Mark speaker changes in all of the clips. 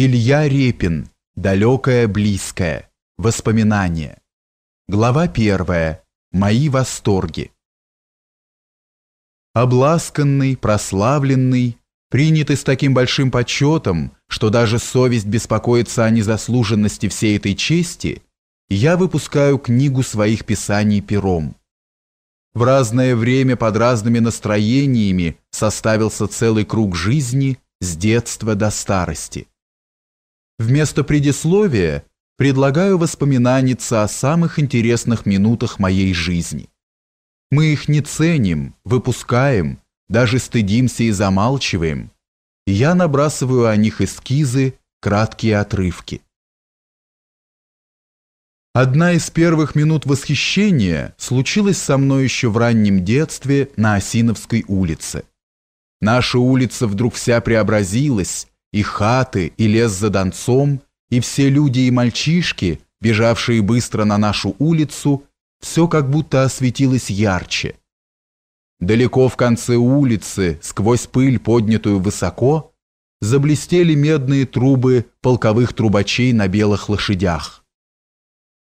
Speaker 1: Илья Репин. Далекое, близкое. Воспоминания. Глава первая. Мои восторги.
Speaker 2: Обласканный, прославленный, принятый с таким большим почетом, что даже совесть беспокоится о незаслуженности всей этой чести, я выпускаю книгу своих писаний пером. В разное время под разными настроениями составился целый круг жизни с детства до старости. Вместо предисловия предлагаю воспоминаница о самых интересных минутах моей жизни. Мы их не ценим, выпускаем, даже стыдимся и замалчиваем. Я набрасываю о них эскизы, краткие отрывки. Одна из первых минут восхищения случилась со мной еще в раннем детстве на Осиновской улице. Наша улица вдруг вся преобразилась, и хаты, и лес за Донцом, и все люди и мальчишки, бежавшие быстро на нашу улицу, все как будто осветилось ярче. Далеко в конце улицы, сквозь пыль, поднятую высоко, заблестели медные трубы полковых трубачей на белых лошадях.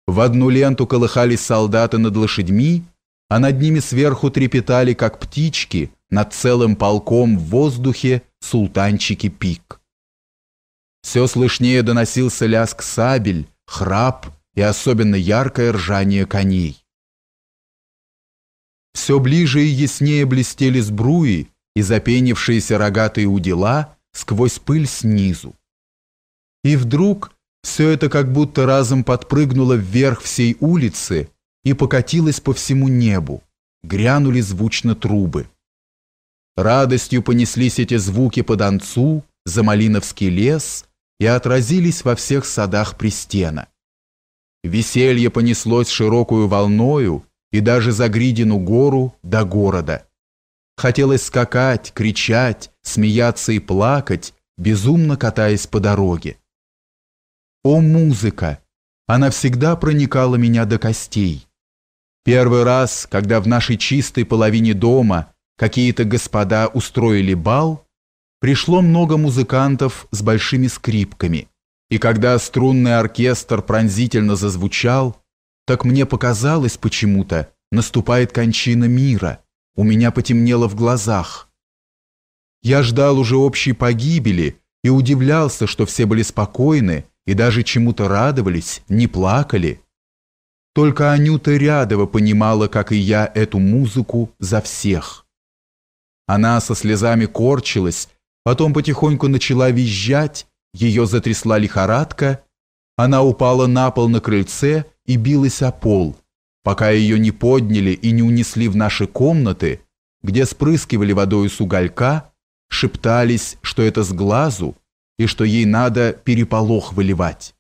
Speaker 2: В одну ленту колыхались солдаты над лошадьми, а над ними сверху трепетали, как птички, над целым полком в воздухе султанчики пик.
Speaker 1: Все слышнее доносился лязг сабель, храп и особенно яркое ржание коней. Все ближе и
Speaker 2: яснее блестели сбруи и запенившиеся рогатые удила сквозь пыль снизу. И вдруг все это как будто разом подпрыгнуло вверх всей улицы и покатилось по всему небу, грянули звучно трубы. Радостью понеслись эти звуки по Донцу, за Малиновский лес, и отразились во всех садах Пристена. Веселье понеслось широкую волною и даже за Гридину гору до города. Хотелось скакать, кричать, смеяться и плакать, безумно катаясь по дороге. О, музыка! Она всегда проникала меня до костей. Первый раз, когда в нашей чистой половине дома какие-то господа устроили бал, Пришло много музыкантов с большими скрипками, и когда струнный оркестр пронзительно зазвучал, так мне показалось почему-то, наступает кончина мира, у меня потемнело в глазах. Я ждал уже общей погибели и удивлялся, что все были спокойны и даже чему-то радовались, не плакали. Только Анюта Рядова понимала, как и я, эту музыку за всех. Она со слезами корчилась потом потихоньку начала визжать, ее затрясла лихорадка, она упала на пол на крыльце и билась о пол, пока ее не подняли и не унесли в наши комнаты, где спрыскивали водой с уголька, шептались, что это с глазу и что ей надо переполох выливать.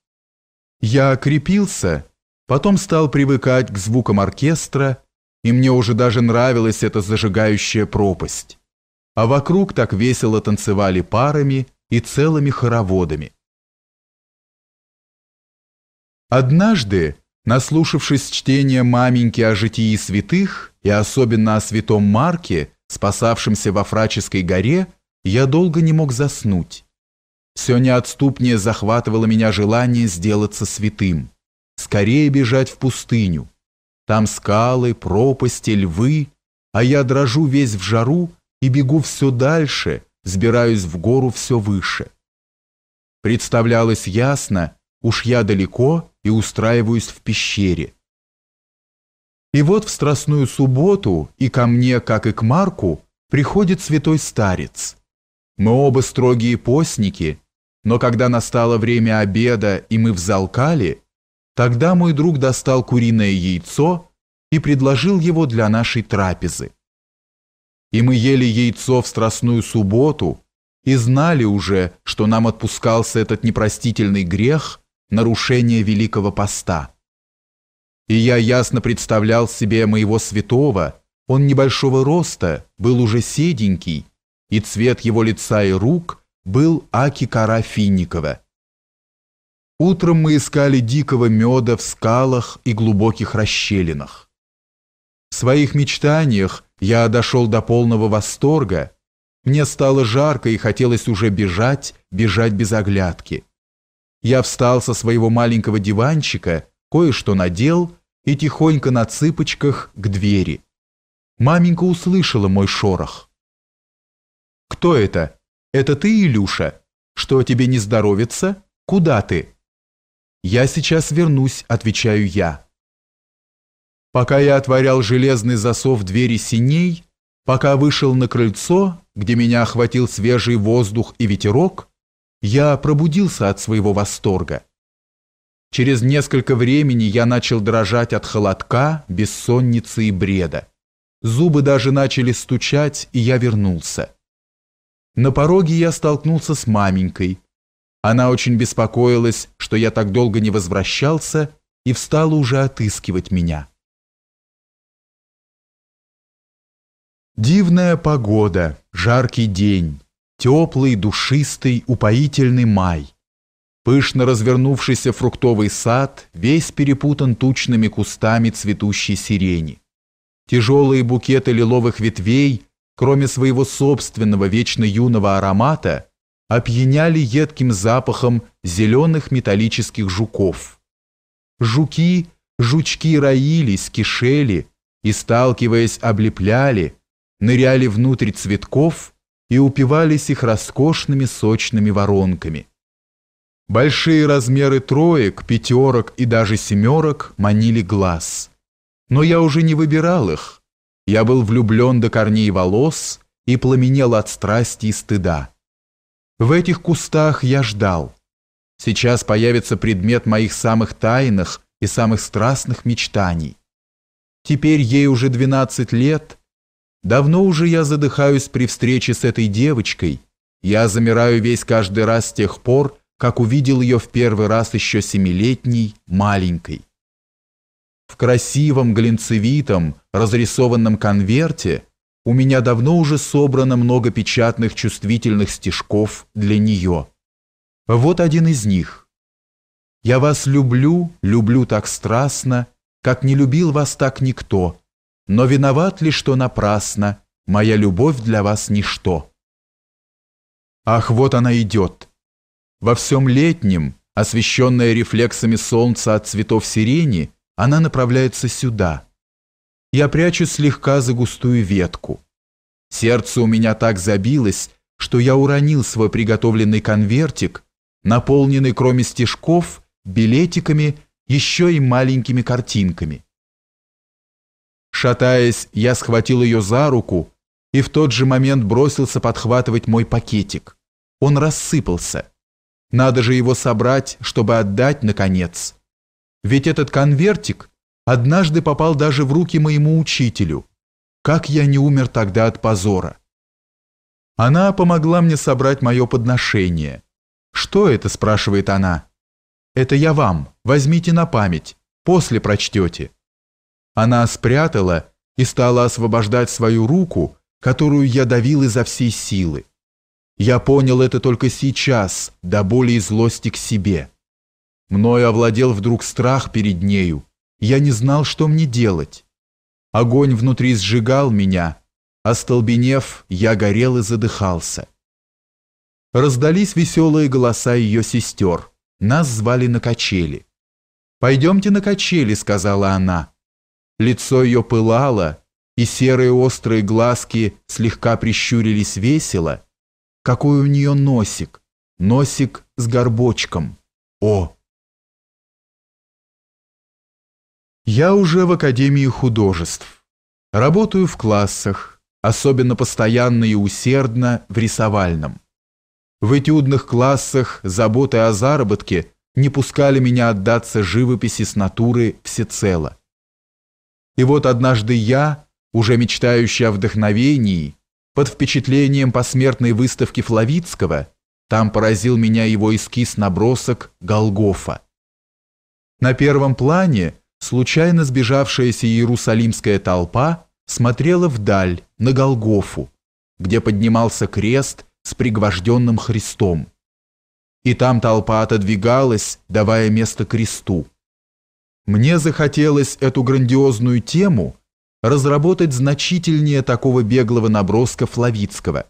Speaker 2: Я окрепился, потом стал привыкать к звукам оркестра, и мне уже даже нравилась эта
Speaker 1: зажигающая пропасть а вокруг так весело танцевали парами и целыми хороводами. Однажды,
Speaker 2: наслушавшись чтения маменьки о житии святых и особенно о святом Марке, спасавшемся во Фраческой горе, я долго не мог заснуть. Все неотступнее захватывало меня желание сделаться святым, скорее бежать в пустыню. Там скалы, пропасти, львы, а я дрожу весь в жару и бегу все дальше, сбираюсь в гору все выше. Представлялось ясно, уж я далеко и устраиваюсь в пещере. И вот в Страстную субботу и ко мне, как и к Марку, приходит святой старец. Мы оба строгие постники, но когда настало время обеда и мы взалкали, тогда мой друг достал куриное яйцо и предложил его для нашей трапезы и мы ели яйцо в Страстную субботу, и знали уже, что нам отпускался этот непростительный грех, нарушение Великого Поста. И я ясно представлял себе моего святого, он небольшого роста, был уже седенький, и цвет его лица и рук был аки-кара финикова. Утром мы искали дикого меда в скалах и глубоких расщелинах. В своих мечтаниях я дошел до полного восторга. Мне стало жарко и хотелось уже бежать, бежать без оглядки. Я встал со своего маленького диванчика, кое-что надел и тихонько на цыпочках к двери. Маменька услышала мой шорох. «Кто это? Это ты, Илюша? Что тебе не здоровится? Куда ты?» «Я сейчас вернусь», — отвечаю я. Пока я отворял железный засов двери синей, пока вышел на крыльцо, где меня охватил свежий воздух и ветерок, я пробудился от своего восторга. Через несколько времени я начал дрожать от холодка, бессонницы и бреда. Зубы даже начали стучать, и я вернулся. На пороге я столкнулся с маменькой.
Speaker 1: Она очень беспокоилась, что я так долго не возвращался, и встала уже отыскивать меня. Дивная погода, жаркий день, теплый, душистый,
Speaker 2: упоительный май. Пышно развернувшийся фруктовый сад весь перепутан тучными кустами цветущей сирени. Тяжелые букеты лиловых ветвей, кроме своего собственного вечно юного аромата, опьяняли едким запахом зеленых металлических жуков. Жуки, жучки роились, кишели и, сталкиваясь, облепляли, ныряли внутрь цветков и упивались их роскошными сочными воронками. Большие размеры троек, пятерок и даже семерок манили глаз. Но я уже не выбирал их. Я был влюблен до корней волос и пламенел от страсти и стыда. В этих кустах я ждал. Сейчас появится предмет моих самых тайных и самых страстных мечтаний. Теперь ей уже 12 лет – Давно уже я задыхаюсь при встрече с этой девочкой. Я замираю весь каждый раз с тех пор, как увидел ее в первый раз еще семилетней, маленькой. В красивом глинцевитом, разрисованном конверте у меня давно уже собрано много печатных чувствительных стишков для нее. Вот один из них. «Я вас люблю, люблю так страстно, как не любил вас так никто» но виноват ли, что напрасно, моя любовь для вас ничто. Ах, вот она идет. Во всем летнем, освещенная рефлексами солнца от цветов сирени, она направляется сюда. Я прячу слегка за густую ветку. Сердце у меня так забилось, что я уронил свой приготовленный конвертик, наполненный кроме стежков, билетиками, еще и маленькими картинками. Шатаясь, я схватил ее за руку и в тот же момент бросился подхватывать мой пакетик. Он рассыпался. Надо же его собрать, чтобы отдать, наконец. Ведь этот конвертик однажды попал даже в руки моему учителю. Как я не умер тогда от позора. Она помогла мне собрать мое подношение. «Что это?» – спрашивает она. «Это я вам. Возьмите на память. После прочтете». Она спрятала и стала освобождать свою руку, которую я давил изо всей силы. Я понял это только сейчас, до боли и злости к себе. Мною овладел вдруг страх перед нею. Я не знал, что мне делать. Огонь внутри сжигал меня. Остолбенев, я горел и задыхался. Раздались веселые голоса ее сестер. Нас звали на качели. «Пойдемте на качели», — сказала она. Лицо ее пылало, и серые острые
Speaker 1: глазки слегка прищурились весело. Какой у нее носик? Носик с горбочком. О! Я уже в Академии художеств. Работаю в классах,
Speaker 2: особенно постоянно и усердно в рисовальном. В этюдных классах заботы о заработке не пускали меня отдаться живописи с натуры всецело. И вот однажды я, уже мечтающий о вдохновении, под впечатлением посмертной выставки Флавицкого, там поразил меня его эскиз-набросок Голгофа. На первом плане случайно сбежавшаяся иерусалимская толпа смотрела вдаль, на Голгофу, где поднимался крест с пригвожденным Христом. И там толпа отодвигалась, давая место кресту. Мне захотелось эту грандиозную тему разработать значительнее такого беглого наброска Флавицкого.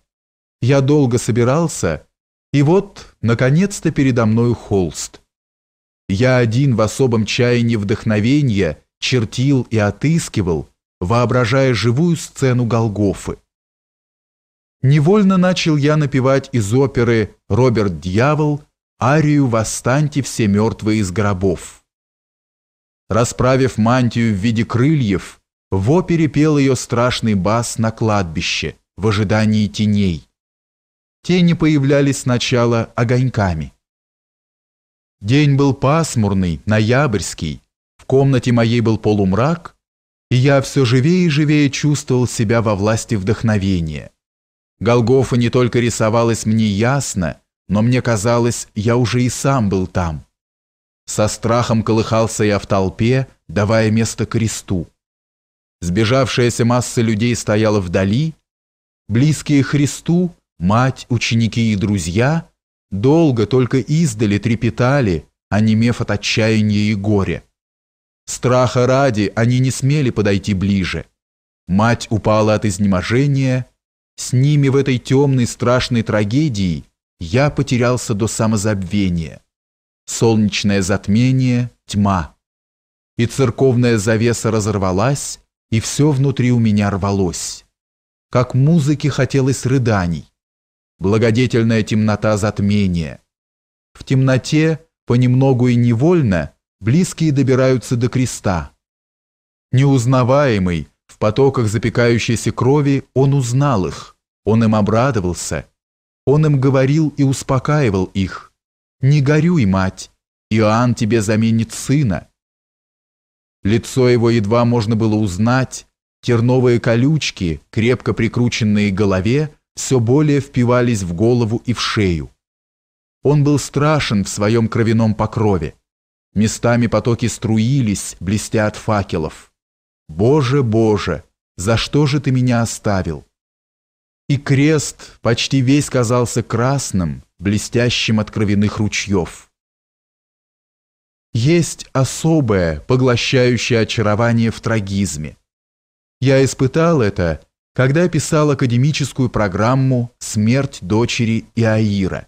Speaker 2: Я долго собирался, и вот, наконец-то, передо мною холст. Я один в особом чаянии вдохновения чертил и отыскивал, воображая живую сцену Голгофы. Невольно начал я напевать из оперы «Роберт Дьявол» арию «Восстаньте все мертвые из гробов». Расправив мантию в виде крыльев, Во перепел ее страшный бас на кладбище в ожидании теней. Тени появлялись сначала огоньками. День был пасмурный, ноябрьский, в комнате моей был полумрак, и я все живее и живее чувствовал себя во власти вдохновения. Голгофа не только рисовалась мне ясно, но мне казалось, я уже и сам был там. Со страхом колыхался я в толпе, давая место кресту. Сбежавшаяся масса людей стояла вдали. Близкие Христу, мать, ученики и друзья, долго только издали трепетали, онемев от отчаяния и горя. Страха ради они не смели подойти ближе. Мать упала от изнеможения. С ними в этой темной страшной трагедии я потерялся до самозабвения солнечное затмение, тьма. И церковная завеса разорвалась, и все внутри у меня рвалось. Как музыки хотелось рыданий. Благодетельная темнота затмения. В темноте, понемногу и невольно, близкие добираются до креста. Неузнаваемый, в потоках запекающейся крови, он узнал их, он им обрадовался, он им говорил и успокаивал их, «Не горюй, мать! Иоанн тебе заменит сына!» Лицо его едва можно было узнать, терновые колючки, крепко прикрученные к голове, все более впивались в голову и в шею. Он был страшен в своем кровяном покрове. Местами потоки струились, блестя от факелов. «Боже, Боже, за что же ты меня оставил?» И крест почти весь казался красным, блестящим от кровяных ручьев. Есть особое, поглощающее очарование в трагизме. Я испытал это, когда писал академическую программу «Смерть дочери Иаира».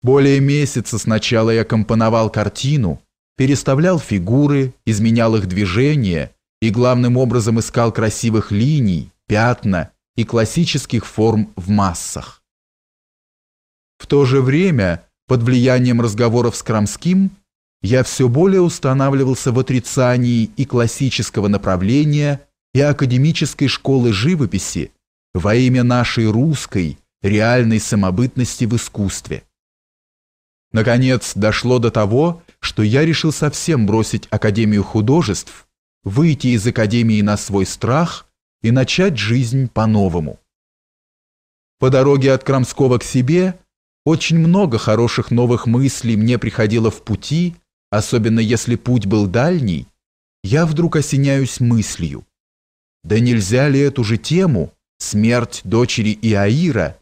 Speaker 2: Более месяца сначала я компоновал картину, переставлял фигуры, изменял их движение и главным образом искал красивых линий, пятна и классических форм в массах. В то же время, под влиянием разговоров с Крамским, я все более устанавливался в отрицании и классического направления, и академической школы живописи во имя нашей русской, реальной самобытности в искусстве. Наконец, дошло до того, что я решил совсем бросить Академию художеств, выйти из Академии на свой страх и начать жизнь по-новому. По дороге от Крамского к себе – очень много хороших новых мыслей мне приходило в пути, особенно если путь был дальний, я вдруг осеняюсь мыслью. Да нельзя ли эту же тему, смерть дочери Иаира,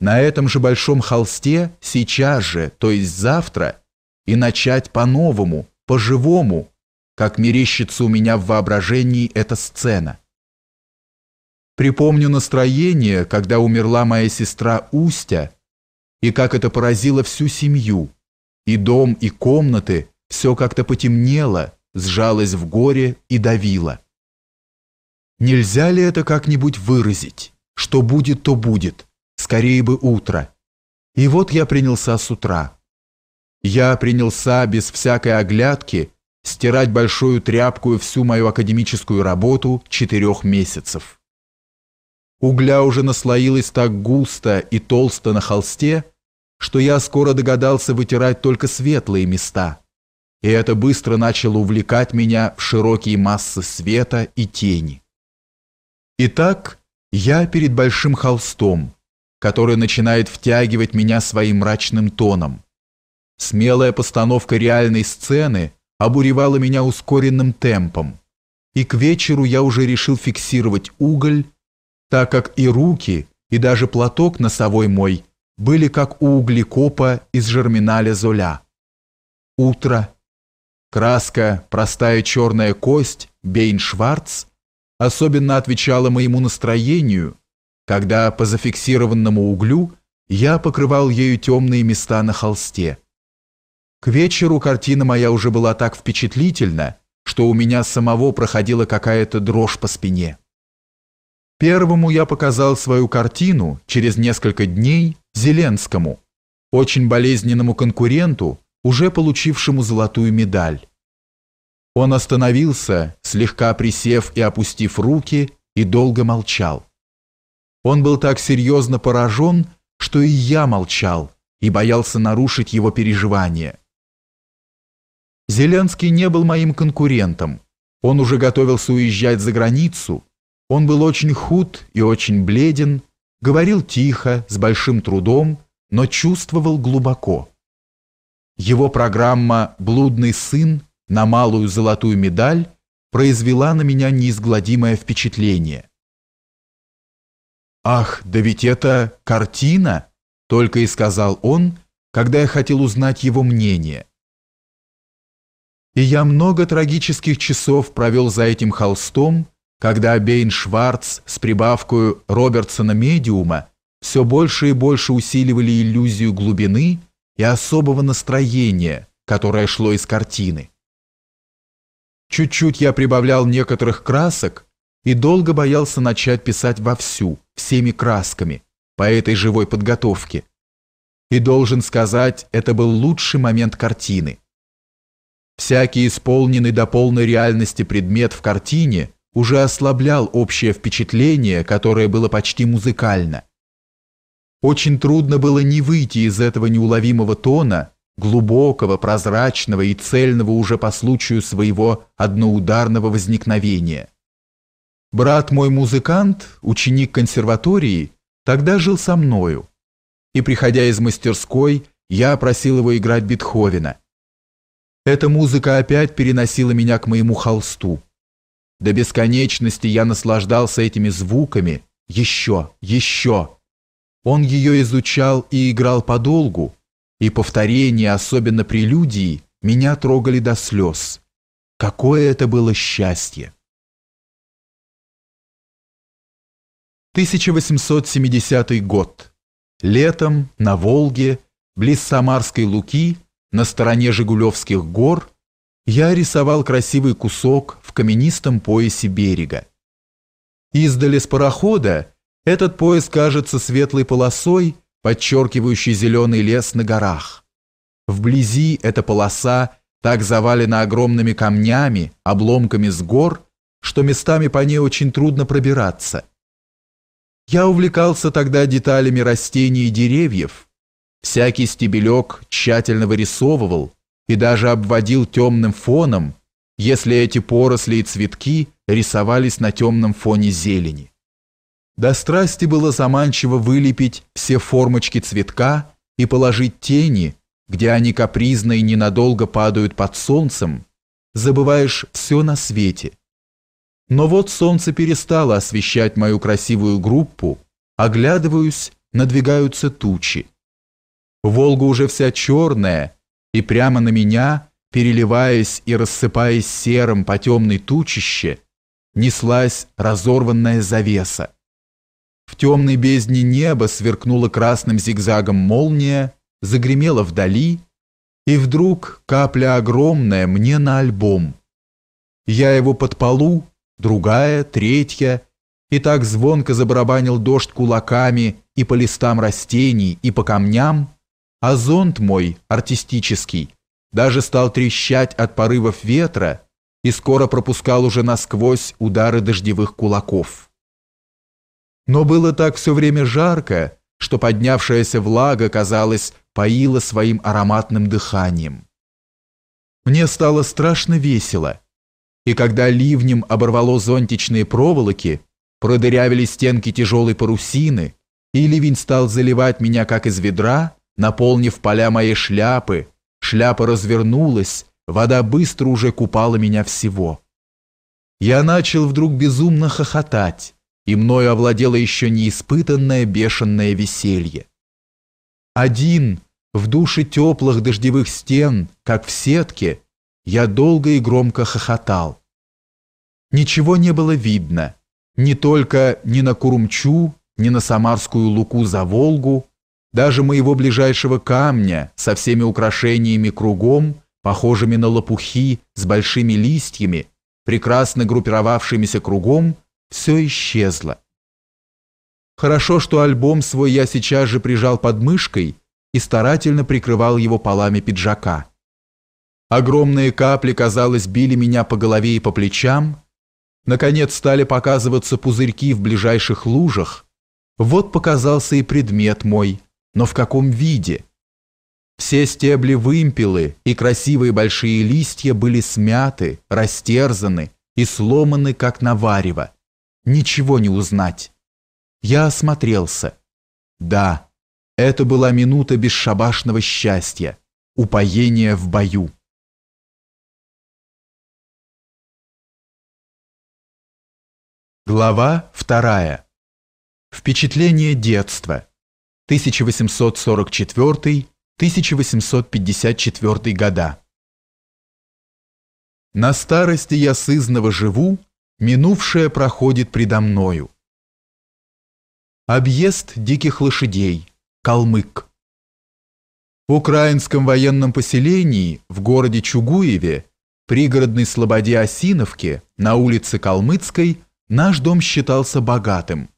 Speaker 2: на этом же большом холсте сейчас же, то есть завтра, и начать по-новому, по-живому, как мерещится у меня в воображении эта сцена. Припомню настроение, когда умерла моя сестра Устя, и как это поразило всю семью. И дом, и комнаты, все как-то потемнело, сжалось в горе и давило. Нельзя ли это как-нибудь выразить? Что будет, то будет. Скорее бы утро. И вот я принялся с утра. Я принялся без всякой оглядки стирать большую тряпку всю мою академическую работу четырех месяцев. Угля уже наслоилось так густо и толсто на холсте, что я скоро догадался вытирать только светлые места. И это быстро начало увлекать меня в широкие массы света и тени. Итак, я перед большим холстом, который начинает втягивать меня своим мрачным тоном. Смелая постановка реальной сцены обуревала меня ускоренным темпом, и к вечеру я уже решил фиксировать уголь так как и руки, и даже платок носовой мой были как у углекопа из жерминаля Золя. Утро. Краска, простая черная кость, Бейн-Шварц, особенно отвечала моему настроению, когда по зафиксированному углю я покрывал ею темные места на холсте. К вечеру картина моя уже была так впечатлительна, что у меня самого проходила какая-то дрожь по спине. Первому я показал свою картину через несколько дней Зеленскому, очень болезненному конкуренту, уже получившему золотую медаль. Он остановился, слегка присев и опустив руки, и долго молчал. Он был так серьезно поражен, что и я молчал и боялся нарушить его переживания. Зеленский не был моим конкурентом. Он уже готовился уезжать за границу, он был очень худ и очень бледен, говорил тихо, с большим трудом, но чувствовал глубоко. Его программа «Блудный сын» на малую золотую медаль произвела на меня неизгладимое впечатление. «Ах, да ведь это картина!» – только и сказал он, когда я хотел узнать его мнение. И я много трагических часов провел за этим холстом, когда Бейн Шварц с прибавкой Робертсона-медиума все больше и больше усиливали иллюзию глубины и особого настроения, которое шло из картины. Чуть-чуть я прибавлял некоторых красок и долго боялся начать писать вовсю, всеми красками, по этой живой подготовке. И должен сказать, это был лучший момент картины. Всякий исполненный до полной реальности предмет в картине – уже ослаблял общее впечатление, которое было почти музыкально. Очень трудно было не выйти из этого неуловимого тона, глубокого, прозрачного и цельного уже по случаю своего одноударного возникновения. Брат мой музыкант, ученик консерватории, тогда жил со мною. И, приходя из мастерской, я просил его играть Бетховена. Эта музыка опять переносила меня к моему холсту. До бесконечности я наслаждался этими звуками. Еще, еще. Он ее изучал и играл подолгу, и
Speaker 1: повторения, особенно прелюдии, меня трогали до слез. Какое это было счастье! 1870 год. Летом на Волге, близ
Speaker 2: Самарской Луки, на стороне Жигулевских гор, я рисовал красивый кусок в каменистом поясе берега. Издали с парохода этот пояс кажется светлой полосой, подчеркивающей зеленый лес на горах. Вблизи эта полоса так завалена огромными камнями, обломками с гор, что местами по ней очень трудно пробираться. Я увлекался тогда деталями растений и деревьев. Всякий стебелек тщательно вырисовывал, и даже обводил темным фоном, если эти поросли и цветки рисовались на темном фоне зелени. До страсти было заманчиво вылепить все формочки цветка и положить тени, где они капризно и ненадолго падают под солнцем, забываешь все на свете. Но вот солнце перестало освещать мою красивую группу, оглядываюсь, надвигаются тучи. Волга уже вся черная, и прямо на меня, переливаясь и рассыпаясь серым по темной тучище, неслась разорванная завеса. В темной бездне неба сверкнула красным зигзагом молния, загремела вдали, и вдруг капля огромная мне на альбом. Я его под полу, другая, третья, и так звонко забарабанил дождь кулаками и по листам растений, и по камням, а зонт мой, артистический, даже стал трещать от порывов ветра и скоро пропускал уже насквозь удары дождевых кулаков. Но было так все время жарко, что поднявшаяся влага, казалось, поила своим ароматным дыханием. Мне стало страшно весело, и когда ливнем оборвало зонтичные проволоки, продырявили стенки тяжелой парусины, и ливень стал заливать меня как из ведра, наполнив поля моей шляпы. Шляпа развернулась, вода быстро уже купала меня всего. Я начал вдруг безумно хохотать, и мною овладело еще неиспытанное бешеное веселье. Один, в душе теплых дождевых стен, как в сетке, я долго и громко хохотал. Ничего не было видно, не только ни на Курумчу, ни на Самарскую Луку за Волгу, даже моего ближайшего камня со всеми украшениями кругом, похожими на лопухи с большими листьями, прекрасно группировавшимися кругом, все исчезло. Хорошо, что альбом свой я сейчас же прижал под мышкой и старательно прикрывал его полами пиджака. Огромные капли, казалось, били меня по голове и по плечам. Наконец стали показываться пузырьки в ближайших лужах. Вот показался и предмет мой – но в каком виде? Все стебли вымпелы и красивые большие листья были смяты, растерзаны и сломаны, как наварево. Ничего не узнать.
Speaker 1: Я осмотрелся. Да, это была минута бесшабашного счастья, упоения в бою. Глава вторая. Впечатление детства. 1844-1854 года. На старости я сызнова живу, минувшее проходит предо мною. Объезд диких лошадей. Калмык. В
Speaker 2: украинском военном поселении в городе Чугуеве, пригородной слободе Осиновке, на улице Калмыцкой, наш дом считался богатым.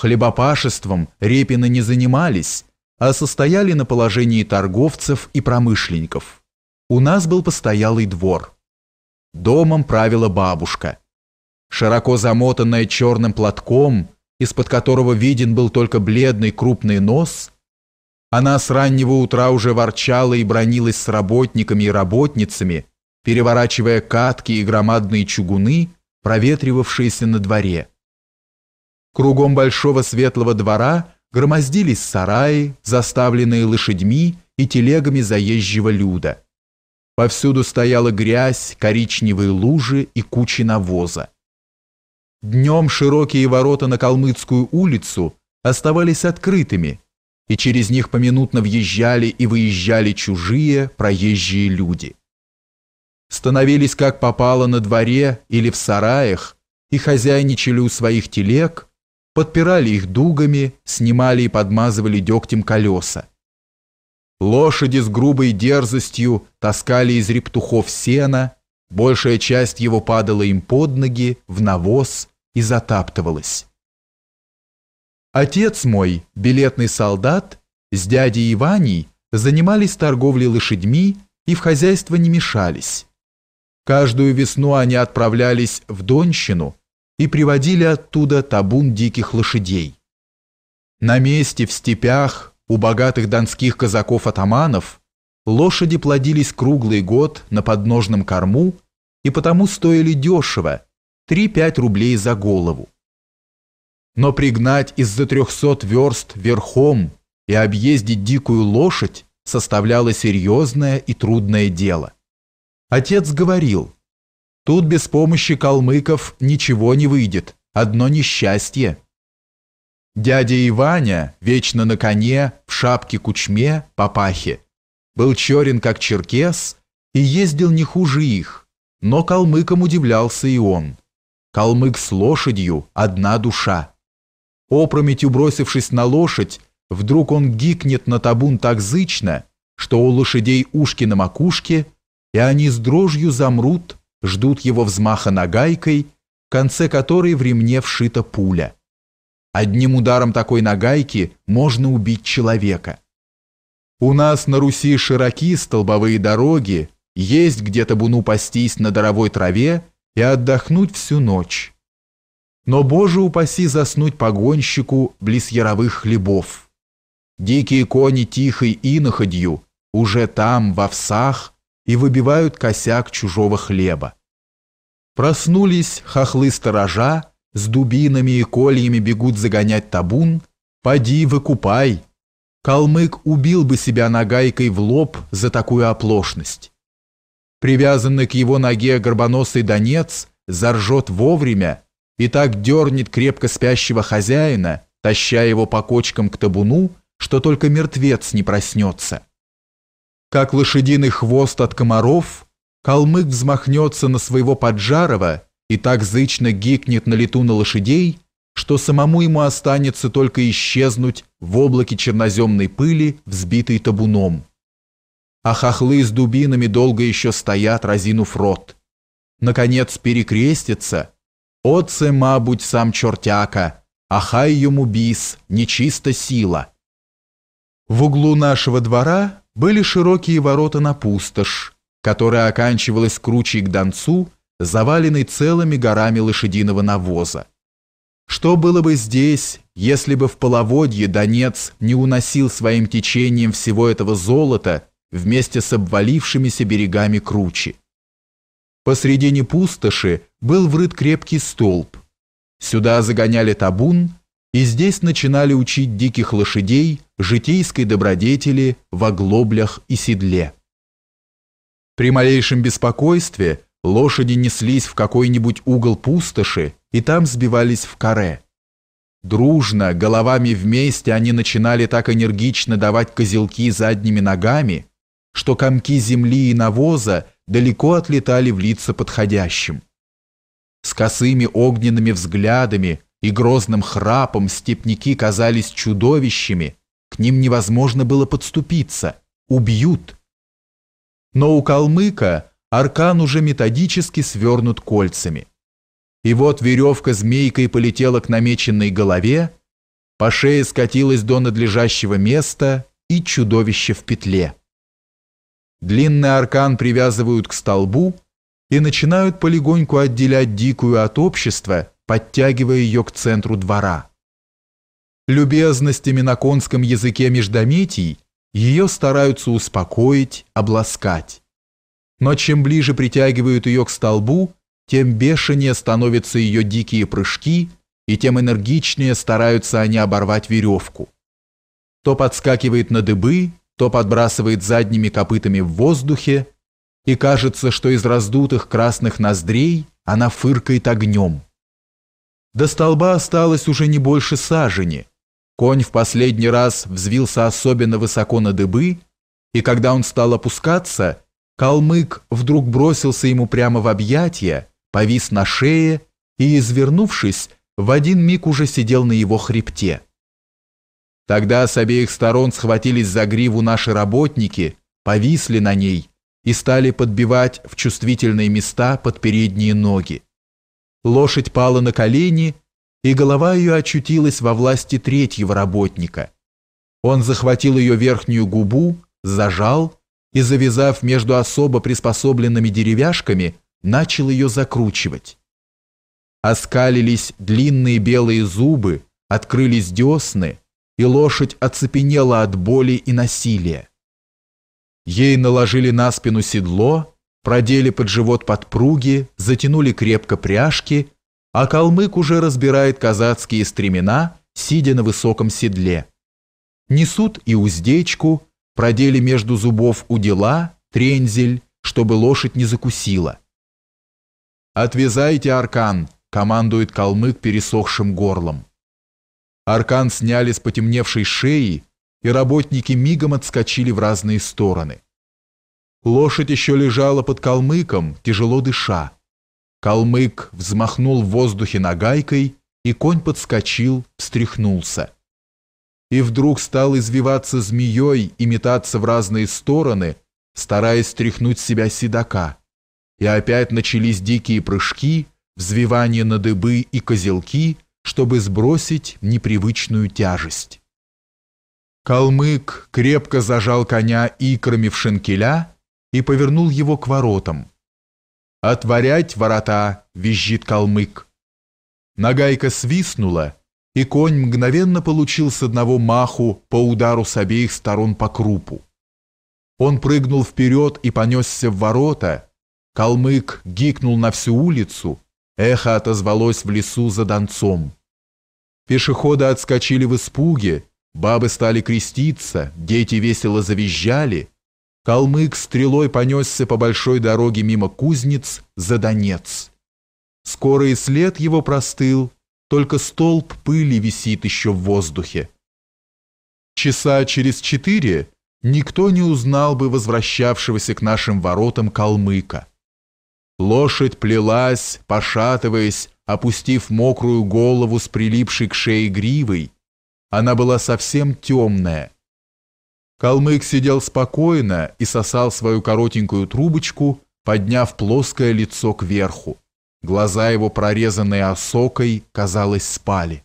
Speaker 2: Хлебопашеством Репины не занимались, а состояли на положении торговцев и промышленников. У нас был постоялый двор. Домом правила бабушка. Широко замотанная черным платком, из-под которого виден был только бледный крупный нос, она с раннего утра уже ворчала и бронилась с работниками и работницами, переворачивая катки и громадные чугуны, проветривавшиеся на дворе. Кругом большого светлого двора громоздились сараи, заставленные лошадьми и телегами заезжего люда. Повсюду стояла грязь, коричневые лужи и кучи навоза. Днем широкие ворота на Калмыцкую улицу оставались открытыми, и через них поминутно въезжали и выезжали чужие, проезжие люди. Становились как попало на дворе или в сараях и хозяйничали у своих телег, подпирали их дугами, снимали и подмазывали дегтем колеса. Лошади с грубой дерзостью таскали из рептухов сена, большая часть его падала им под ноги, в навоз и затаптывалась. Отец мой, билетный солдат, с дядей Иваней занимались торговлей лошадьми и в хозяйство не мешались. Каждую весну они отправлялись в Донщину – и приводили оттуда табун диких лошадей. На месте, в степях, у богатых донских казаков-атаманов лошади плодились круглый год на подножном корму и потому стоили дешево – 3-5 рублей за голову. Но пригнать из-за 300 верст верхом и объездить дикую лошадь составляло серьезное и трудное дело. Отец говорил – Тут без помощи калмыков ничего не выйдет, одно несчастье. Дядя Иваня, вечно на коне, в шапке-кучме, папахе, был черен как черкес и ездил не хуже их, но калмыкам удивлялся и он. Калмык с лошадью – одна душа. Опрометью бросившись на лошадь, вдруг он гикнет на табун так зычно, что у лошадей ушки на макушке, и они с дрожью замрут – ждут его взмаха нагайкой, в конце которой в ремне вшита пуля. Одним ударом такой нагайки можно убить человека. У нас на Руси широки столбовые дороги, есть где табуну пастись на даровой траве и отдохнуть всю ночь. Но, Боже упаси, заснуть погонщику близ яровых хлебов. Дикие кони тихой иноходью уже там, во всах, и выбивают косяк чужого хлеба. Проснулись хохлы-сторожа, с дубинами и кольями бегут загонять табун, поди выкупай. Калмык убил бы себя нагайкой в лоб за такую оплошность. Привязанный к его ноге горбоносый донец заржет вовремя и так дернет крепко спящего хозяина, таща его по кочкам к табуну, что только мертвец не проснется. Как лошадиный хвост от комаров, калмык взмахнется на своего поджарова и так зычно гикнет на лету на лошадей, что самому ему останется только исчезнуть в облаке черноземной пыли, взбитой табуном. А хохлы с дубинами долго еще стоят, разинув рот. Наконец перекрестится. «Оце, мабуть, сам чертяка, а хай йому біс, нечиста сила». В углу нашего двора были широкие ворота на пустошь, которая оканчивалась кручей к Донцу, заваленной целыми горами лошадиного навоза. Что было бы здесь, если бы в половодье Донец не уносил своим течением всего этого золота вместе с обвалившимися берегами кручи? Посредине пустоши был врыт крепкий столб. Сюда загоняли табун, и здесь начинали учить диких лошадей житейской добродетели в оглоблях и седле. При малейшем беспокойстве лошади неслись в какой-нибудь угол пустоши и там сбивались в каре. Дружно, головами вместе они начинали так энергично давать козелки задними ногами, что комки земли и навоза далеко отлетали в лица подходящим. С косыми огненными взглядами – и грозным храпом степники казались чудовищами, к ним невозможно было подступиться, убьют. Но у калмыка аркан уже методически свернут кольцами. И вот веревка змейкой полетела к намеченной голове, по шее скатилась до надлежащего места и чудовище в петле. Длинный аркан привязывают к столбу и начинают полегоньку отделять дикую от общества, подтягивая ее к центру двора. Любезностями на конском языке междометий ее стараются успокоить, обласкать. Но чем ближе притягивают ее к столбу, тем бешенее становятся ее дикие прыжки, и тем энергичнее стараются они оборвать веревку. То подскакивает на дыбы, то подбрасывает задними копытами в воздухе, и кажется, что из раздутых красных ноздрей она фыркает огнем. До столба осталось уже не больше сажени. Конь в последний раз взвился особенно высоко на дыбы, и когда он стал опускаться, калмык вдруг бросился ему прямо в объятия, повис на шее и, извернувшись, в один миг уже сидел на его хребте. Тогда с обеих сторон схватились за гриву наши работники, повисли на ней и стали подбивать в чувствительные места под передние ноги. Лошадь пала на колени, и голова ее очутилась во власти третьего работника. Он захватил ее верхнюю губу, зажал и, завязав между особо приспособленными деревяшками, начал ее закручивать. Оскалились длинные белые зубы, открылись десны, и лошадь оцепенела от боли и насилия. Ей наложили на спину седло, продели под живот подпруги, затянули крепко пряжки, а калмык уже разбирает казацкие стремена, сидя на высоком седле. Несут и уздечку, продели между зубов удила, трензель, чтобы лошадь не закусила. «Отвязайте аркан!» – командует калмык пересохшим горлом. Аркан сняли с потемневшей шеи, и работники мигом отскочили в разные стороны. Лошадь еще лежала под калмыком, тяжело дыша. Калмык взмахнул в воздухе нагайкой, и конь подскочил, встряхнулся. И вдруг стал извиваться змеей и метаться в разные стороны, стараясь стряхнуть себя седока. И опять начались дикие прыжки, взвивание на дыбы и козелки, чтобы сбросить непривычную тяжесть. Калмык крепко зажал коня икрами в шинкеля, и повернул его к воротам. «Отворять ворота!» — визжит калмык. Нагайка свистнула, и конь мгновенно получил с одного маху по удару с обеих сторон по крупу. Он прыгнул вперед и понесся в ворота. Калмык гикнул на всю улицу. Эхо отозвалось в лесу за донцом. Пешеходы отскочили в испуге, бабы стали креститься, дети весело завизжали. Калмык стрелой понесся по большой дороге мимо кузнец за Донец. Скоро и след его простыл, только столб пыли висит еще в воздухе. Часа через четыре никто не узнал бы возвращавшегося к нашим воротам калмыка. Лошадь плелась, пошатываясь, опустив мокрую голову с прилипшей к шее гривой. Она была совсем темная, Калмык сидел спокойно и сосал свою коротенькую трубочку, подняв плоское лицо кверху. Глаза его, прорезанные осокой, казалось, спали.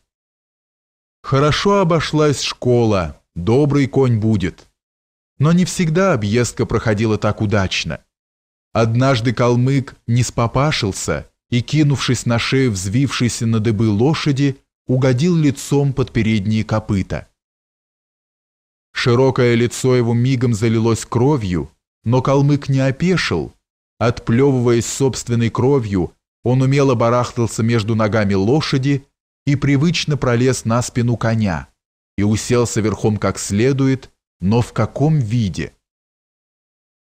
Speaker 2: Хорошо обошлась школа, добрый конь будет. Но не всегда объездка проходила так удачно. Однажды калмык не спопашился и, кинувшись на шею взвившейся на дыбы лошади, угодил лицом под передние копыта. Широкое лицо его мигом залилось кровью, но калмык не опешил. Отплевываясь собственной кровью, он умело барахтался между ногами лошади и привычно пролез на спину коня и уселся верхом как следует, но в каком виде?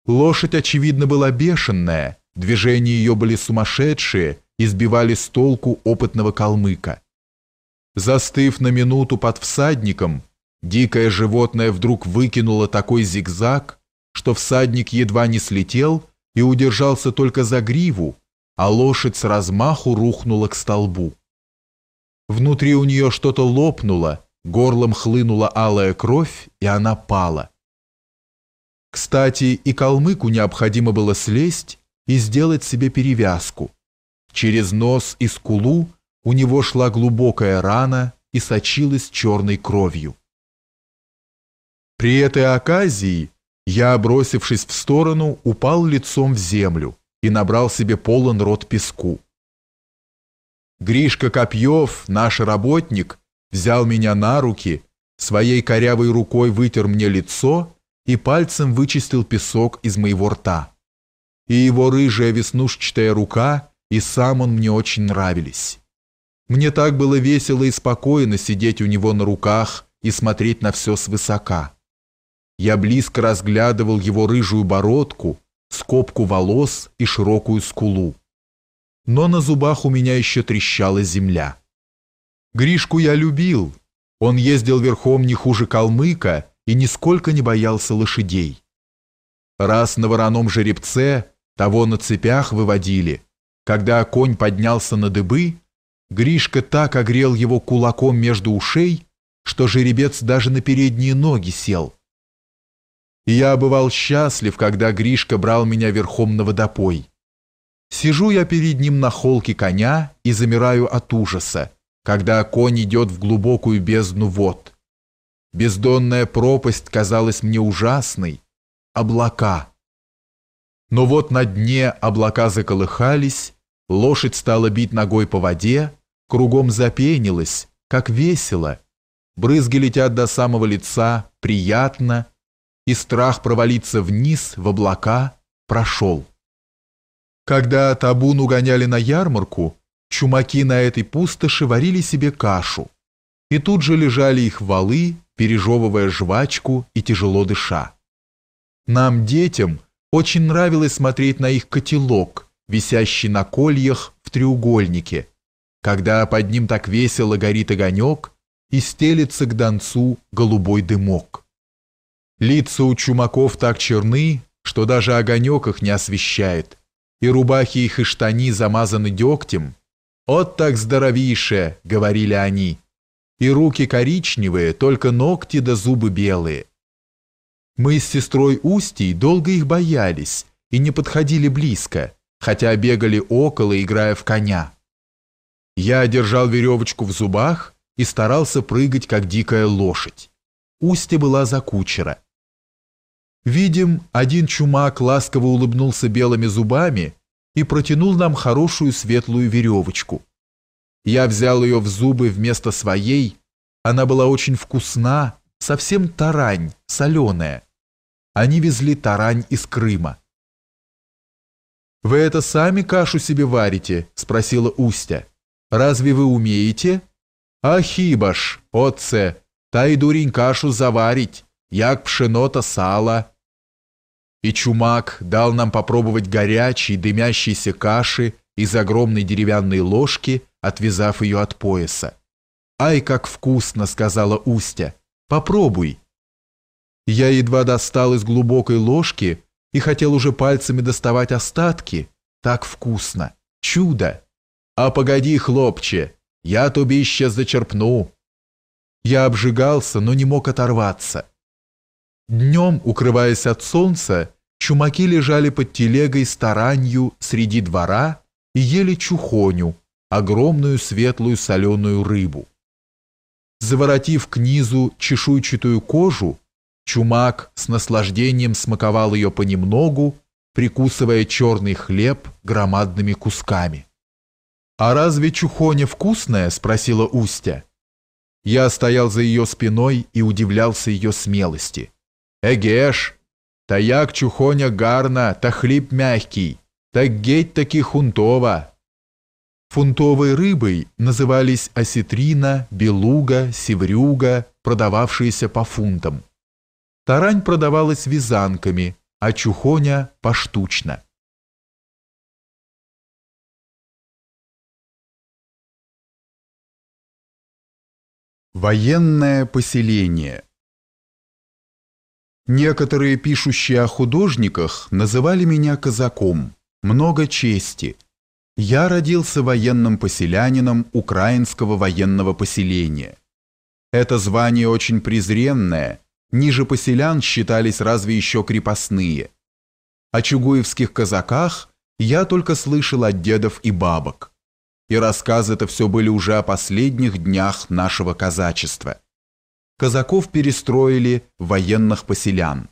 Speaker 2: Лошадь, очевидно, была бешеная, движения ее были сумасшедшие и сбивали с толку опытного калмыка. Застыв на минуту под всадником, Дикое животное вдруг выкинуло такой зигзаг, что всадник едва не слетел и удержался только за гриву, а лошадь с размаху рухнула к столбу. Внутри у нее что-то лопнуло, горлом хлынула алая кровь, и она пала. Кстати, и калмыку необходимо было слезть и сделать себе перевязку. Через нос и скулу у него шла глубокая рана и сочилась черной кровью. При этой оказии я, бросившись в сторону, упал лицом в землю и набрал себе полон рот песку. Гришка Копьев, наш работник, взял меня на руки, своей корявой рукой вытер мне лицо и пальцем вычистил песок из моего рта. И его рыжая веснушчатая рука, и сам он мне очень нравились. Мне так было весело и спокойно сидеть у него на руках и смотреть на все свысока. Я близко разглядывал его рыжую бородку, скобку волос и широкую скулу. Но на зубах у меня еще трещала земля. Гришку я любил. Он ездил верхом не хуже калмыка и нисколько не боялся лошадей. Раз на вороном жеребце того на цепях выводили. Когда конь поднялся на дыбы, Гришка так огрел его кулаком между ушей, что жеребец даже на передние ноги сел и я бывал счастлив, когда Гришка брал меня верхом на водопой. Сижу я перед ним на холке коня и замираю от ужаса, когда конь идет в глубокую бездну вод. Бездонная пропасть казалась мне ужасной. Облака. Но вот на дне облака заколыхались, лошадь стала бить ногой по воде, кругом запенилась, как весело. Брызги летят до самого лица, приятно – и страх провалиться вниз, в облака, прошел. Когда табун угоняли на ярмарку, чумаки на этой пустоши варили себе кашу, и тут же лежали их валы, пережевывая жвачку и тяжело дыша. Нам, детям, очень нравилось смотреть на их котелок, висящий на кольях в треугольнике, когда под ним так весело горит огонек и стелится к донцу голубой дымок. Лица у чумаков так черны, что даже огонек их не освещает, и рубахи их и штани замазаны дегтем. «От так здоровейше!» — говорили они. «И руки коричневые, только ногти да зубы белые». Мы с сестрой Устей долго их боялись и не подходили близко, хотя бегали около, играя в коня. Я держал веревочку в зубах и старался прыгать, как дикая лошадь. Устья была за кучера. Видим, один чумак ласково улыбнулся белыми зубами и протянул нам хорошую светлую веревочку. Я взял ее в зубы вместо своей. Она была очень вкусна, совсем тарань, соленая. Они везли тарань из Крыма. «Вы это сами кашу себе варите?» – спросила Устя. «Разве вы умеете?» «Ахибаш, отце!» та й дурінь кашу заварить, як пшено-то сало. И чумак дал нам попробовать горячей дымящейся каши из огромной деревянной ложки, отвязав ее от пояса. «Ай, как вкусно!» — сказала Устя. «Попробуй!» Я едва достал из глубокой ложки и хотел уже пальцами доставать остатки. Так вкусно! Чудо! А погоди, хлопче, я тобі ще зачерпну. Я обжигался, но не мог оторваться. Днем, укрываясь от солнца, чумаки лежали под телегой старанью среди двора и ели чухоню, огромную светлую соленую рыбу. Заворотив к низу чешуйчатую кожу, чумак с наслаждением смаковал ее понемногу, прикусывая черный хлеб громадными кусками. «А разве чухоня вкусная?» – спросила Устя. Я стоял за ее спиной и удивлялся ее смелости. «Эгеш! Таяк чухоня гарна, та хлеб мягкий, так геть таки хунтова!» Фунтовой рыбой назывались осетрина, белуга, севрюга,
Speaker 1: продававшиеся по фунтам. Тарань продавалась вязанками, а чухоня – поштучно.
Speaker 3: Военное
Speaker 2: поселение Некоторые пишущие о художниках называли меня казаком. Много чести. Я родился военным поселянином украинского военного поселения. Это звание очень презренное. Ниже поселян считались разве еще крепостные. О чугуевских казаках я только слышал от дедов и бабок и рассказы-то все были уже о последних днях нашего казачества. Казаков перестроили в военных поселян.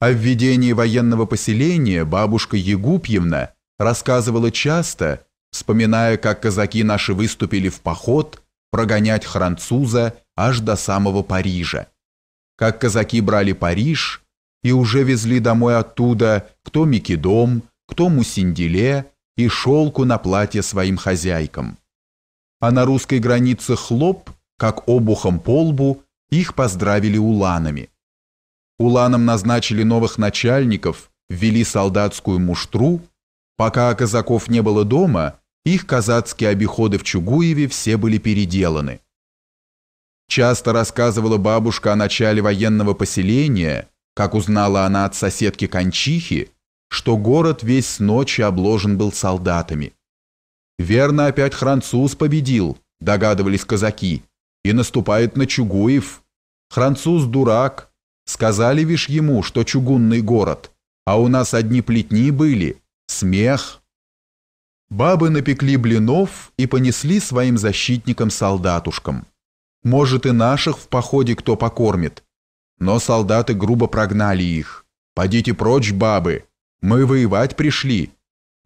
Speaker 2: О введении военного поселения бабушка Егупьевна рассказывала часто, вспоминая, как казаки наши выступили в поход прогонять француза аж до самого Парижа. Как казаки брали Париж и уже везли домой оттуда кто Микидом, кто Мусинделе, и шелку на платье своим хозяйкам. А на русской границе хлоп, как обухом по лбу, их поздравили уланами. Уланам назначили новых начальников, ввели солдатскую муштру. Пока казаков не было дома, их казацкие обиходы в Чугуеве все были переделаны. Часто рассказывала бабушка о начале военного поселения, как узнала она от соседки Кончихи, что город весь с ночи обложен был солдатами. «Верно, опять француз победил», – догадывались казаки, – «и наступает на Чугуев. Француз дурак. Сказали вишь ему, что чугунный город, а у нас одни плетни были. Смех». Бабы напекли блинов и понесли своим защитникам-солдатушкам. Может, и наших в походе кто покормит. Но солдаты грубо прогнали их. «Подите прочь, бабы! Мы воевать пришли.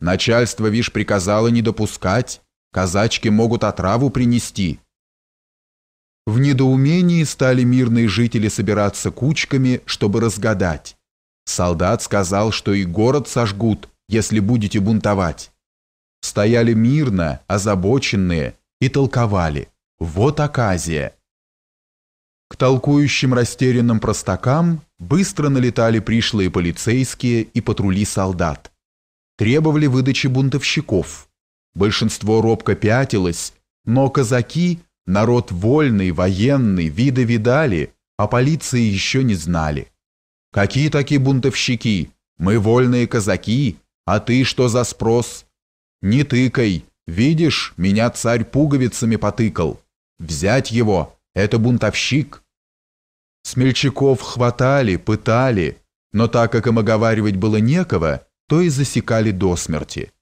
Speaker 2: Начальство, вишь, приказало не допускать. Казачки могут отраву принести». В недоумении стали мирные жители собираться кучками, чтобы разгадать. Солдат сказал, что и город сожгут, если будете бунтовать. Стояли мирно, озабоченные, и толковали. Вот оказия. К толкующим растерянным простакам Быстро налетали пришлые полицейские и патрули солдат. Требовали выдачи бунтовщиков. Большинство робко пятилось, но казаки, народ вольный, военный, виды видали, а полиции еще не знали. «Какие такие бунтовщики? Мы вольные казаки, а ты что за спрос? Не тыкай, видишь, меня царь пуговицами потыкал. Взять его, это бунтовщик». Смельчаков хватали, пытали, но так как им оговаривать было некого, то и засекали до смерти.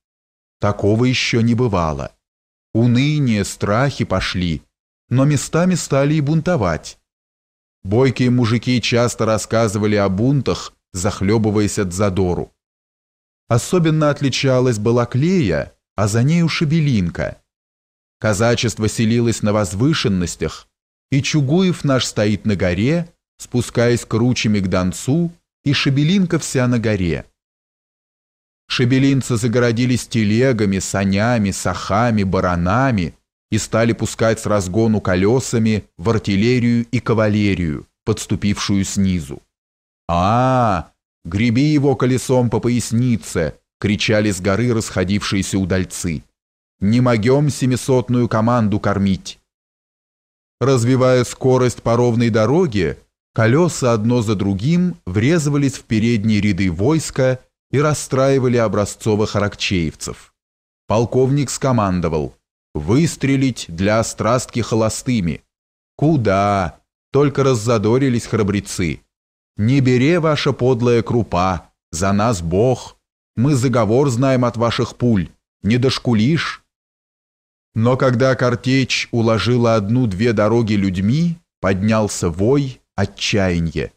Speaker 2: Такого еще не бывало. Уныние, страхи пошли, но местами стали и бунтовать. Бойкие мужики часто рассказывали о бунтах, захлебываясь от задору. Особенно отличалась была клея, а за нею шебелинка. Казачество селилось на возвышенностях, и Чугуев наш стоит на горе – спускаясь кручами к Донцу, и Шебелинка вся на горе. Шебелинцы загородились телегами, санями, сахами, баранами и стали пускать с разгону колесами в артиллерию и кавалерию, подступившую снизу. а, -а, -а Греби его колесом по пояснице!» — кричали с горы расходившиеся удальцы. «Не могем семисотную команду кормить!» Развивая скорость по ровной дороге, Колеса одно за другим врезывались в передние ряды войска и расстраивали образцовых харакчеевцев Полковник скомандовал «Выстрелить для острастки холостыми». «Куда?» Только раззадорились храбрецы. «Не бери ваша подлая крупа, за нас Бог. Мы заговор знаем от ваших пуль, не дошкулишь». Но когда картечь уложила одну-две дороги людьми, поднялся вой, отчаяние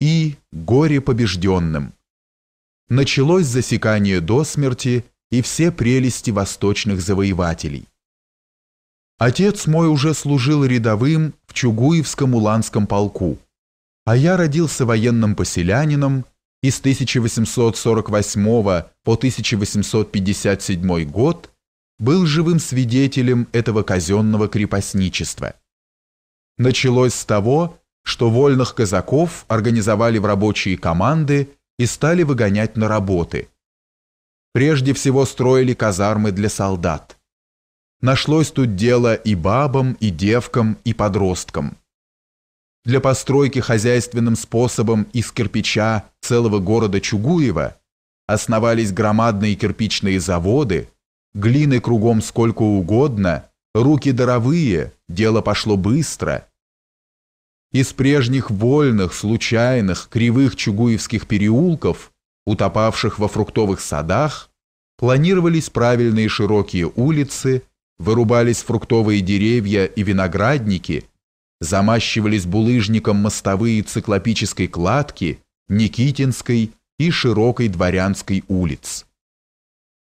Speaker 2: и горе побежденным. Началось засекание до смерти и все прелести восточных завоевателей. Отец мой уже служил рядовым в Чугуевском уланском полку, а я родился военным поселянином и с 1848 по 1857 год был живым свидетелем этого казенного крепостничества. Началось с того, что вольных казаков организовали в рабочие команды и стали выгонять на работы. Прежде всего строили казармы для солдат. Нашлось тут дело и бабам, и девкам, и подросткам. Для постройки хозяйственным способом из кирпича целого города Чугуева основались громадные кирпичные заводы, глины кругом сколько угодно, руки даровые, дело пошло быстро – из прежних вольных, случайных, кривых чугуевских переулков, утопавших во фруктовых садах, планировались правильные широкие улицы, вырубались фруктовые деревья и виноградники, замащивались булыжником мостовые циклопической кладки Никитинской и широкой дворянской улиц.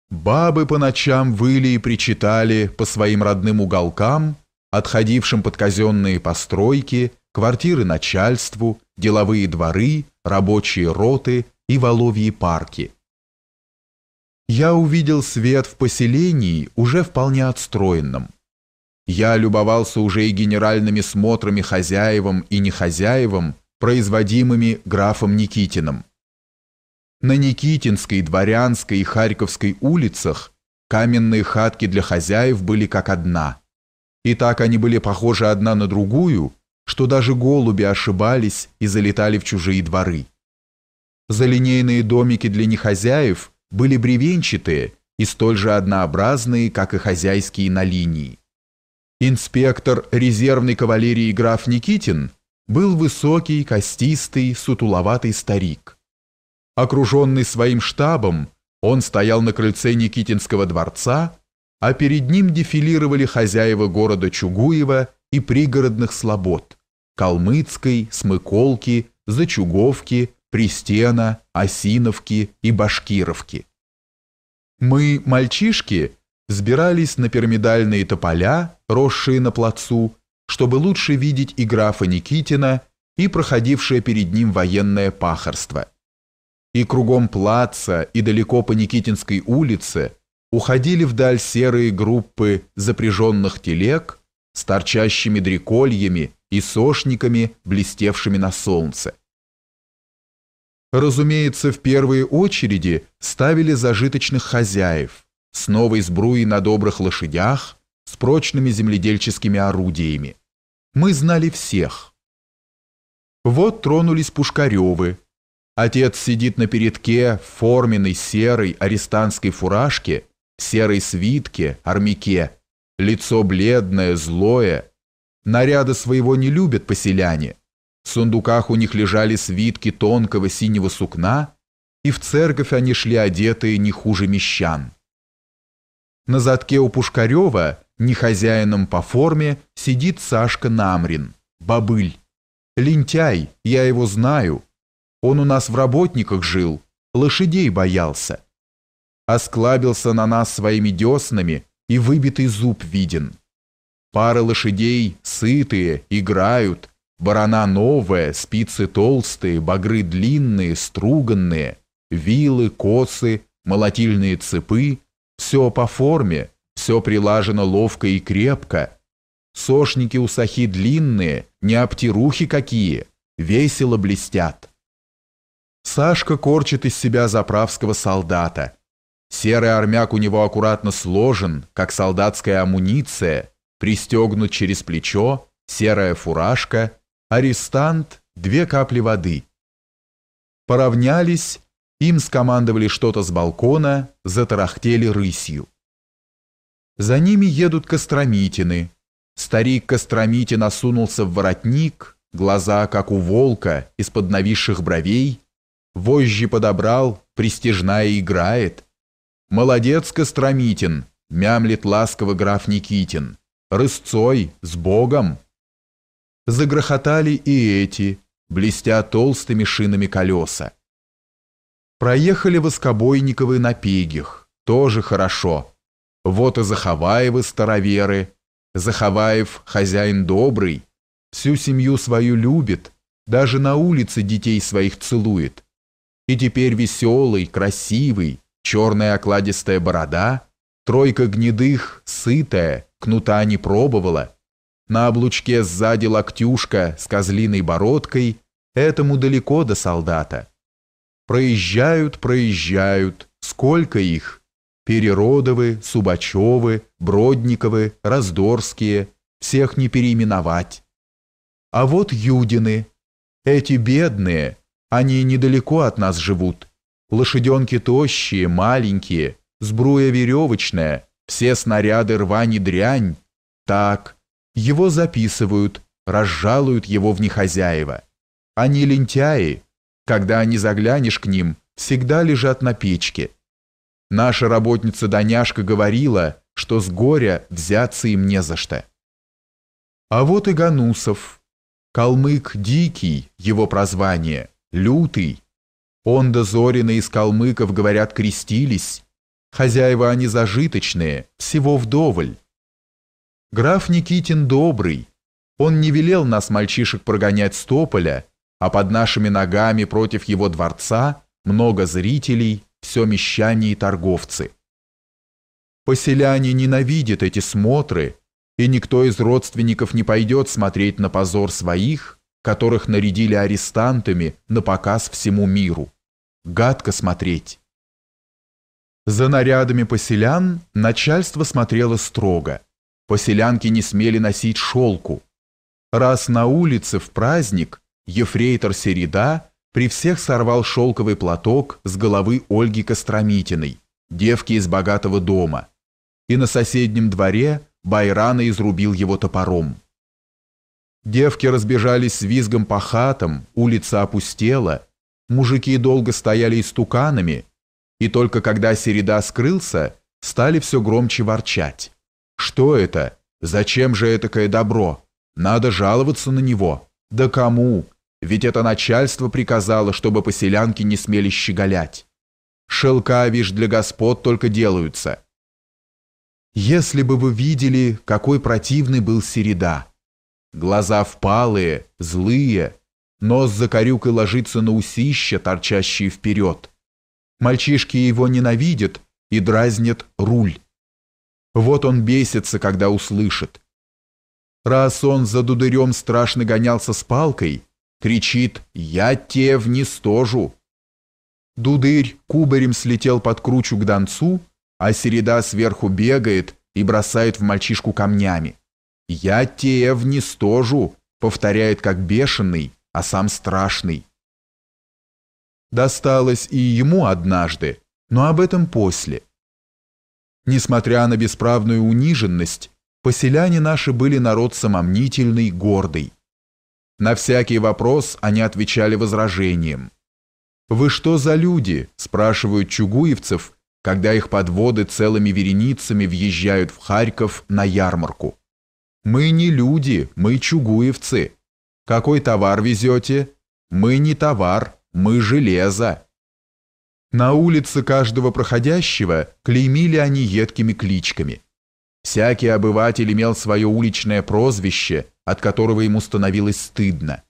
Speaker 2: Бабы по ночам выли и причитали по своим родным уголкам, отходившим под казенные постройки, квартиры начальству, деловые дворы, рабочие роты и воловьи парки. Я увидел свет в поселении, уже вполне отстроенном. Я любовался уже и генеральными смотрами хозяевам и нехозяевам, производимыми графом Никитиным. На Никитинской, Дворянской и Харьковской улицах каменные хатки для хозяев были как одна – и так они были похожи одна на другую, что даже голуби ошибались и залетали в чужие дворы. Залинейные домики для нехозяев были бревенчатые и столь же однообразные, как и хозяйские на линии. Инспектор резервной кавалерии граф Никитин был высокий, костистый, сутуловатый старик. Окруженный своим штабом, он стоял на крыльце Никитинского дворца а перед ним дефилировали хозяева города Чугуева и пригородных слобод – Калмыцкой, Смыколки, Зачуговки, Пристена, Осиновки и Башкировки. Мы, мальчишки, взбирались на пирамидальные тополя, росшие на плацу, чтобы лучше видеть и графа Никитина, и проходившее перед ним военное пахарство. И кругом плаца, и далеко по Никитинской улице – уходили вдаль серые группы запряженных телег с торчащими дрекольями и сошниками, блестевшими на солнце. Разумеется, в первые очереди ставили зажиточных хозяев с новой сбруей на добрых лошадях, с прочными земледельческими орудиями. Мы знали всех. Вот тронулись Пушкаревы. Отец сидит на передке в форменной серой арестантской фуражке серой свитке, армяке, лицо бледное, злое. Наряда своего не любят поселяне. В сундуках у них лежали свитки тонкого синего сукна, и в церковь они шли одетые не хуже мещан. На задке у Пушкарева, не хозяином по форме, сидит Сашка Намрин, бобыль. Лентяй, я его знаю. Он у нас в работниках жил, лошадей боялся осклабился на нас своими деснами, и выбитый зуб виден. Пары лошадей сытые, играют, барана новая, спицы толстые, багры длинные, струганные, вилы, косы, молотильные цепы, все по форме, все прилажено ловко и крепко. Сошники у сахи длинные, не обтирухи какие, весело блестят. Сашка корчит из себя заправского солдата – Серый армяк у него аккуратно сложен, как солдатская амуниция, пристегнут через плечо, серая фуражка, арестант, две капли воды. Поравнялись, им скомандовали что-то с балкона, затарахтели рысью. За ними едут Костромитины. Старик Костромитин осунулся в воротник, глаза, как у волка, из-под нависших бровей. Вожжи подобрал, пристежная играет. «Молодец, Костромитин!» — мямлит ласково граф Никитин. «Рысцой! С Богом!» Загрохотали и эти, блестя толстыми шинами колеса. Проехали Воскобойниковы на Пегих, тоже хорошо. Вот и Захаваевы староверы. Захаваев хозяин добрый, всю семью свою любит, даже на улице детей своих целует. И теперь веселый, красивый, черная окладистая борода, тройка гнедых, сытая, кнута не пробовала, на облучке сзади локтюшка с козлиной бородкой, этому далеко до солдата. Проезжают, проезжают, сколько их? Переродовы, Субачевы, Бродниковы, Раздорские, всех не переименовать. А вот Юдины. Эти бедные, они недалеко от нас живут, Лошаденки тощие, маленькие, сбруя веревочная, все снаряды рвань и дрянь. Так, его записывают, разжалуют его вне хозяева. Они лентяи, когда не заглянешь к ним, всегда лежат на печке. Наша работница-доняшка говорила, что с горя взяться им не за что. А вот и Ганусов. Калмык Дикий, его прозвание, Лютый, он да Зорина из калмыков, говорят, крестились. Хозяева они зажиточные, всего вдоволь. Граф Никитин добрый. Он не велел нас, мальчишек, прогонять с тополя, а под нашими ногами против его дворца много зрителей, все мещане и торговцы. Поселяне ненавидят эти смотры, и никто из родственников не пойдет смотреть на позор своих, которых нарядили арестантами на показ всему миру гадко смотреть. За нарядами поселян начальство смотрело строго. Поселянки не смели носить шелку. Раз на улице в праздник ефрейтор Середа при всех сорвал шелковый платок с головы Ольги Костромитиной, девки из богатого дома, и на соседнем дворе Байрана изрубил его топором. Девки разбежались с визгом по хатам, улица опустела, Мужики долго стояли истуканами, и только когда Середа скрылся, стали все громче ворчать. «Что это? Зачем же этакое добро? Надо жаловаться на него. Да кому? Ведь это начальство приказало, чтобы поселянки не смели щеголять. Шелка, вишь, для господ только делаются». Если бы вы видели, какой противный был Середа. Глаза впалые, злые, Нос за корюкой ложится на усища, торчащие вперед. Мальчишки его ненавидят и дразнят руль. Вот он бесится, когда услышит. Раз он за дудырем страшно гонялся с палкой, кричит «Я те вниз тожу!». Дудырь кубарем слетел под кручу к донцу, а середа сверху бегает и бросает в мальчишку камнями. «Я те вниз тожу!» — повторяет как бешеный, а сам страшный. Досталось и ему однажды, но об этом после. Несмотря на бесправную униженность, поселяне наши были народ самомнительный, гордый. На всякий вопрос они отвечали возражением. «Вы что за люди?» – спрашивают чугуевцев, когда их подводы целыми вереницами въезжают в Харьков на ярмарку. «Мы не люди, мы чугуевцы». Какой товар везете? Мы не товар, мы железо. На улице каждого проходящего клеймили они едкими кличками. Всякий обыватель имел свое уличное прозвище, от которого ему становилось стыдно.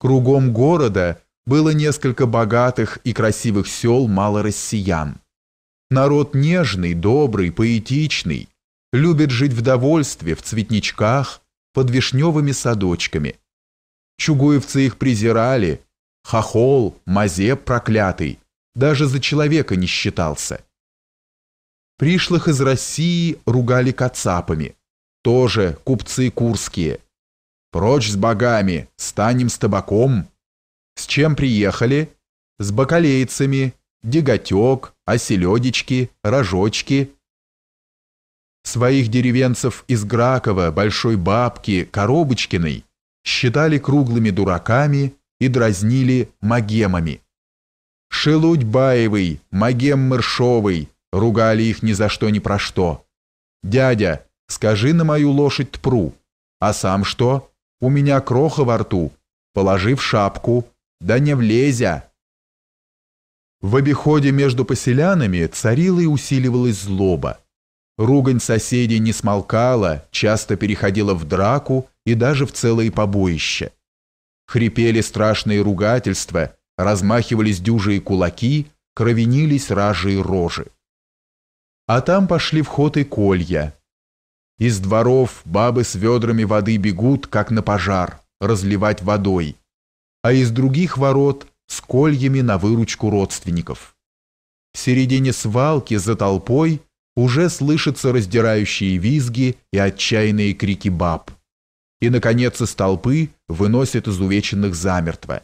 Speaker 2: Кругом города было несколько богатых и красивых сел малороссиян. Народ нежный, добрый, поэтичный, любит жить в довольстве, в цветничках, под вишневыми садочками – Чугуевцы их презирали. Хохол, Мазеп проклятый, даже за человека не считался. Пришлых из России ругали кацапами. Тоже купцы курские. «Прочь с богами, станем с табаком». С чем приехали? С бакалейцами, деготек, оселедечки, рожочки. Своих деревенцев из Гракова, Большой Бабки, Коробочкиной считали круглыми дураками и дразнили магемами. Шелудьбаевый, магем Мыршовый, ругали их ни за что ни про что. «Дядя, скажи на мою лошадь тпру, а сам что? У меня кроха во рту, положи в шапку, да не влезя!» В обиходе между поселянами царила и усиливалась злоба. Ругань соседей не смолкала, часто переходила в драку и даже в целое побоище. Хрипели страшные ругательства, размахивались дюжие кулаки, кровенились ражие рожи. А там пошли в ход и колья. Из дворов бабы с ведрами воды бегут, как на пожар, разливать водой, а из других ворот с кольями на выручку родственников. В середине свалки за толпой уже слышатся раздирающие визги и отчаянные крики баб и, наконец, из толпы выносит изувеченных замертво.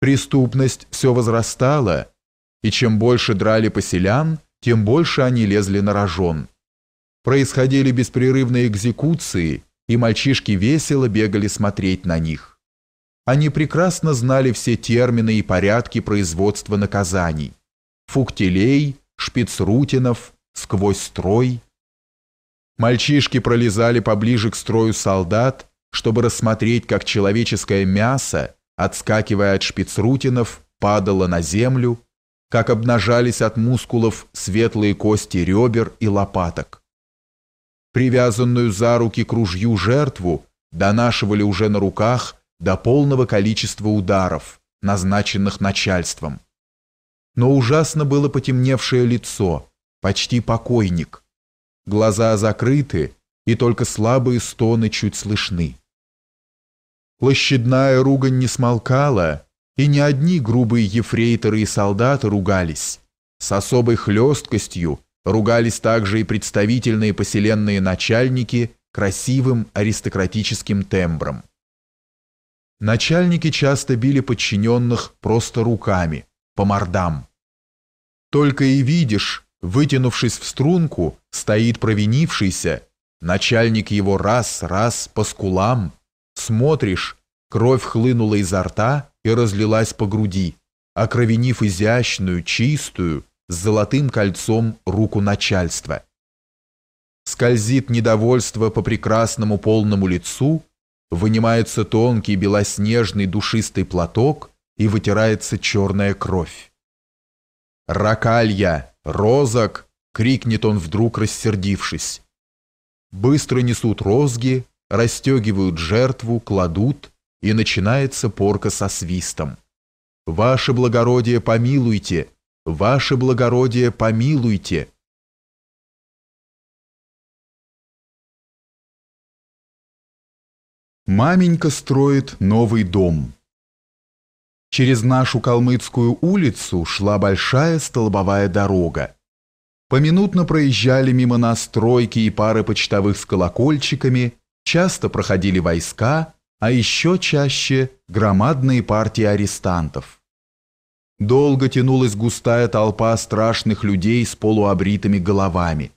Speaker 2: Преступность все возрастала, и чем больше драли поселян, тем больше они лезли на рожон. Происходили беспрерывные экзекуции, и мальчишки весело бегали смотреть на них. Они прекрасно знали все термины и порядки производства наказаний. фуктилей, шпицрутинов, сквозь строй – Мальчишки пролезали поближе к строю солдат, чтобы рассмотреть, как человеческое мясо, отскакивая от шпицрутинов, падало на землю, как обнажались от мускулов светлые кости ребер и лопаток. Привязанную за руки к ружью жертву донашивали уже на руках до полного количества ударов, назначенных начальством. Но ужасно было потемневшее лицо, почти покойник, глаза закрыты, и только слабые стоны чуть слышны. Площадная ругань не смолкала, и не одни грубые ефрейторы и солдаты ругались. С особой хлесткостью ругались также и представительные поселенные начальники красивым аристократическим тембром. Начальники часто били подчиненных просто руками, по мордам. Только и видишь, Вытянувшись в струнку, стоит провинившийся. Начальник его раз-раз по скулам. Смотришь, кровь хлынула изо рта и разлилась по груди, окровенив изящную, чистую, с золотым кольцом руку начальства. Скользит недовольство по прекрасному полному лицу, вынимается тонкий белоснежный душистый платок и вытирается черная кровь. «Ракалья!» «Розок!» — крикнет он вдруг, рассердившись. Быстро несут розги, расстегивают жертву, кладут, и начинается порка со свистом. «Ваше благородие, помилуйте! Ваше благородие, помилуйте!»
Speaker 3: Маменька строит
Speaker 2: новый дом. Через нашу Калмыцкую улицу шла большая столбовая дорога. Поминутно проезжали мимо нас тройки и пары почтовых с колокольчиками, часто проходили войска, а еще чаще громадные партии арестантов. Долго тянулась густая толпа страшных людей с полуобритыми головами.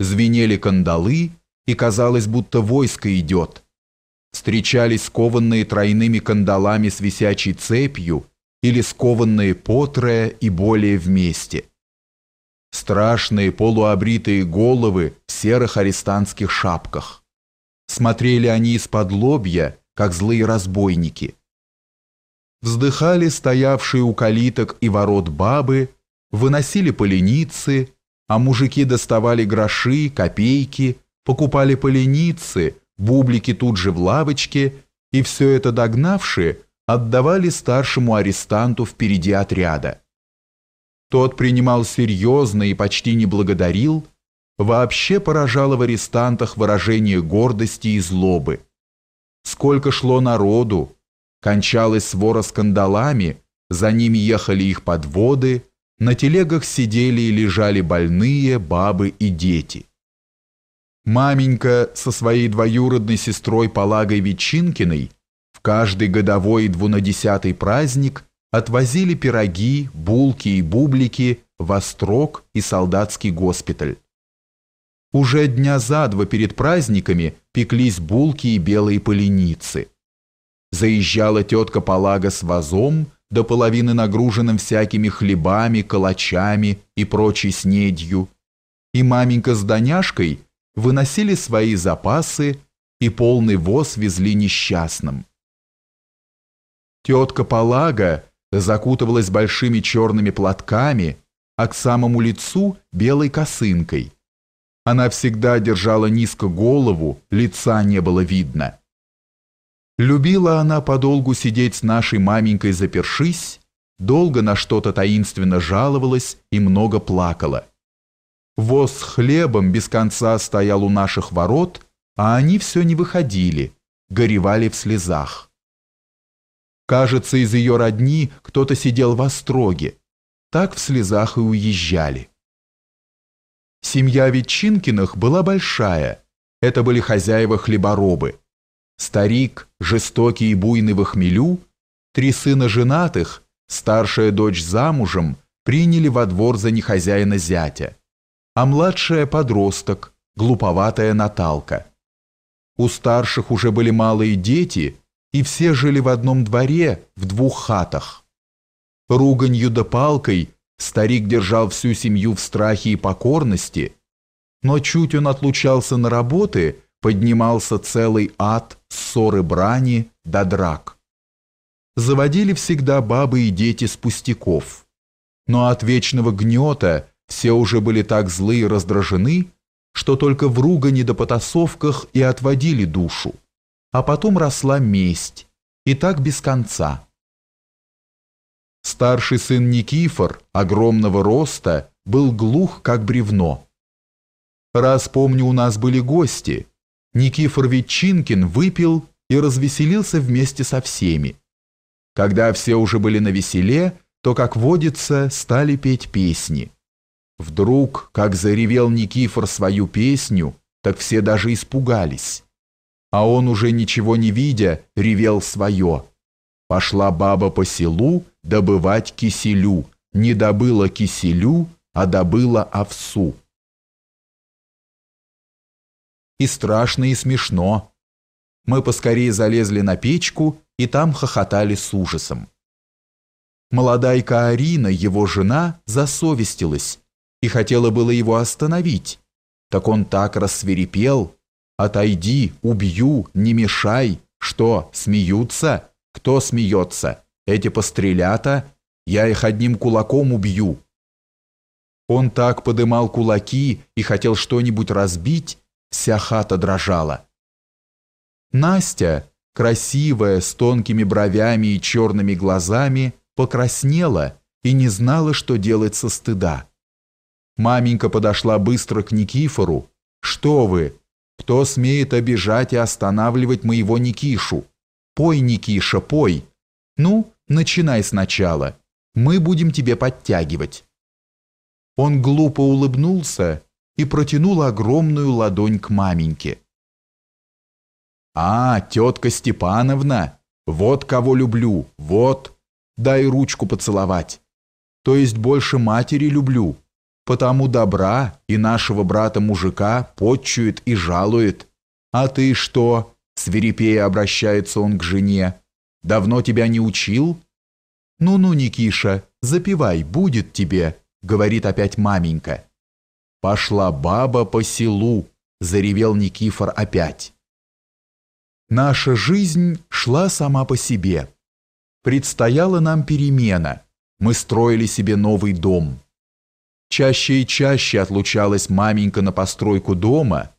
Speaker 2: Звенели кандалы, и казалось, будто войско идет – встречались скованные тройными кандалами с висячей цепью или скованные по и более вместе. Страшные полуобритые головы в серых арестантских шапках. Смотрели они из-под лобья, как злые разбойники. Вздыхали стоявшие у калиток и ворот бабы, выносили поленицы, а мужики доставали гроши, копейки, покупали поленицы – бублики тут же в лавочке, и все это догнавшие отдавали старшему арестанту впереди отряда. Тот принимал серьезно и почти не благодарил, вообще поражало в арестантах выражение гордости и злобы. Сколько шло народу, кончалась свора скандалами, за ними ехали их подводы, на телегах сидели и лежали больные, бабы и дети. Маменька со своей двоюродной сестрой Палагой Вечинкиной в каждый годовой двунадесятый праздник отвозили пироги, булки и бублики в Острог и солдатский госпиталь. Уже дня за два перед праздниками пеклись булки и белые поленицы. Заезжала тетка Палага с вазом, до половины нагруженным всякими хлебами, калачами и прочей снедью, и маменька с Доняшкой – выносили свои запасы и полный воз везли несчастным. Тетка Палага закутывалась большими черными платками, а к самому лицу белой косынкой. Она всегда держала низко голову, лица не было видно. Любила она подолгу сидеть с нашей маменькой запершись, долго на что-то таинственно жаловалась и много плакала. Воз с хлебом без конца стоял у наших ворот, а они все не выходили, горевали в слезах. Кажется, из ее родни кто-то сидел в остроге. Так в слезах и уезжали. Семья Ветчинкиных была большая. Это были хозяева хлеборобы. Старик, жестокий и буйный в охмелю, три сына женатых, старшая дочь замужем, приняли во двор за нехозяина зятя а младшая – подросток, глуповатая Наталка. У старших уже были малые дети, и все жили в одном дворе, в двух хатах. Руганью да палкой старик держал всю семью в страхе и покорности, но чуть он отлучался на работы, поднимался целый ад, ссоры брани да драк. Заводили всегда бабы и дети с пустяков. Но от вечного гнета – все уже были так злы и раздражены, что только в ругани до да потасовках и отводили душу. А потом росла месть, и так без конца. Старший сын Никифор, огромного роста, был глух, как бревно. Раз, помню, у нас были гости. Никифор Ветчинкин выпил и развеселился вместе со всеми. Когда все уже были на веселе, то, как водится, стали петь песни. Вдруг, как заревел Никифор свою песню, так все даже испугались. А он, уже ничего не видя, ревел
Speaker 1: свое. Пошла баба по селу добывать киселю, не добыла киселю, а добыла овсу. И страшно, и смешно. Мы поскорее залезли на печку
Speaker 2: и там хохотали с ужасом. Молодайка Арина, его жена, засовестилась и хотела было его остановить. Так он так рассверепел. «Отойди, убью, не мешай! Что, смеются? Кто смеется? Эти пострелята? Я их одним кулаком убью!» Он так подымал кулаки и хотел что-нибудь разбить, вся хата дрожала. Настя, красивая, с тонкими бровями и черными глазами, покраснела и не знала, что делать со стыда. Маменька подошла быстро к Никифору. «Что вы? Кто смеет обижать и останавливать моего Никишу? Пой, Никиша, пой. Ну, начинай сначала. Мы будем тебе подтягивать». Он глупо улыбнулся и протянул огромную ладонь к маменьке. «А, тетка Степановна, вот кого люблю, вот. Дай ручку поцеловать. То есть больше матери люблю». Потому добра и нашего брата-мужика подчует и жалует. А ты что?» — свирепея обращается он к жене. «Давно тебя не учил?» «Ну-ну, Никиша, запивай, будет тебе», — говорит опять маменька. «Пошла баба по селу», — заревел Никифор опять. Наша жизнь шла сама по себе. Предстояла нам перемена. Мы строили себе новый дом. Чаще и чаще отлучалась маменька на постройку дома,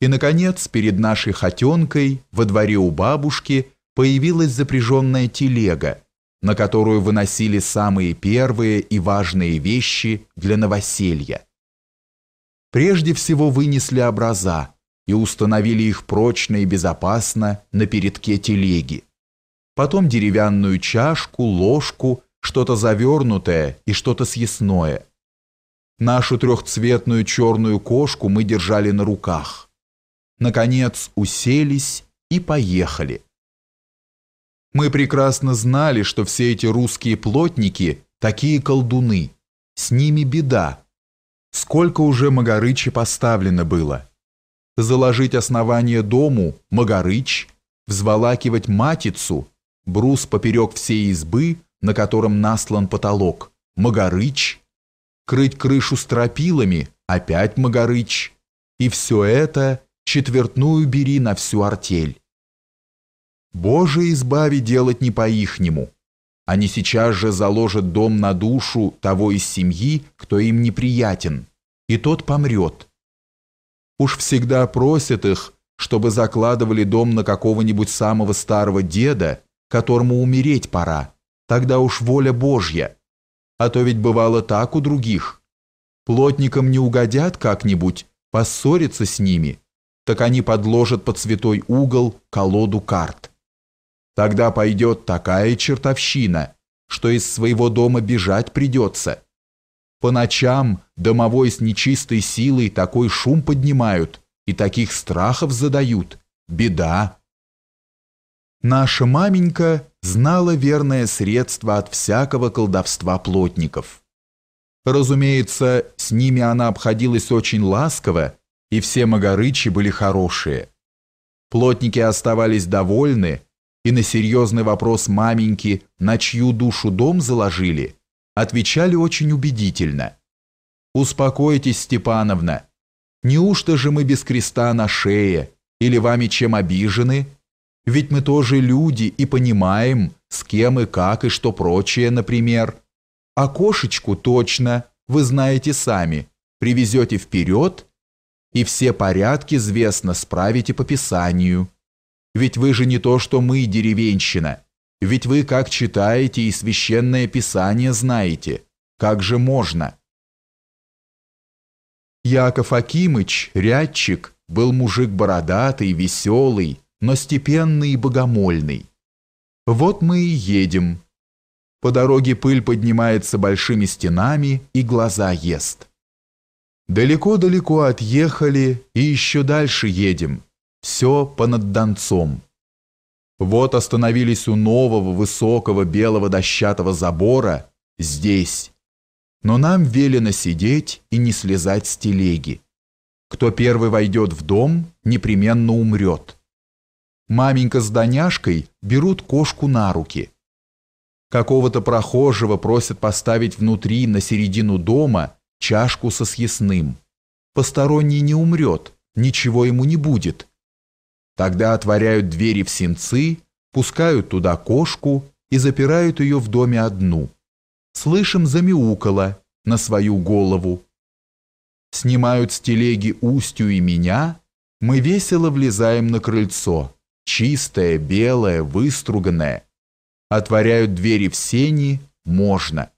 Speaker 2: и, наконец, перед нашей хотенкой во дворе у бабушки появилась запряженная телега, на которую выносили самые первые и важные вещи для новоселья. Прежде всего вынесли образа и установили их прочно и безопасно на передке телеги. Потом деревянную чашку, ложку, что-то завернутое и что-то съестное – Нашу трехцветную черную кошку мы держали на руках. Наконец уселись и поехали. Мы прекрасно знали, что все эти русские плотники – такие колдуны. С ними беда. Сколько уже Магарычи поставлено было. Заложить основание дому – Магарыч, взволакивать матицу, брус поперек всей избы, на котором наслан потолок – Магарыч, крыть крышу стропилами, опять Магарыч. И все это четвертную бери на всю артель. Боже, избави делать не по-ихнему. Они сейчас же заложат дом на душу того из семьи, кто им неприятен, и тот помрет. Уж всегда просят их, чтобы закладывали дом на какого-нибудь самого старого деда, которому умереть пора. Тогда уж воля Божья – а то ведь бывало так у других. Плотникам не угодят как-нибудь, поссориться с ними, так они подложат под святой угол колоду карт. Тогда пойдет такая чертовщина, что из своего дома бежать придется. По ночам домовой с нечистой силой такой шум поднимают и таких страхов задают. Беда. Наша маменька знала верное средство от всякого колдовства плотников. Разумеется, с ними она обходилась очень ласково, и все магарычи были хорошие. Плотники оставались довольны, и на серьезный вопрос маменьки, на чью душу дом заложили, отвечали очень убедительно. «Успокойтесь, Степановна, неужто же мы без креста на шее, или вами чем обижены?» Ведь мы тоже люди и понимаем, с кем и как и что прочее, например. А кошечку точно, вы знаете сами, привезете вперед, и все порядки, известно, справите по писанию. Ведь вы же не то, что мы, деревенщина. Ведь вы как читаете и священное писание знаете. Как же можно? Яков Акимыч, рядчик, был мужик бородатый, веселый, но степенный и богомольный. Вот мы и едем. По дороге пыль поднимается большими стенами и глаза ест. Далеко-далеко отъехали и еще дальше едем. Все понад Донцом. Вот остановились у нового высокого белого дощатого забора здесь. Но нам велено сидеть и не слезать с телеги. Кто первый войдет в дом, непременно умрет. Маменька с Даняшкой берут кошку на руки. Какого-то прохожего просят поставить внутри, на середину дома, чашку со съестным. Посторонний не умрет, ничего ему не будет. Тогда отворяют двери в сенцы, пускают туда кошку и запирают ее в доме одну. Слышим замяукало на свою голову. Снимают с телеги устью и меня, мы весело влезаем на крыльцо чистое, белое, выструганное. Отворяют двери в сени, можно.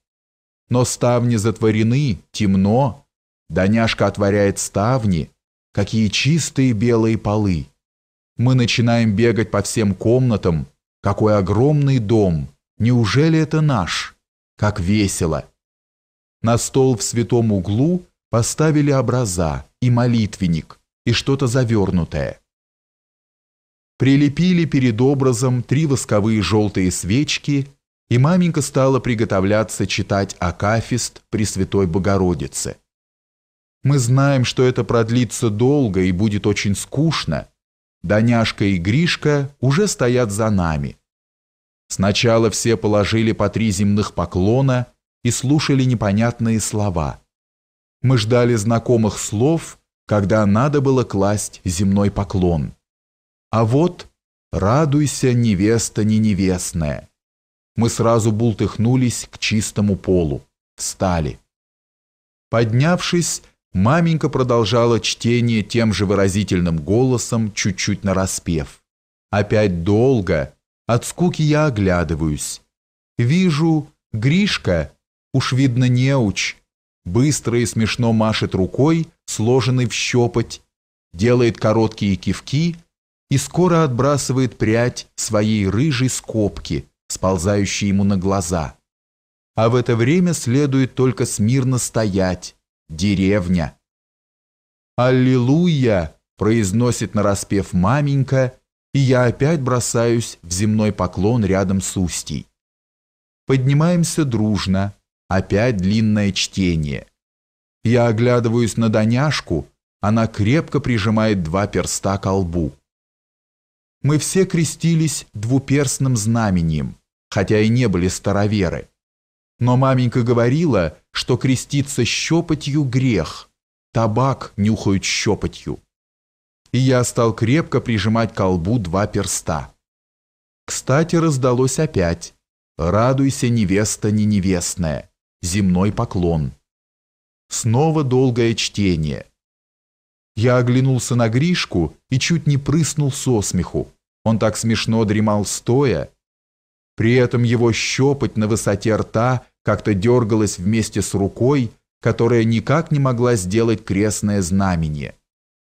Speaker 2: Но ставни затворены, темно. Доняшка отворяет ставни. Какие чистые белые полы. Мы начинаем бегать по всем комнатам. Какой огромный дом. Неужели это наш? Как весело. На стол в святом углу поставили образа и молитвенник, и что-то завернутое прилепили перед образом три восковые желтые свечки, и маменька стала приготовляться читать Акафист Пресвятой Богородице. Мы знаем, что это продлится долго и будет очень скучно. Даняшка и Гришка уже стоят за нами. Сначала все положили по три земных поклона и слушали непонятные слова. Мы ждали знакомых слов, когда надо было класть земной поклон. А вот «Радуйся, невеста не невестная». Мы сразу бултыхнулись к чистому полу. Встали. Поднявшись, маменька продолжала чтение тем же выразительным голосом, чуть-чуть нараспев. Опять долго. От скуки я оглядываюсь. Вижу, Гришка, уж видно неуч, быстро и смешно машет рукой, сложенный в щепоть, делает короткие кивки, и скоро отбрасывает прядь своей рыжей скобки, сползающей ему на глаза. А в это время следует только смирно стоять. Деревня. «Аллилуйя!» – произносит нараспев маменька, и я опять бросаюсь в земной поклон рядом с устьей. Поднимаемся дружно. Опять длинное чтение. Я оглядываюсь на Доняшку, она крепко прижимает два перста к лбу мы все крестились двуперстным знаменем, хотя и не были староверы. Но маменька говорила, что креститься щепотью – грех, табак нюхают щепотью. И я стал крепко прижимать колбу два перста. Кстати, раздалось опять «Радуйся, невеста не невестная», земной поклон. Снова долгое чтение – я оглянулся на Гришку и чуть не прыснул со смеху. Он так смешно дремал стоя. При этом его щепоть на высоте рта как-то дергалась вместе с рукой, которая никак не могла сделать крестное знамение.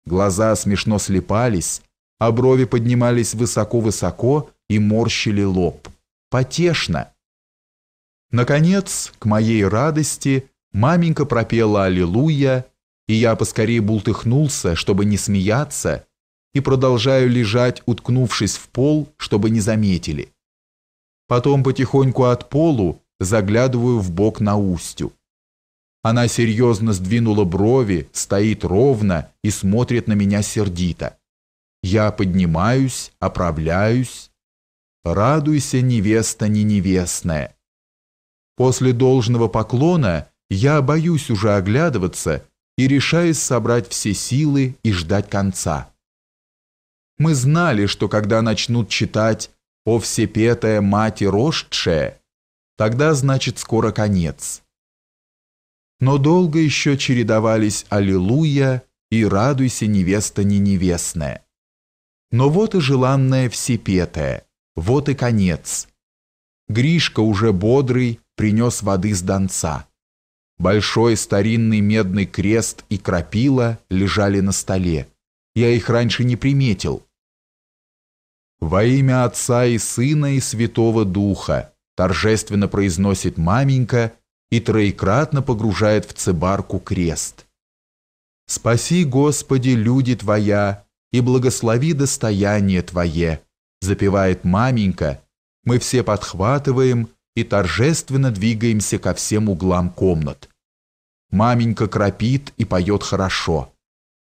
Speaker 2: Глаза смешно слепались, а брови поднимались высоко-высоко и морщили лоб. Потешно. Наконец, к моей радости, маменька пропела «Аллилуйя», и я поскорее бултыхнулся, чтобы не смеяться, и продолжаю лежать, уткнувшись в пол, чтобы не заметили. Потом потихоньку от полу заглядываю в бок на устю. Она серьезно сдвинула брови, стоит ровно и смотрит на меня сердито. Я поднимаюсь, оправляюсь. Радуйся, невеста не невестная. После должного поклона я боюсь уже оглядываться, и решаясь собрать все силы и ждать конца. Мы знали, что когда начнут читать «О всепетая мать и тогда значит скоро конец. Но долго еще чередовались «Аллилуйя» и «Радуйся, невеста неневестная. Но вот и желанное всепетая, вот и конец. Гришка уже бодрый принес воды с донца. Большой старинный медный крест и крапила лежали на столе. Я их раньше не приметил. «Во имя Отца и Сына и Святого Духа» торжественно произносит маменька и троекратно погружает в цибарку крест. «Спаси, Господи, люди Твоя, и благослови достояние Твое», запевает маменька, мы все подхватываем и торжественно двигаемся ко всем углам комнат. Маменька крапит и поет хорошо.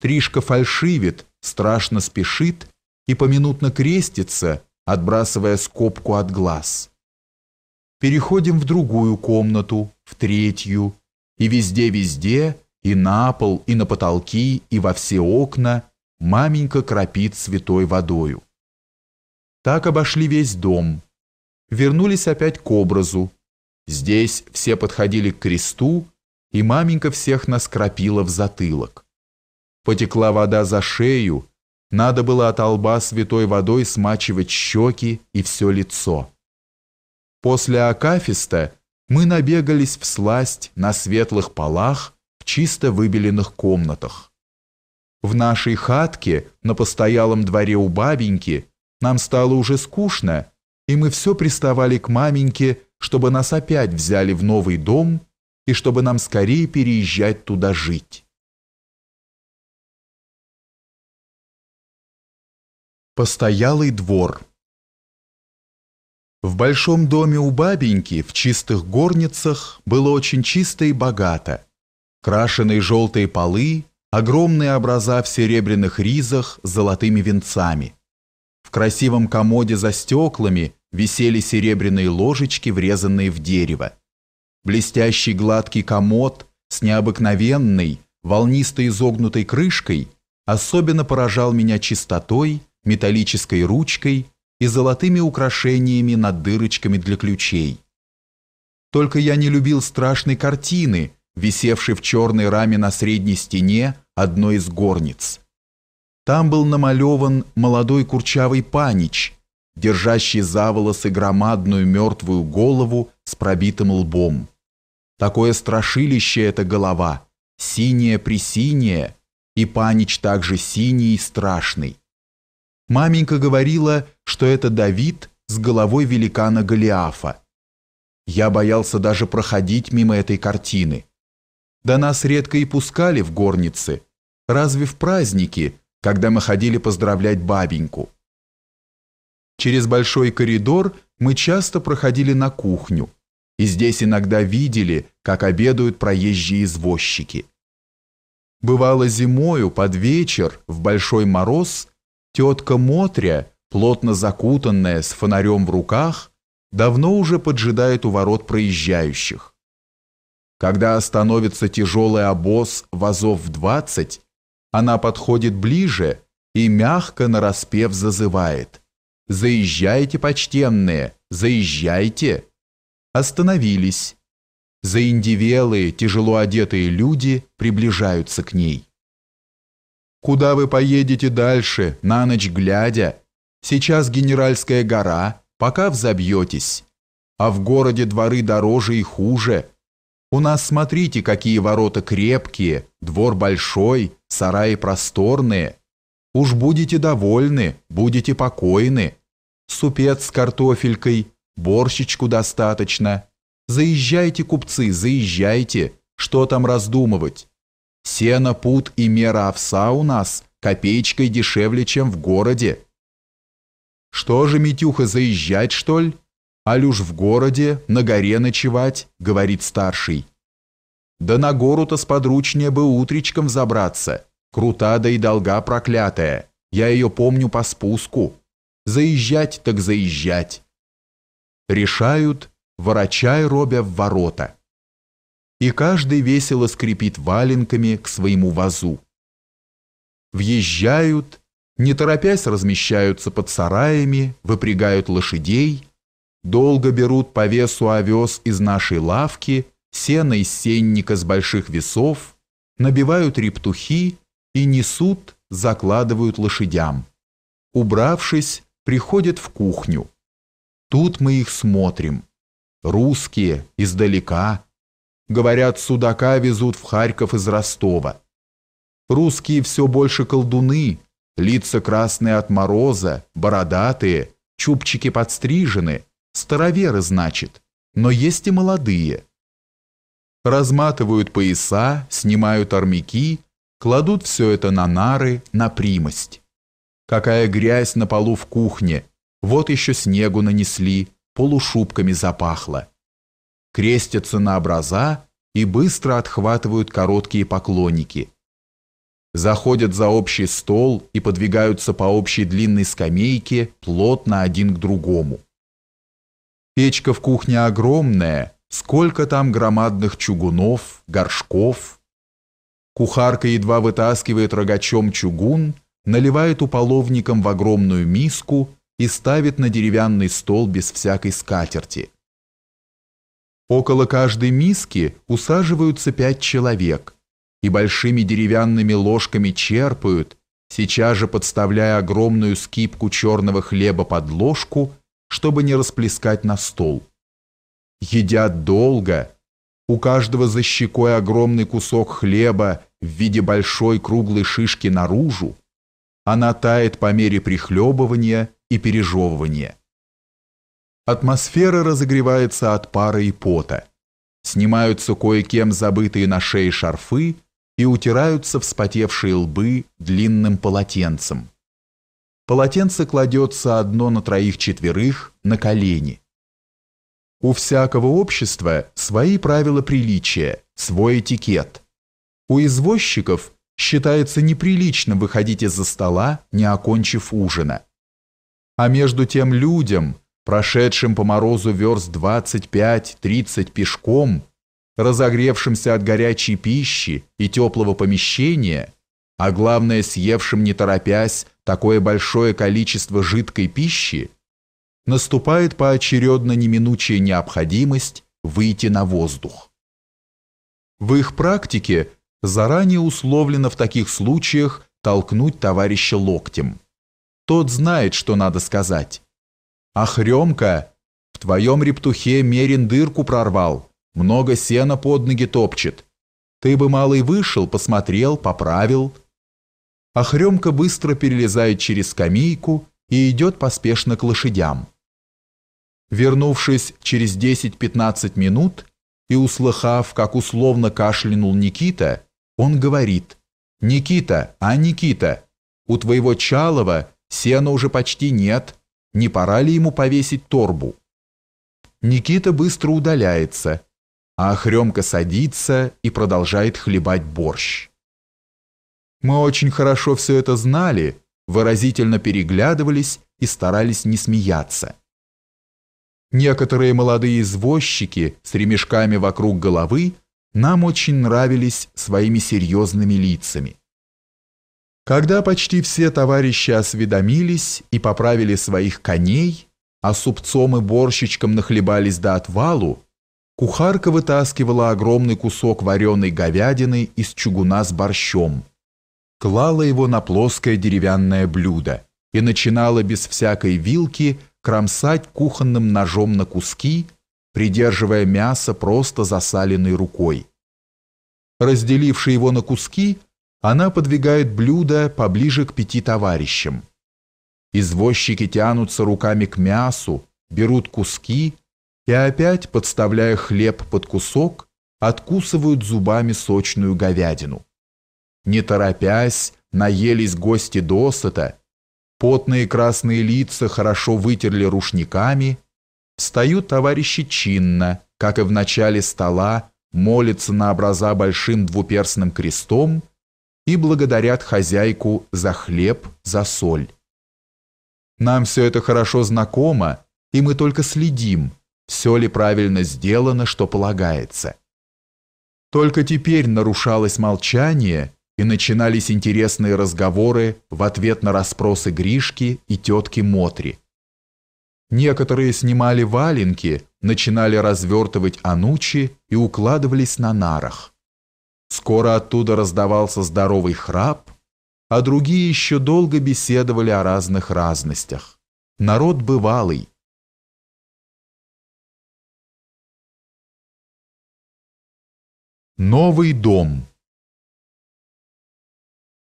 Speaker 2: Тришка фальшивит, страшно спешит и поминутно крестится, отбрасывая скобку от глаз. Переходим в другую комнату, в третью, и везде-везде, и на пол, и на потолки, и во все окна маменька крапит святой водою. Так обошли весь дом – вернулись опять к образу. Здесь все подходили к кресту, и маменька всех наскропила в затылок. Потекла вода за шею, надо было от лба святой водой смачивать щеки и все лицо. После Акафиста мы набегались в сласть на светлых полах в чисто выбеленных комнатах. В нашей хатке на постоялом дворе у бабеньки нам стало уже скучно, и мы все
Speaker 1: приставали к маменьке, чтобы нас опять взяли в новый дом и чтобы нам скорее переезжать туда жить. Постоялый двор В большом доме у бабеньки в чистых горницах было очень чисто и богато.
Speaker 2: Крашеные желтые полы, огромные образа в серебряных ризах с золотыми венцами. В красивом комоде за стеклами висели серебряные ложечки, врезанные в дерево. Блестящий гладкий комод с необыкновенной, волнистой изогнутой крышкой особенно поражал меня чистотой, металлической ручкой и золотыми украшениями над дырочками для ключей. Только я не любил страшной картины, висевшей в черной раме на средней стене одной из горниц. Там был намалеван молодой курчавый панич, держащий за волосы громадную мертвую голову с пробитым лбом. Такое страшилище эта голова, синяя при синяя, и панич также синий и страшный. Маменька говорила, что это Давид с головой великана Голиафа. Я боялся даже проходить мимо этой картины. Да нас редко и пускали в горницы, разве в праздники, когда мы ходили поздравлять бабеньку. Через большой коридор мы часто проходили на кухню, и здесь иногда видели, как обедают проезжие извозчики. Бывало зимою под вечер в большой мороз тетка Мотря, плотно закутанная с фонарем в руках, давно уже поджидает у ворот проезжающих. Когда остановится тяжелый обоз вазов в двадцать, она подходит ближе и мягко нараспев зазывает – «Заезжайте, почтенные, заезжайте!» Остановились. Заиндивелые, тяжело одетые люди приближаются к ней. «Куда вы поедете дальше, на ночь глядя? Сейчас Генеральская гора, пока взобьетесь. А в городе дворы дороже и хуже. У нас, смотрите, какие ворота крепкие, двор большой, сараи просторные». Уж будете довольны, будете покойны. Супец с картофелькой, борщичку достаточно. Заезжайте, купцы, заезжайте, что там раздумывать. Сено, пут и мера овса у нас копеечкой дешевле, чем в городе. Что же, Митюха, заезжать, что ли? А люж в городе, на горе ночевать, говорит старший. Да на гору-то сподручнее бы утречком забраться. Крута да и долга проклятая. Я ее помню по спуску. Заезжать так заезжать. Решают, ворочай робя в ворота. И каждый весело скрипит валенками к своему вазу. Въезжают, не торопясь размещаются под сараями, выпрягают лошадей, долго берут по весу овес из нашей лавки, сено из сенника с больших весов, набивают рептухи, и несут, закладывают лошадям. Убравшись, приходят в кухню. Тут мы их смотрим. Русские, издалека. Говорят, судака везут в Харьков из Ростова. Русские все больше колдуны, лица красные от мороза, бородатые, чубчики подстрижены, староверы, значит, но есть и молодые. Разматывают пояса, снимают армяки, Кладут все это на нары, на примость. Какая грязь на полу в кухне. Вот еще снегу нанесли, полушубками запахло. Крестятся на образа и быстро отхватывают короткие поклонники. Заходят за общий стол и подвигаются по общей длинной скамейке плотно один к другому. Печка в кухне огромная, сколько там громадных чугунов, горшков, Кухарка едва вытаскивает рогачом чугун, наливает уполовником в огромную миску и ставит на деревянный стол без всякой скатерти. Около каждой миски усаживаются пять человек и большими деревянными ложками черпают, сейчас же подставляя огромную скипку черного хлеба под ложку, чтобы не расплескать на стол. Едят долго, у каждого за щекой огромный кусок хлеба в виде большой круглой шишки наружу, она тает по мере прихлебывания и пережевывания. Атмосфера разогревается от пара и пота. Снимаются кое-кем забытые на шее шарфы и утираются вспотевшие лбы длинным полотенцем. Полотенце кладется одно на троих-четверых на колени. У всякого общества свои правила приличия, свой этикет – у извозчиков считается неприлично выходить из-за стола, не окончив ужина. А между тем людям, прошедшим по морозу верст 25-30 пешком, разогревшимся от горячей пищи и теплого помещения, а главное съевшим не торопясь такое большое количество жидкой пищи, наступает поочередно неминучая необходимость выйти на воздух. В их практике заранее условлено в таких случаях толкнуть товарища локтем. Тот знает, что надо сказать. «Ах, Ремка, в твоем рептухе Мерин дырку прорвал, много сена под ноги топчет. Ты бы, малый, вышел, посмотрел, поправил». Ах, быстро перелезает через скамейку и идет поспешно к лошадям. Вернувшись через 10-15 минут и услыхав, как условно кашлянул Никита, он говорит, «Никита, а Никита, у твоего Чалова сена уже почти нет, не пора ли ему повесить торбу?» Никита быстро удаляется, а Хремка садится и продолжает хлебать борщ. Мы очень хорошо все это знали, выразительно переглядывались и старались не смеяться. Некоторые молодые извозчики с ремешками вокруг головы нам очень нравились своими серьезными лицами. Когда почти все товарищи осведомились и поправили своих коней, а супцом и борщичком нахлебались до отвалу, кухарка вытаскивала огромный кусок вареной говядины из чугуна с борщом, клала его на плоское деревянное блюдо и начинала без всякой вилки кромсать кухонным ножом на куски, придерживая мясо просто засаленной рукой. Разделивши его на куски, она подвигает блюдо поближе к пяти товарищам. Извозчики тянутся руками к мясу, берут куски и опять, подставляя хлеб под кусок, откусывают зубами сочную говядину. Не торопясь, наелись гости досыта, потные красные лица хорошо вытерли рушниками – Встают товарищи чинно, как и в начале стола, молятся на образа большим двуперстным крестом и благодарят хозяйку за хлеб, за соль. Нам все это хорошо знакомо, и мы только следим, все ли правильно сделано, что полагается. Только теперь нарушалось молчание, и начинались интересные разговоры в ответ на расспросы Гришки и тетки Мотри. Некоторые снимали валенки, начинали развертывать анучи и укладывались на нарах. Скоро оттуда раздавался здоровый храп, а другие еще долго беседовали о разных разностях. Народ бывалый. Новый дом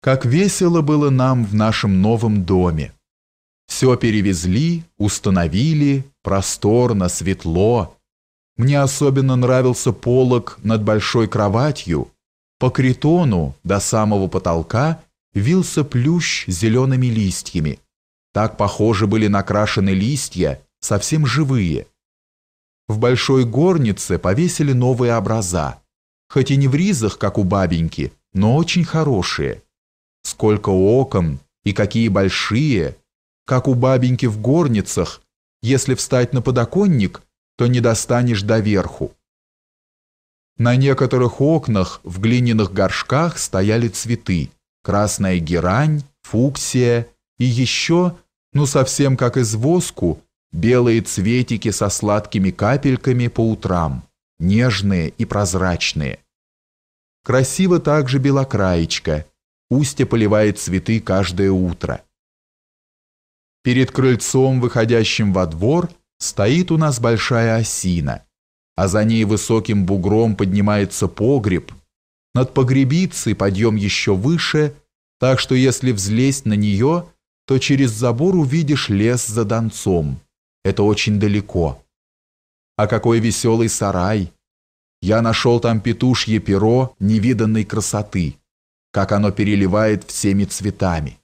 Speaker 2: Как весело было нам в нашем новом доме! Все перевезли, установили, просторно, светло. Мне особенно нравился полог над большой кроватью. По критону до самого потолка вился плющ зелеными листьями. Так похоже были накрашены листья, совсем живые. В большой горнице повесили новые образа. Хоть и не в ризах, как у бабеньки, но очень хорошие. Сколько окон и какие большие – как у бабеньки в горницах, если встать на подоконник, то не достанешь до верху. На некоторых окнах в глиняных горшках стояли цветы, красная герань, фуксия и еще, ну совсем как из воску, белые цветики со сладкими капельками по утрам, нежные и прозрачные. Красиво также белокраечка, устья поливает цветы каждое утро. Перед крыльцом, выходящим во двор, стоит у нас большая осина, а за ней высоким бугром поднимается погреб. Над погребицей подъем еще выше, так что если взлезть на нее, то через забор увидишь лес за донцом. Это очень далеко. А какой веселый сарай! Я нашел там петушье перо невиданной красоты, как оно переливает всеми цветами.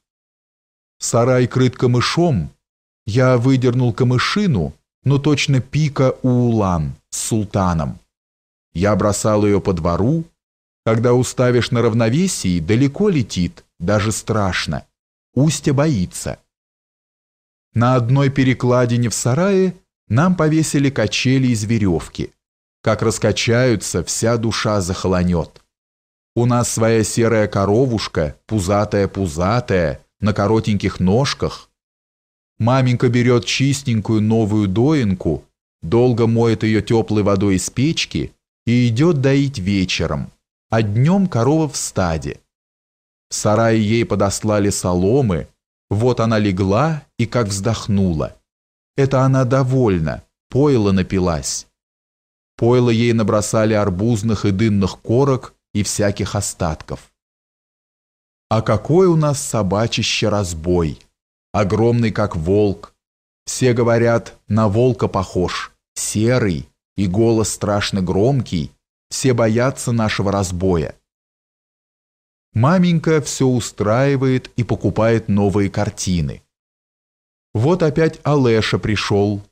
Speaker 2: Сарай крыт камышом. Я выдернул камышину, но точно пика у улан с султаном. Я бросал ее по двору. Когда уставишь на равновесии, далеко летит, даже страшно. Устья боится. На одной перекладине в сарае нам повесили качели из веревки. Как раскачаются, вся душа захолонет. У нас своя серая коровушка, пузатая-пузатая, на коротеньких ножках. Маменька берет чистенькую новую доинку, долго моет ее теплой водой из печки и идет доить вечером, а днем корова в стаде. В сарае ей подослали соломы, вот она легла и как вздохнула. Это она довольна, поила напилась. Пойло ей набросали арбузных и дынных корок и всяких остатков. А какой у нас собачище разбой! Огромный, как волк. Все говорят, на волка похож, серый, и голос страшно громкий. Все боятся нашего разбоя. Маменька все устраивает и покупает новые картины. Вот опять Алеша пришел.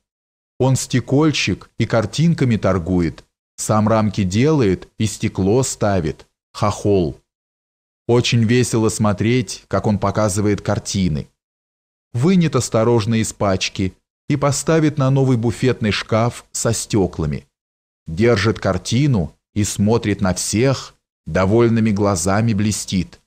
Speaker 2: Он стекольщик и картинками торгует, сам рамки делает и стекло ставит. Хохол. Очень весело смотреть, как он показывает картины. Вынет осторожно из пачки и поставит на новый буфетный шкаф со стеклами. Держит картину и смотрит на всех, довольными глазами блестит.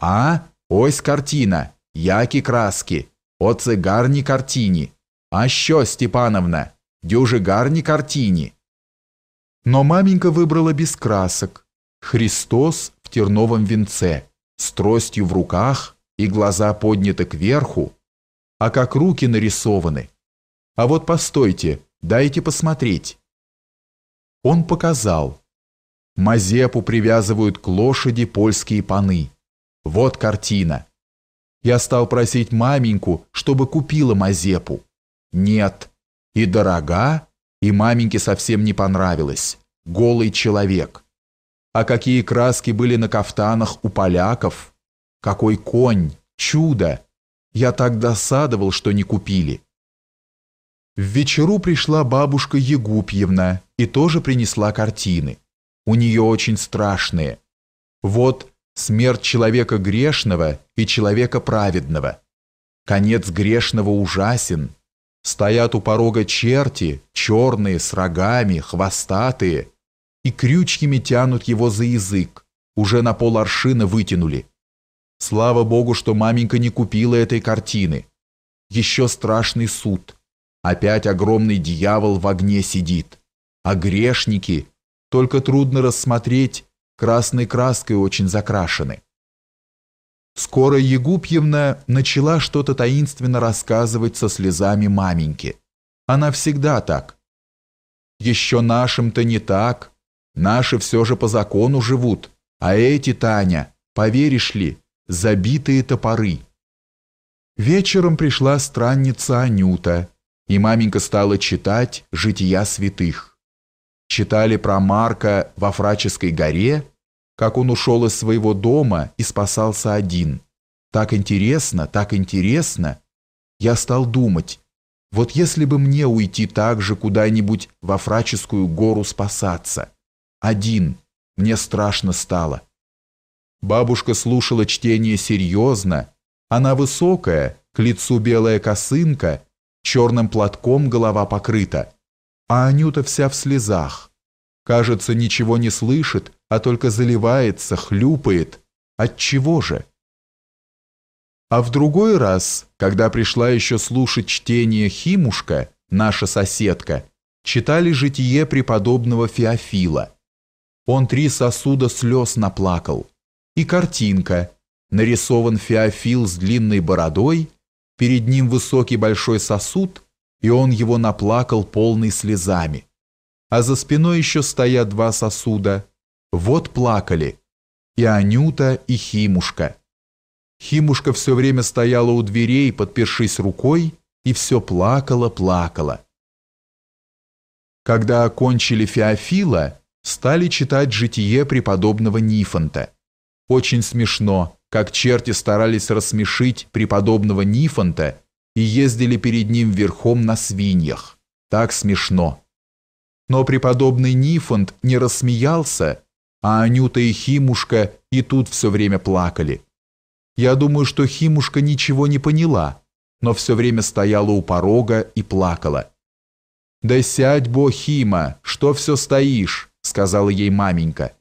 Speaker 2: «А, ось картина, яки краски, о цыгарни картини, а що, Степановна, дюжи гарни картини». Но маменька выбрала без красок. Христос в терновом венце, с тростью в руках и глаза подняты кверху, а как руки нарисованы. А вот постойте, дайте посмотреть. Он показал. Мазепу привязывают к лошади польские паны. Вот картина. Я стал просить маменьку, чтобы купила Мазепу. Нет. И дорога, и маменьке совсем не понравилось. Голый человек. А какие краски были на кафтанах у поляков! Какой конь! Чудо! Я так досадовал, что не купили. В вечеру пришла бабушка Егупьевна и тоже принесла картины. У нее очень страшные. Вот смерть человека грешного и человека праведного. Конец грешного ужасен. Стоят у порога черти, черные, с рогами, хвостатые – и крючками тянут его за язык. Уже на пол аршина вытянули. Слава богу, что маменька не купила этой картины. Еще страшный суд. Опять огромный дьявол в огне сидит. А грешники, только трудно рассмотреть, красной краской очень закрашены. Скоро Егупьевна начала что-то таинственно рассказывать со слезами маменьки. Она всегда так. «Еще нашим-то не так, Наши все же по закону живут, а эти, Таня, поверишь ли, забитые топоры. Вечером пришла странница Анюта, и маменька стала читать «Жития святых». Читали про Марка во Фраческой горе, как он ушел из своего дома и спасался один. Так интересно, так интересно. Я стал думать, вот если бы мне уйти так же куда-нибудь во Фраческую гору спасаться – один. Мне страшно стало. Бабушка слушала чтение серьезно. Она высокая, к лицу белая косынка, черным платком голова покрыта. А Анюта вся в слезах. Кажется, ничего не слышит, а только заливается, хлюпает. От чего же? А в другой раз, когда пришла еще слушать чтение Химушка, наша соседка, читали житие преподобного Феофила – он три сосуда слез наплакал. И картинка. Нарисован феофил с длинной бородой, перед ним высокий большой сосуд, и он его наплакал полный слезами. А за спиной еще стоят два сосуда. Вот плакали. И Анюта, и Химушка. Химушка все время стояла у дверей, подпершись рукой, и все плакала, плакала. Когда окончили Феофила, стали читать житие преподобного Нифонта. Очень смешно, как черти старались рассмешить преподобного Нифонта и ездили перед ним верхом на свиньях. Так смешно. Но преподобный Нифонт не рассмеялся, а Анюта и Химушка и тут все время плакали. Я думаю, что Химушка ничего не поняла, но все время стояла у порога и плакала. «Да сядь, Бо Хима, что все стоишь? — сказала ей маменька.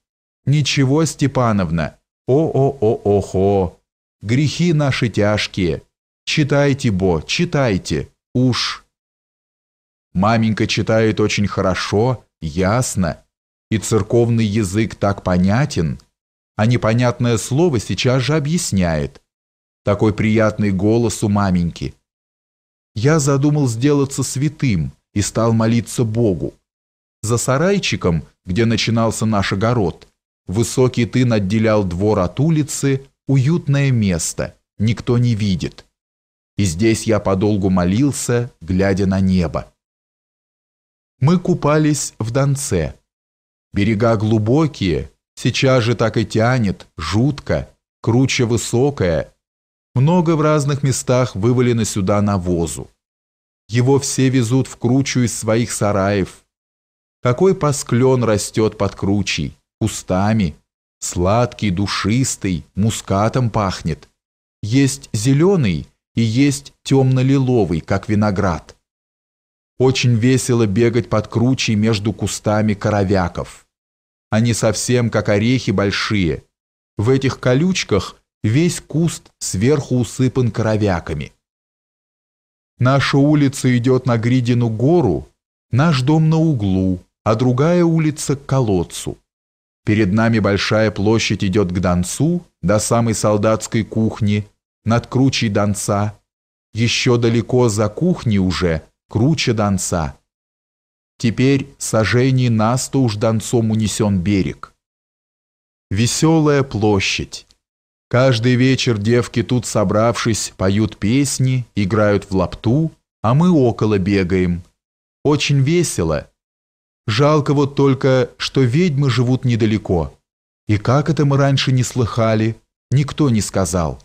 Speaker 2: «Ничего, Степановна, о-о-о-охо! Грехи наши тяжкие! Читайте, Бо, читайте! Уж!» Маменька читает очень хорошо, ясно, и церковный язык так понятен, а непонятное слово сейчас же объясняет. Такой приятный голос у маменьки. «Я задумал сделаться святым и стал молиться Богу. За сарайчиком, где начинался наш огород, высокий тын отделял двор от улицы, уютное место, никто не видит. И здесь я подолгу молился, глядя на небо. Мы купались в Донце. Берега глубокие, сейчас же так и тянет, жутко, круче высокая. Много в разных местах вывалено сюда навозу. Его все везут в кручу из своих сараев, какой посклен растет под кручей, кустами, сладкий, душистый, мускатом пахнет. Есть зеленый и есть темно-лиловый, как виноград. Очень весело бегать под кручей между кустами коровяков. Они совсем как орехи большие. В этих колючках весь куст сверху усыпан коровяками. Наша улица идет на Гридину гору, наш дом на углу, а другая улица к колодцу. Перед нами большая площадь идет к Донцу, до самой солдатской кухни, над кручей Донца. Еще далеко за кухней уже, круче Донца. Теперь сожжений нас-то уж Донцом унесен берег. Веселая площадь. Каждый вечер девки тут собравшись, поют песни, играют в лапту, а мы около бегаем. Очень весело, Жалко вот только, что ведьмы живут недалеко. И как это мы раньше не слыхали, никто не сказал.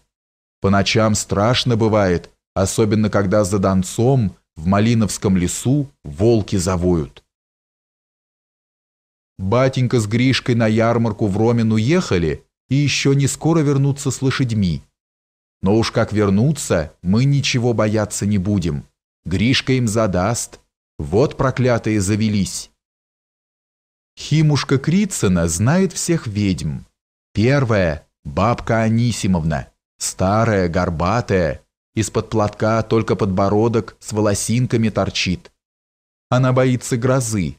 Speaker 2: По ночам страшно бывает, особенно когда за Донцом в Малиновском лесу волки завоют. Батенька с Гришкой на ярмарку в Ромин уехали и еще не скоро вернутся с лошадьми. Но уж как вернуться, мы ничего бояться не будем. Гришка им задаст. Вот проклятые завелись. Химушка Крицына знает всех ведьм. Первая – бабка Анисимовна, старая, горбатая, из-под платка только подбородок с волосинками торчит. Она боится грозы.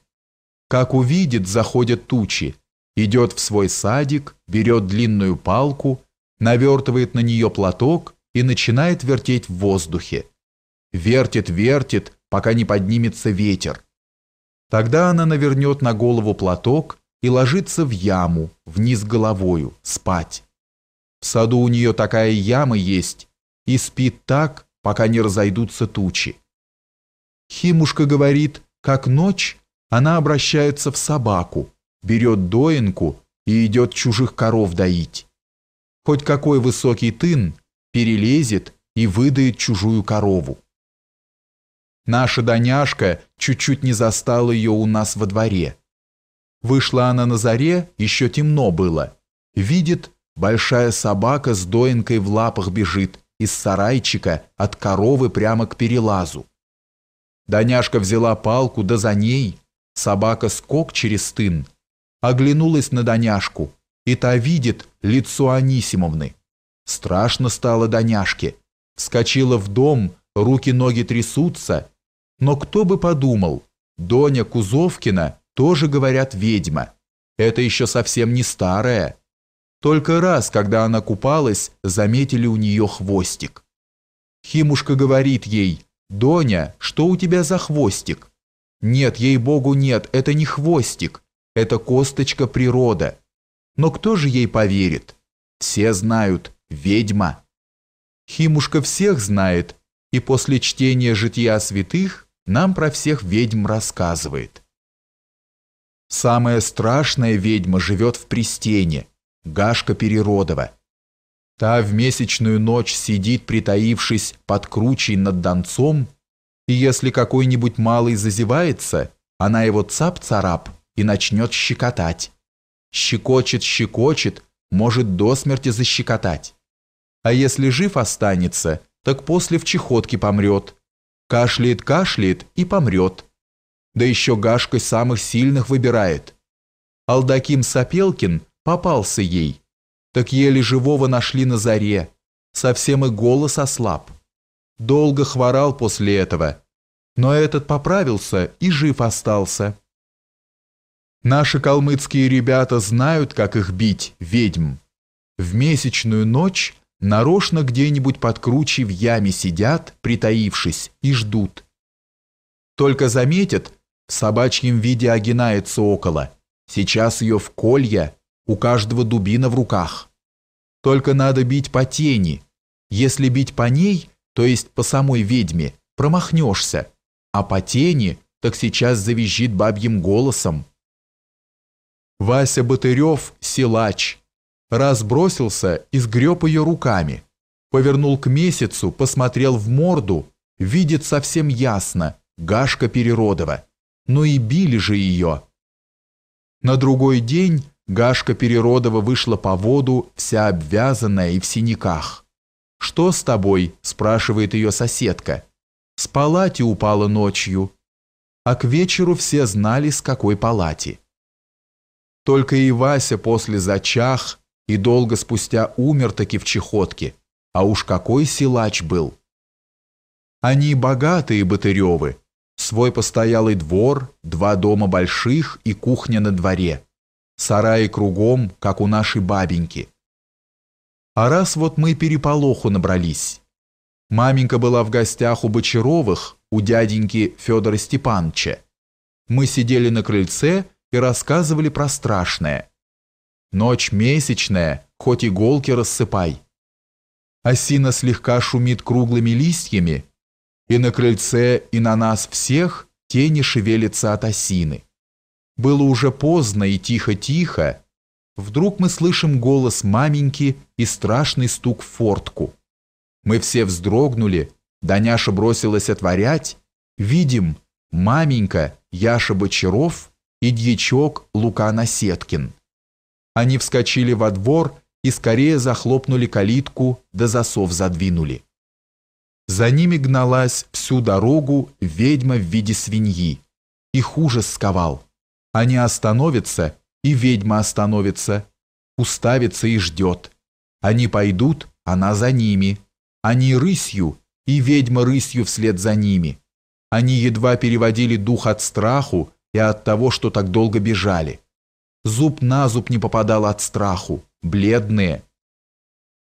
Speaker 2: Как увидит, заходят тучи, идет в свой садик, берет длинную палку, навертывает на нее платок и начинает вертеть в воздухе. Вертит, вертит, пока не поднимется ветер. Тогда она навернет на голову платок и ложится в яму, вниз головою, спать. В саду у нее такая яма есть, и спит так, пока не разойдутся тучи. Химушка говорит, как ночь, она обращается в собаку, берет доинку и идет чужих коров доить. Хоть какой высокий тын перелезет и выдает чужую корову. Наша Даняшка чуть-чуть не застала ее у нас во дворе. Вышла она на заре, еще темно было. Видит, большая собака с доинкой в лапах бежит из сарайчика от коровы прямо к перелазу. Даняшка взяла палку, да за ней. Собака скок через тын. Оглянулась на Даняшку, и та видит лицо Анисимовны. Страшно стало Даняшке. Вскочила в дом, руки-ноги трясутся, но кто бы подумал, Доня Кузовкина тоже, говорят, ведьма. Это еще совсем не старая. Только раз, когда она купалась, заметили у нее хвостик. Химушка говорит ей, «Доня, что у тебя за хвостик?» «Нет, ей-богу, нет, это не хвостик, это косточка природа». Но кто же ей поверит? Все знают, ведьма. Химушка всех знает, и после чтения «Жития святых» нам про всех ведьм рассказывает. Самая страшная ведьма живет в Пристене, Гашка Переродова. Та в месячную ночь сидит, притаившись под кручей над донцом, и если какой-нибудь малый зазевается, она его цап-царап и начнет щекотать. Щекочет-щекочет, может до смерти защекотать. А если жив останется, так после в чехотке помрет, Кашляет, кашляет и помрет. Да еще Гашка самых сильных выбирает. Алдаким Сапелкин попался ей. Так еле живого нашли на заре. Совсем и голос ослаб. Долго хворал после этого. Но этот поправился и жив остался. Наши калмыцкие ребята знают, как их бить, ведьм. В месячную ночь нарочно где-нибудь под кручей в яме сидят, притаившись, и ждут. Только заметят, в собачьем виде огинается около, сейчас ее в колья, у каждого дубина в руках. Только надо бить по тени, если бить по ней, то есть по самой ведьме, промахнешься, а по тени, так сейчас завизжит бабьим голосом. Вася Батырев – силач, разбросился и сгреб ее руками, повернул к месяцу, посмотрел в морду, видит совсем ясно, Гашка Переродова. Но ну и били же ее. На другой день Гашка Переродова вышла по воду, вся обвязанная и в синяках. «Что с тобой?» – спрашивает ее соседка. «С палати упала ночью». А к вечеру все знали, с какой палати. Только и Вася после зачах – и долго спустя умер таки в чехотке, а уж какой силач был. Они богатые Батыревы, свой постоялый двор, два дома больших и кухня на дворе, сараи кругом, как у нашей бабеньки. А раз вот мы переполоху набрались. Маменька была в гостях у Бочаровых, у дяденьки Федора Степановича. Мы сидели на крыльце и рассказывали про страшное – Ночь месячная, хоть иголки рассыпай. Осина слегка шумит круглыми листьями, и на крыльце, и на нас всех тени шевелятся от осины. Было уже поздно и тихо-тихо. Вдруг мы слышим голос маменьки и страшный стук в фортку. Мы все вздрогнули, Даняша бросилась отворять. Видим, маменька Яша Бочаров и дьячок Лука Насеткин. Они вскочили во двор и скорее захлопнули калитку, да засов задвинули. За ними гналась всю дорогу ведьма в виде свиньи. Их ужас сковал. Они остановятся, и ведьма остановится. Уставится и ждет. Они пойдут, она за ними. Они рысью, и ведьма рысью вслед за ними. Они едва переводили дух от страху и от того, что так долго бежали зуб на зуб не попадал от страху, бледные.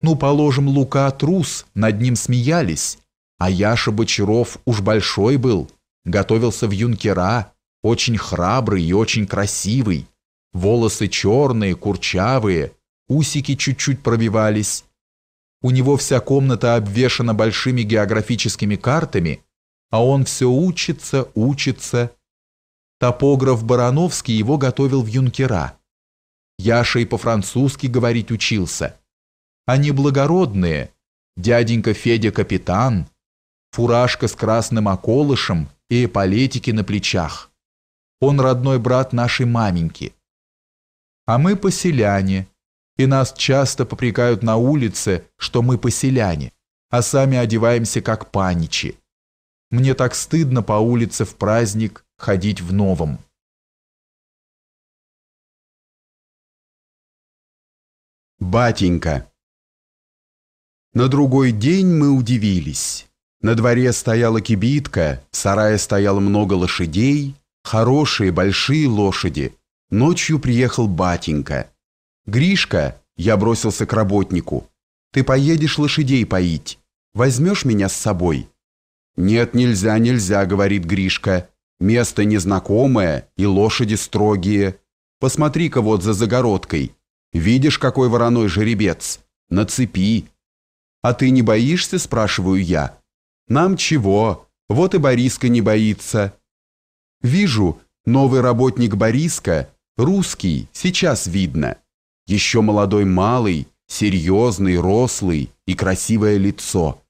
Speaker 2: Ну, положим, Лука трус, над ним смеялись, а Яша Бочаров уж большой был, готовился в юнкера, очень храбрый и очень красивый, волосы черные, курчавые, усики чуть-чуть пробивались. У него вся комната обвешана большими географическими картами, а он все учится, учится, Топограф Барановский его готовил в юнкера. Яша и по-французски говорить учился. Они благородные. Дяденька Федя капитан, фуражка с красным околышем и эполетики на плечах. Он родной брат нашей маменьки. А мы поселяне, и нас часто попрекают на улице, что мы поселяне, а сами одеваемся как паничи. Мне так стыдно по улице в праздник ходить в новом. Батенька. На другой день мы удивились. На дворе стояла кибитка, в сарае стояло много лошадей, хорошие большие лошади. Ночью приехал батенька. «Гришка», я бросился к работнику, «ты поедешь лошадей поить, возьмешь меня с собой?» «Нет, нельзя, нельзя», — говорит Гришка. «Место незнакомое и лошади строгие. Посмотри-ка вот за загородкой. Видишь, какой вороной жеребец? На цепи». «А ты не боишься?» — спрашиваю я. «Нам чего? Вот и Бориска не боится». «Вижу, новый работник Бориска, русский, сейчас видно. Еще молодой малый, серьезный, рослый и красивое лицо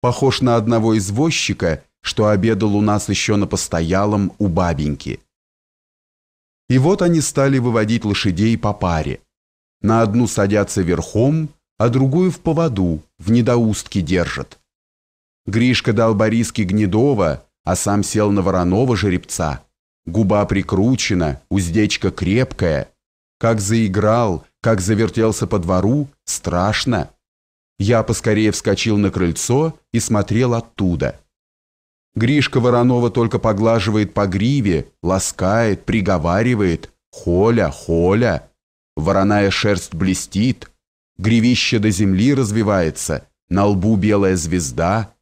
Speaker 2: похож на одного извозчика, что обедал у нас еще на постоялом у бабеньки. И вот они стали выводить лошадей по паре. На одну садятся верхом, а другую в поводу, в недоустке держат. Гришка дал Бориске Гнедова, а сам сел на вороного жеребца. Губа прикручена, уздечка крепкая. Как заиграл, как завертелся по двору, страшно. Я поскорее вскочил на крыльцо и смотрел оттуда. Гришка Воронова только поглаживает по гриве, ласкает, приговаривает «Холя, холя!» Вороная шерсть блестит, гривище до земли развивается, на лбу белая звезда.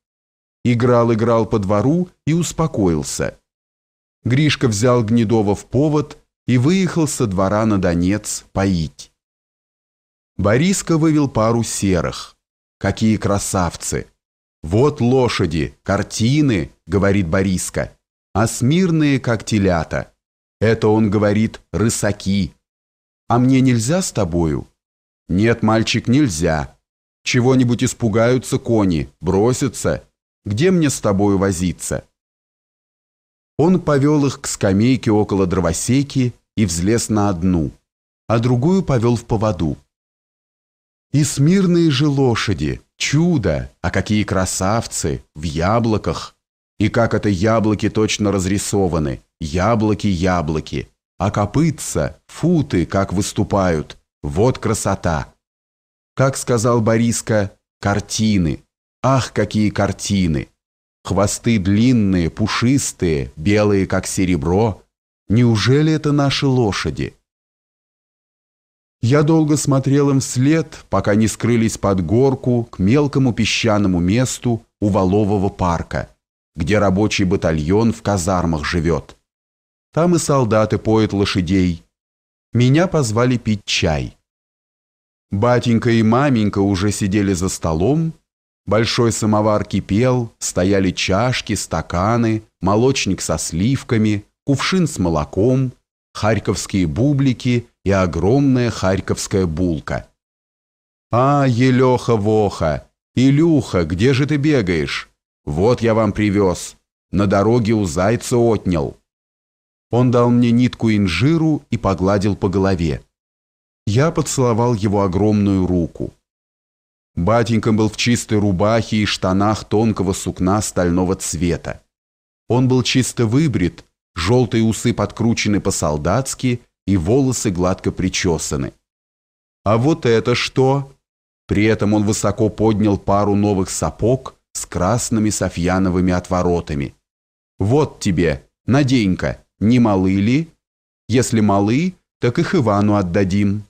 Speaker 2: Играл-играл по двору и успокоился. Гришка взял Гнедова в повод и выехал со двора на Донец поить. Бориска вывел пару серых. Какие красавцы! Вот лошади, картины, говорит Бориска, а смирные, как телята. Это он говорит рысаки. А мне нельзя с тобою? Нет, мальчик, нельзя. Чего-нибудь испугаются кони, бросятся. Где мне с тобою возиться? Он повел их к скамейке около дровосеки и взлез на одну, а другую повел в поводу. И смирные же лошади, чудо, а какие красавцы, в яблоках. И как это яблоки точно разрисованы, яблоки-яблоки. А копытца, футы, как выступают, вот красота. Как сказал Бориска, картины. Ах, какие картины! Хвосты длинные, пушистые, белые, как серебро. Неужели это наши лошади? Я долго смотрел им вслед, пока не скрылись под горку к мелкому песчаному месту у Волового парка, где рабочий батальон в казармах живет. Там и солдаты поют лошадей. Меня позвали пить чай. Батенька и маменька уже сидели за столом. Большой самовар кипел, стояли чашки, стаканы, молочник со сливками, кувшин с молоком, харьковские бублики – и огромная харьковская булка. «А, Елеха-воха! Илюха, где же ты бегаешь? Вот я вам привез. На дороге у зайца отнял». Он дал мне нитку инжиру и погладил по голове. Я поцеловал его огромную руку. Батенька был в чистой рубахе и штанах тонкого сукна стального цвета. Он был чисто выбрит, желтые усы подкручены по-солдатски, и волосы гладко причесаны. «А вот это что?» При этом он высоко поднял пару новых сапог с красными софьяновыми
Speaker 1: отворотами. «Вот тебе, надень-ка, не малы ли? Если малы, так их Ивану отдадим».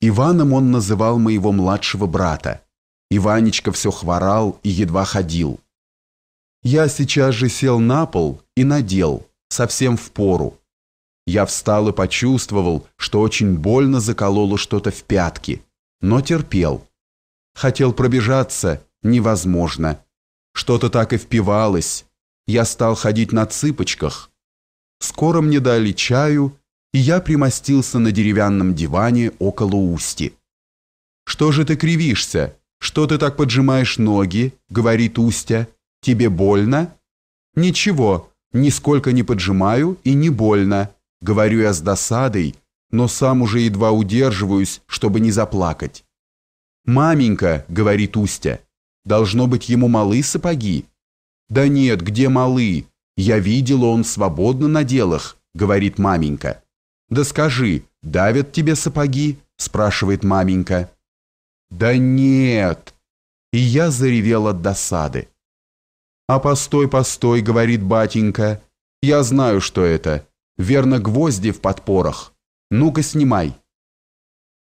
Speaker 2: Иваном он называл моего младшего брата. Иванечка все хворал и едва ходил. Я сейчас же сел на пол и надел, совсем в пору, я встал и почувствовал, что очень больно закололо что-то в пятки, но терпел. Хотел пробежаться, невозможно. Что-то так и впивалось. Я стал ходить на цыпочках. Скоро мне дали чаю, и я примостился на деревянном диване около усти. «Что же ты кривишься? Что ты так поджимаешь ноги?» — говорит Устя. «Тебе больно?» «Ничего, нисколько не поджимаю и не больно. Говорю я с досадой, но сам уже едва удерживаюсь, чтобы не заплакать. «Маменька», — говорит Устя, — «должно быть ему малы сапоги». «Да нет, где малы? Я видела, он свободно на делах», — говорит маменька. «Да скажи, давят тебе сапоги?» — спрашивает маменька. «Да нет!» И я заревел от досады. «А постой, постой», — говорит батенька, — «я знаю, что это. Верно, гвозди в подпорах. Ну-ка, снимай.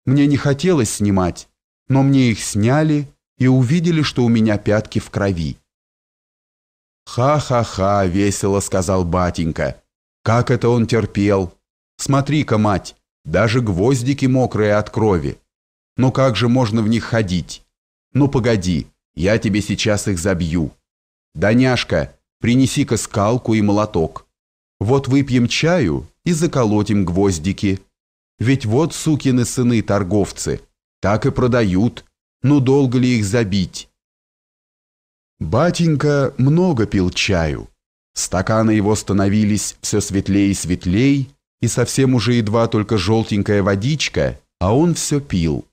Speaker 2: Мне не хотелось снимать, но мне их сняли и увидели, что у меня пятки в крови. «Ха-ха-ха!» — весело сказал батенька. «Как это он терпел! Смотри-ка, мать, даже гвоздики мокрые от крови! Но как же можно в них ходить? Ну погоди, я тебе сейчас их забью! Даняшка, принеси-ка скалку и молоток!» Вот выпьем чаю и заколотим гвоздики. Ведь вот сукины сыны торговцы, так и продают. Ну долго ли их забить? Батенька много пил чаю. Стаканы его становились все светлее и светлее, и совсем уже едва только желтенькая водичка, а он все пил.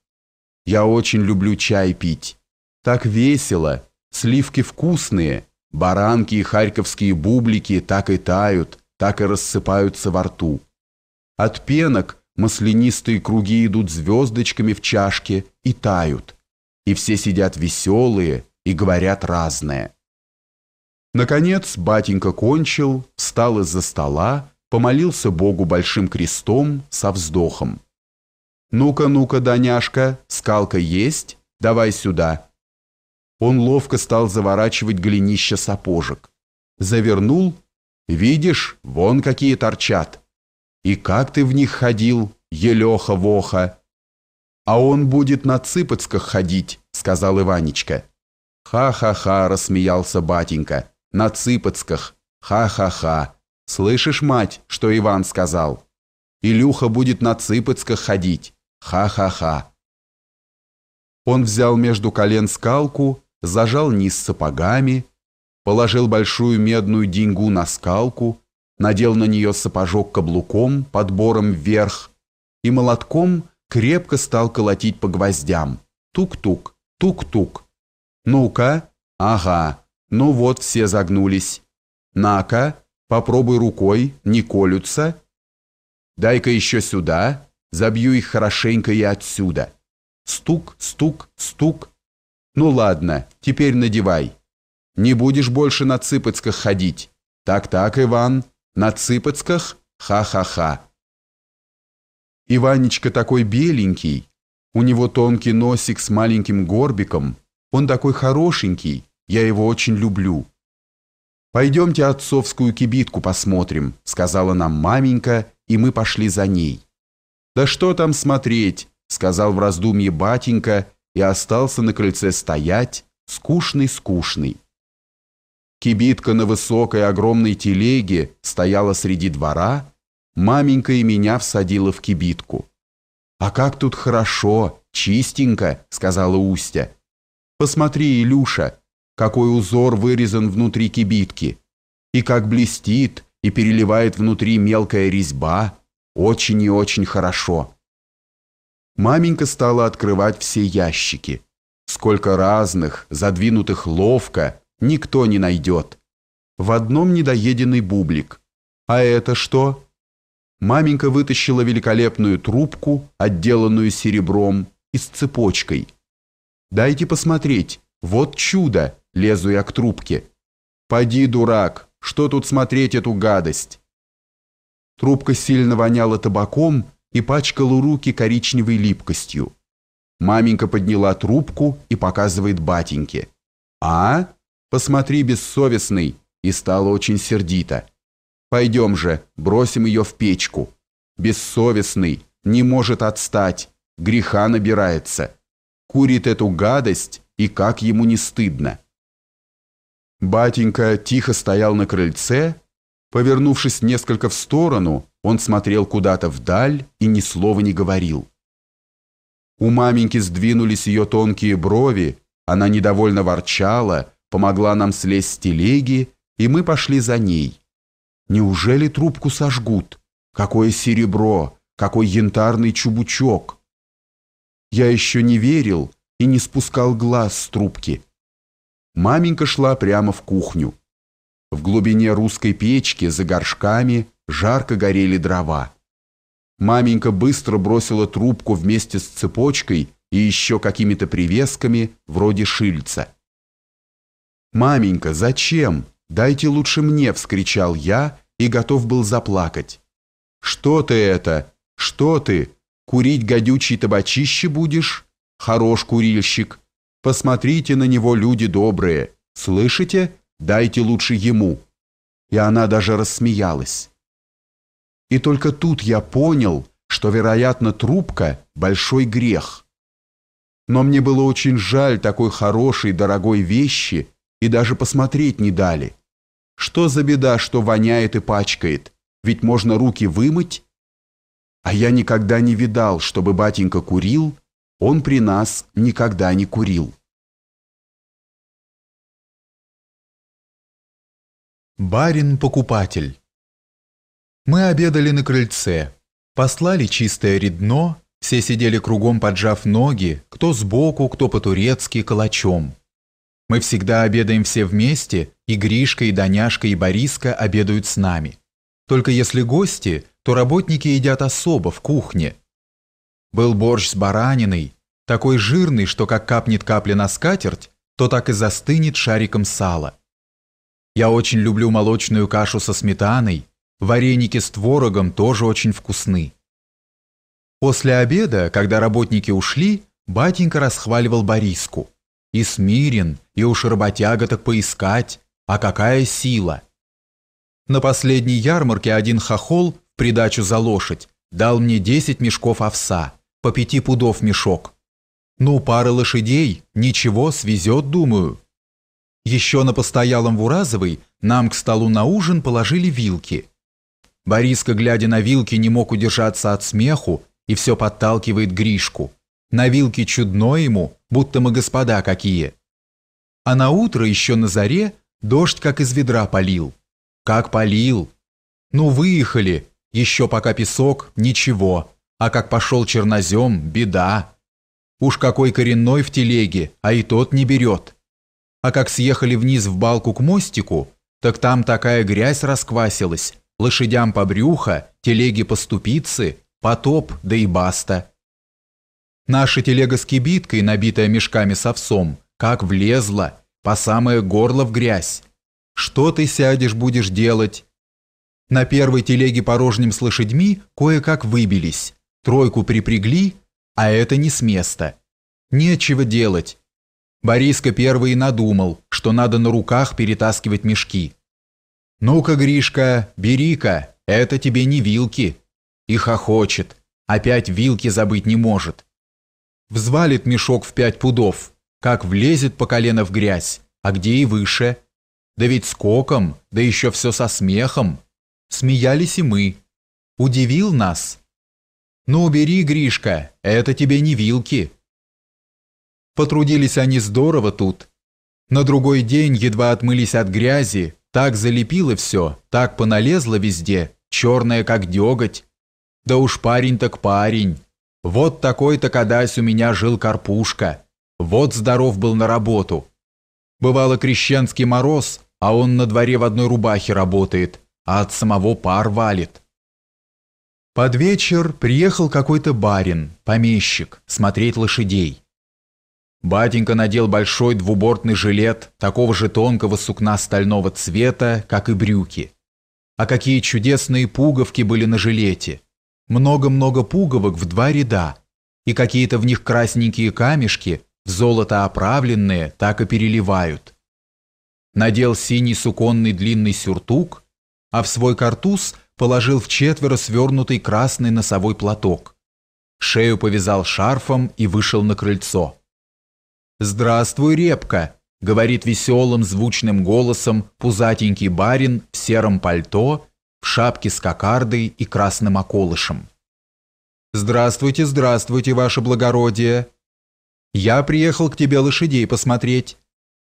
Speaker 2: Я очень люблю чай пить. Так весело, сливки вкусные, баранки и харьковские бублики так и тают, так и рассыпаются во рту. От пенок маслянистые круги идут звездочками в чашке и тают. И все сидят веселые и говорят разное. Наконец батенька кончил, встал из-за стола, помолился Богу большим крестом со вздохом. «Ну-ка, ну-ка, Даняшка, скалка есть? Давай сюда!» Он ловко стал заворачивать глинище сапожек. Завернул Видишь, вон какие торчат. И как ты в них ходил, елеха-воха? А он будет на цыпочках ходить, сказал Иванечка. Ха-ха-ха, рассмеялся батенька. На цыпочках. Ха-ха-ха. Слышишь, мать, что Иван сказал? Илюха будет на цыпочках ходить. Ха-ха-ха. Он взял между колен скалку, зажал низ сапогами, положил большую медную деньгу на скалку, надел на нее сапожок каблуком, подбором вверх, и молотком крепко стал колотить по гвоздям. Тук-тук, тук-тук. Ну-ка, ага, ну вот все загнулись. На-ка, попробуй рукой, не колются. Дай-ка еще сюда, забью их хорошенько и отсюда. Стук, стук, стук. Ну ладно, теперь надевай. Не будешь больше на цыпочках ходить. Так-так, Иван, на цыпочках? Ха-ха-ха. Иванечка такой беленький, у него тонкий носик с маленьким горбиком. Он такой хорошенький, я его очень люблю. «Пойдемте отцовскую кибитку посмотрим», — сказала нам маменька, и мы пошли за ней. «Да что там смотреть?» — сказал в раздумье батенька и остался на крыльце стоять, скучный-скучный. Кибитка на высокой огромной телеге стояла среди двора, маменька и меня всадила в кибитку. «А как тут хорошо, чистенько», — сказала Устя. «Посмотри, Илюша, какой узор вырезан внутри кибитки, и как блестит, и переливает внутри мелкая резьба, очень и очень хорошо». Маменька стала открывать все ящики. Сколько разных, задвинутых ловко, никто не найдет. В одном недоеденный бублик. А это что? Маменька вытащила великолепную трубку, отделанную серебром, и с цепочкой. «Дайте посмотреть, вот чудо!» – лезу я к трубке. «Поди, дурак, что тут смотреть эту гадость?» Трубка сильно воняла табаком и пачкала руки коричневой липкостью. Маменька подняла трубку и показывает батеньке. «А? Посмотри, бессовестный!» И стало очень сердито. «Пойдем же, бросим ее в печку. Бессовестный, не может отстать, греха набирается. Курит эту гадость, и как ему не стыдно!» Батенька тихо стоял на крыльце. Повернувшись несколько в сторону, он смотрел куда-то вдаль и ни слова не говорил. У маменьки сдвинулись ее тонкие брови, она недовольно ворчала – помогла нам слезть с телеги, и мы пошли за ней. Неужели трубку сожгут? Какое серебро, какой янтарный чубучок! Я еще не верил и не спускал глаз с трубки. Маменька шла прямо в кухню. В глубине русской печки за горшками жарко горели дрова. Маменька быстро бросила трубку вместе с цепочкой и еще какими-то привесками, вроде шильца. «Маменька, зачем? Дайте лучше мне!» – вскричал я и готов был заплакать. «Что ты это? Что ты? Курить гадючий табачище будешь? Хорош курильщик! Посмотрите на него, люди добрые! Слышите? Дайте лучше ему!» И она даже рассмеялась. И только тут я понял, что, вероятно, трубка – большой грех. Но мне было очень жаль такой хорошей, дорогой вещи – и даже посмотреть не дали. Что за беда, что воняет и пачкает? Ведь можно
Speaker 1: руки вымыть. А я никогда не видал, чтобы батенька курил, он при нас никогда не курил. Барин-покупатель Мы обедали на крыльце, послали чистое редно, все сидели кругом поджав
Speaker 2: ноги, кто сбоку, кто по-турецки, калачом. Мы всегда обедаем все вместе, и Гришка, и Даняшка, и Бориска обедают с нами. Только если гости, то работники едят особо в кухне. Был борщ с бараниной, такой жирный, что как капнет капля на скатерть, то так и застынет шариком сала. Я очень люблю молочную кашу со сметаной, вареники с творогом тоже очень вкусны. После обеда, когда работники ушли, батенька расхваливал Бориску. И смирен, и уж работяга так поискать, а какая сила! На последней ярмарке один хохол, придачу за лошадь, дал мне десять мешков овса, по пяти пудов мешок. Ну, пара лошадей, ничего, свезет, думаю. Еще на постоялом в Уразовой нам к столу на ужин положили вилки. Бориска, глядя на вилки, не мог удержаться от смеху и все подталкивает Гришку. На вилке чудно ему, будто мы господа какие а на утро еще на заре дождь как из ведра полил. Как полил! Ну, выехали, еще пока песок, ничего, а как пошел чернозем, беда. Уж какой коренной в телеге, а и тот не берет. А как съехали вниз в балку к мостику, так там такая грязь расквасилась, лошадям по брюхо, телеге по ступице, потоп, да и баста. Наша телега с кибиткой, набитая мешками с овсом, как влезла, по самое горло в грязь. Что ты сядешь будешь делать? На первой телеге порожним с лошадьми кое-как выбились, тройку припрягли, а это не с места. Нечего делать. Бориска первый надумал, что надо на руках перетаскивать мешки. «Ну-ка, Гришка, бери-ка, это тебе не вилки». И хохочет, опять вилки забыть не может. Взвалит мешок в пять пудов, как влезет по колено в грязь, а где и выше. Да ведь скоком, да еще все со смехом. Смеялись и мы. Удивил нас. Ну, убери, Гришка, это тебе не вилки. Потрудились они здорово тут. На другой день едва отмылись от грязи, так залепило все, так поналезло везде, черное как деготь. Да уж парень так парень. Вот такой-то кадась у меня жил Карпушка. Вот здоров был на работу. Бывало крещенский мороз, а он на дворе в одной рубахе работает, а от самого пар валит. Под вечер приехал какой-то барин, помещик, смотреть лошадей. Батенька надел большой двубортный жилет такого же тонкого сукна стального цвета, как и брюки. А какие чудесные пуговки были на жилете. Много-много пуговок в два ряда. И какие-то в них красненькие камешки, в золото оправленные, так и переливают. Надел синий суконный длинный сюртук, а в свой картуз положил в четверо свернутый красный носовой платок. Шею повязал шарфом и вышел на крыльцо. «Здравствуй, репка!» — говорит веселым звучным голосом пузатенький барин в сером пальто, в шапке с кокардой и красным околышем. «Здравствуйте, здравствуйте, ваше благородие!» Я приехал к тебе лошадей посмотреть.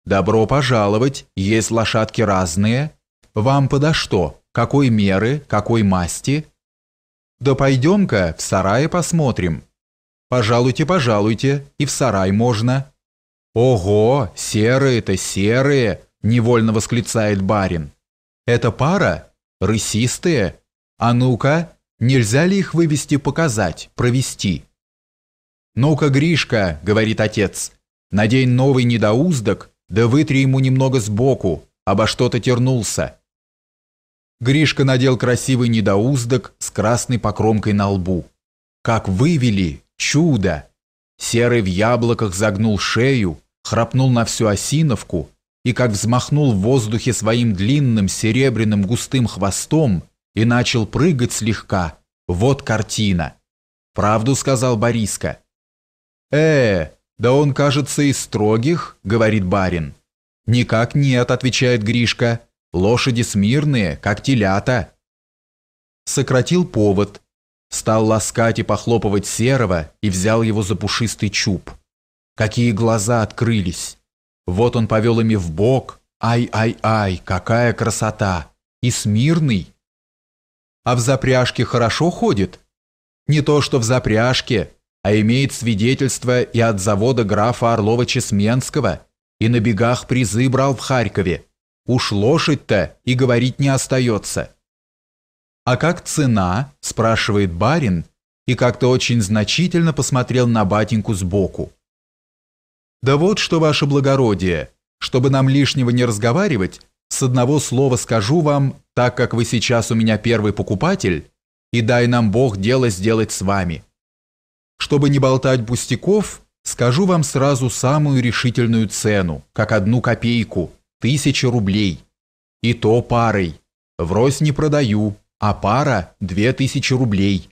Speaker 2: Добро пожаловать, есть лошадки разные. Вам подо что? Какой меры, какой масти? Да пойдем-ка в сарае посмотрим. Пожалуйте, пожалуйте, и в сарай можно. Ого, серые-то серые, невольно восклицает барин. Это пара? Рысистые? А ну-ка, нельзя ли их вывести показать, провести? «Ну-ка, Гришка», — говорит отец, — «надень новый недоуздок, да вытри ему немного сбоку, обо что-то тернулся». Гришка надел красивый недоуздок с красной покромкой на лбу. Как вывели, чудо! Серый в яблоках загнул шею, храпнул на всю осиновку и как взмахнул в воздухе своим длинным серебряным густым хвостом и начал прыгать слегка. Вот картина. Правду сказал Бориска. «Э, да он, кажется, из строгих», — говорит барин. «Никак нет», — отвечает Гришка. «Лошади смирные, как телята». Сократил повод. Стал ласкать и похлопывать серого и взял его за пушистый чуб. Какие глаза открылись! Вот он повел ими в бок. Ай-ай-ай, какая красота! И смирный! А в запряжке хорошо ходит? Не то, что в запряжке, а имеет свидетельство и от завода графа Орлова-Чесменского, и на бегах призы брал в Харькове. Уж лошадь-то и говорить не остается. «А как цена?» – спрашивает барин, и как-то очень значительно посмотрел на батеньку сбоку. «Да вот что, ваше благородие, чтобы нам лишнего не разговаривать, с одного слова скажу вам, так как вы сейчас у меня первый покупатель, и дай нам Бог дело сделать с вами». Чтобы не болтать пустяков, скажу вам сразу самую решительную цену, как одну копейку, тысяча рублей. И то парой. Врозь не продаю, а пара – две тысячи рублей.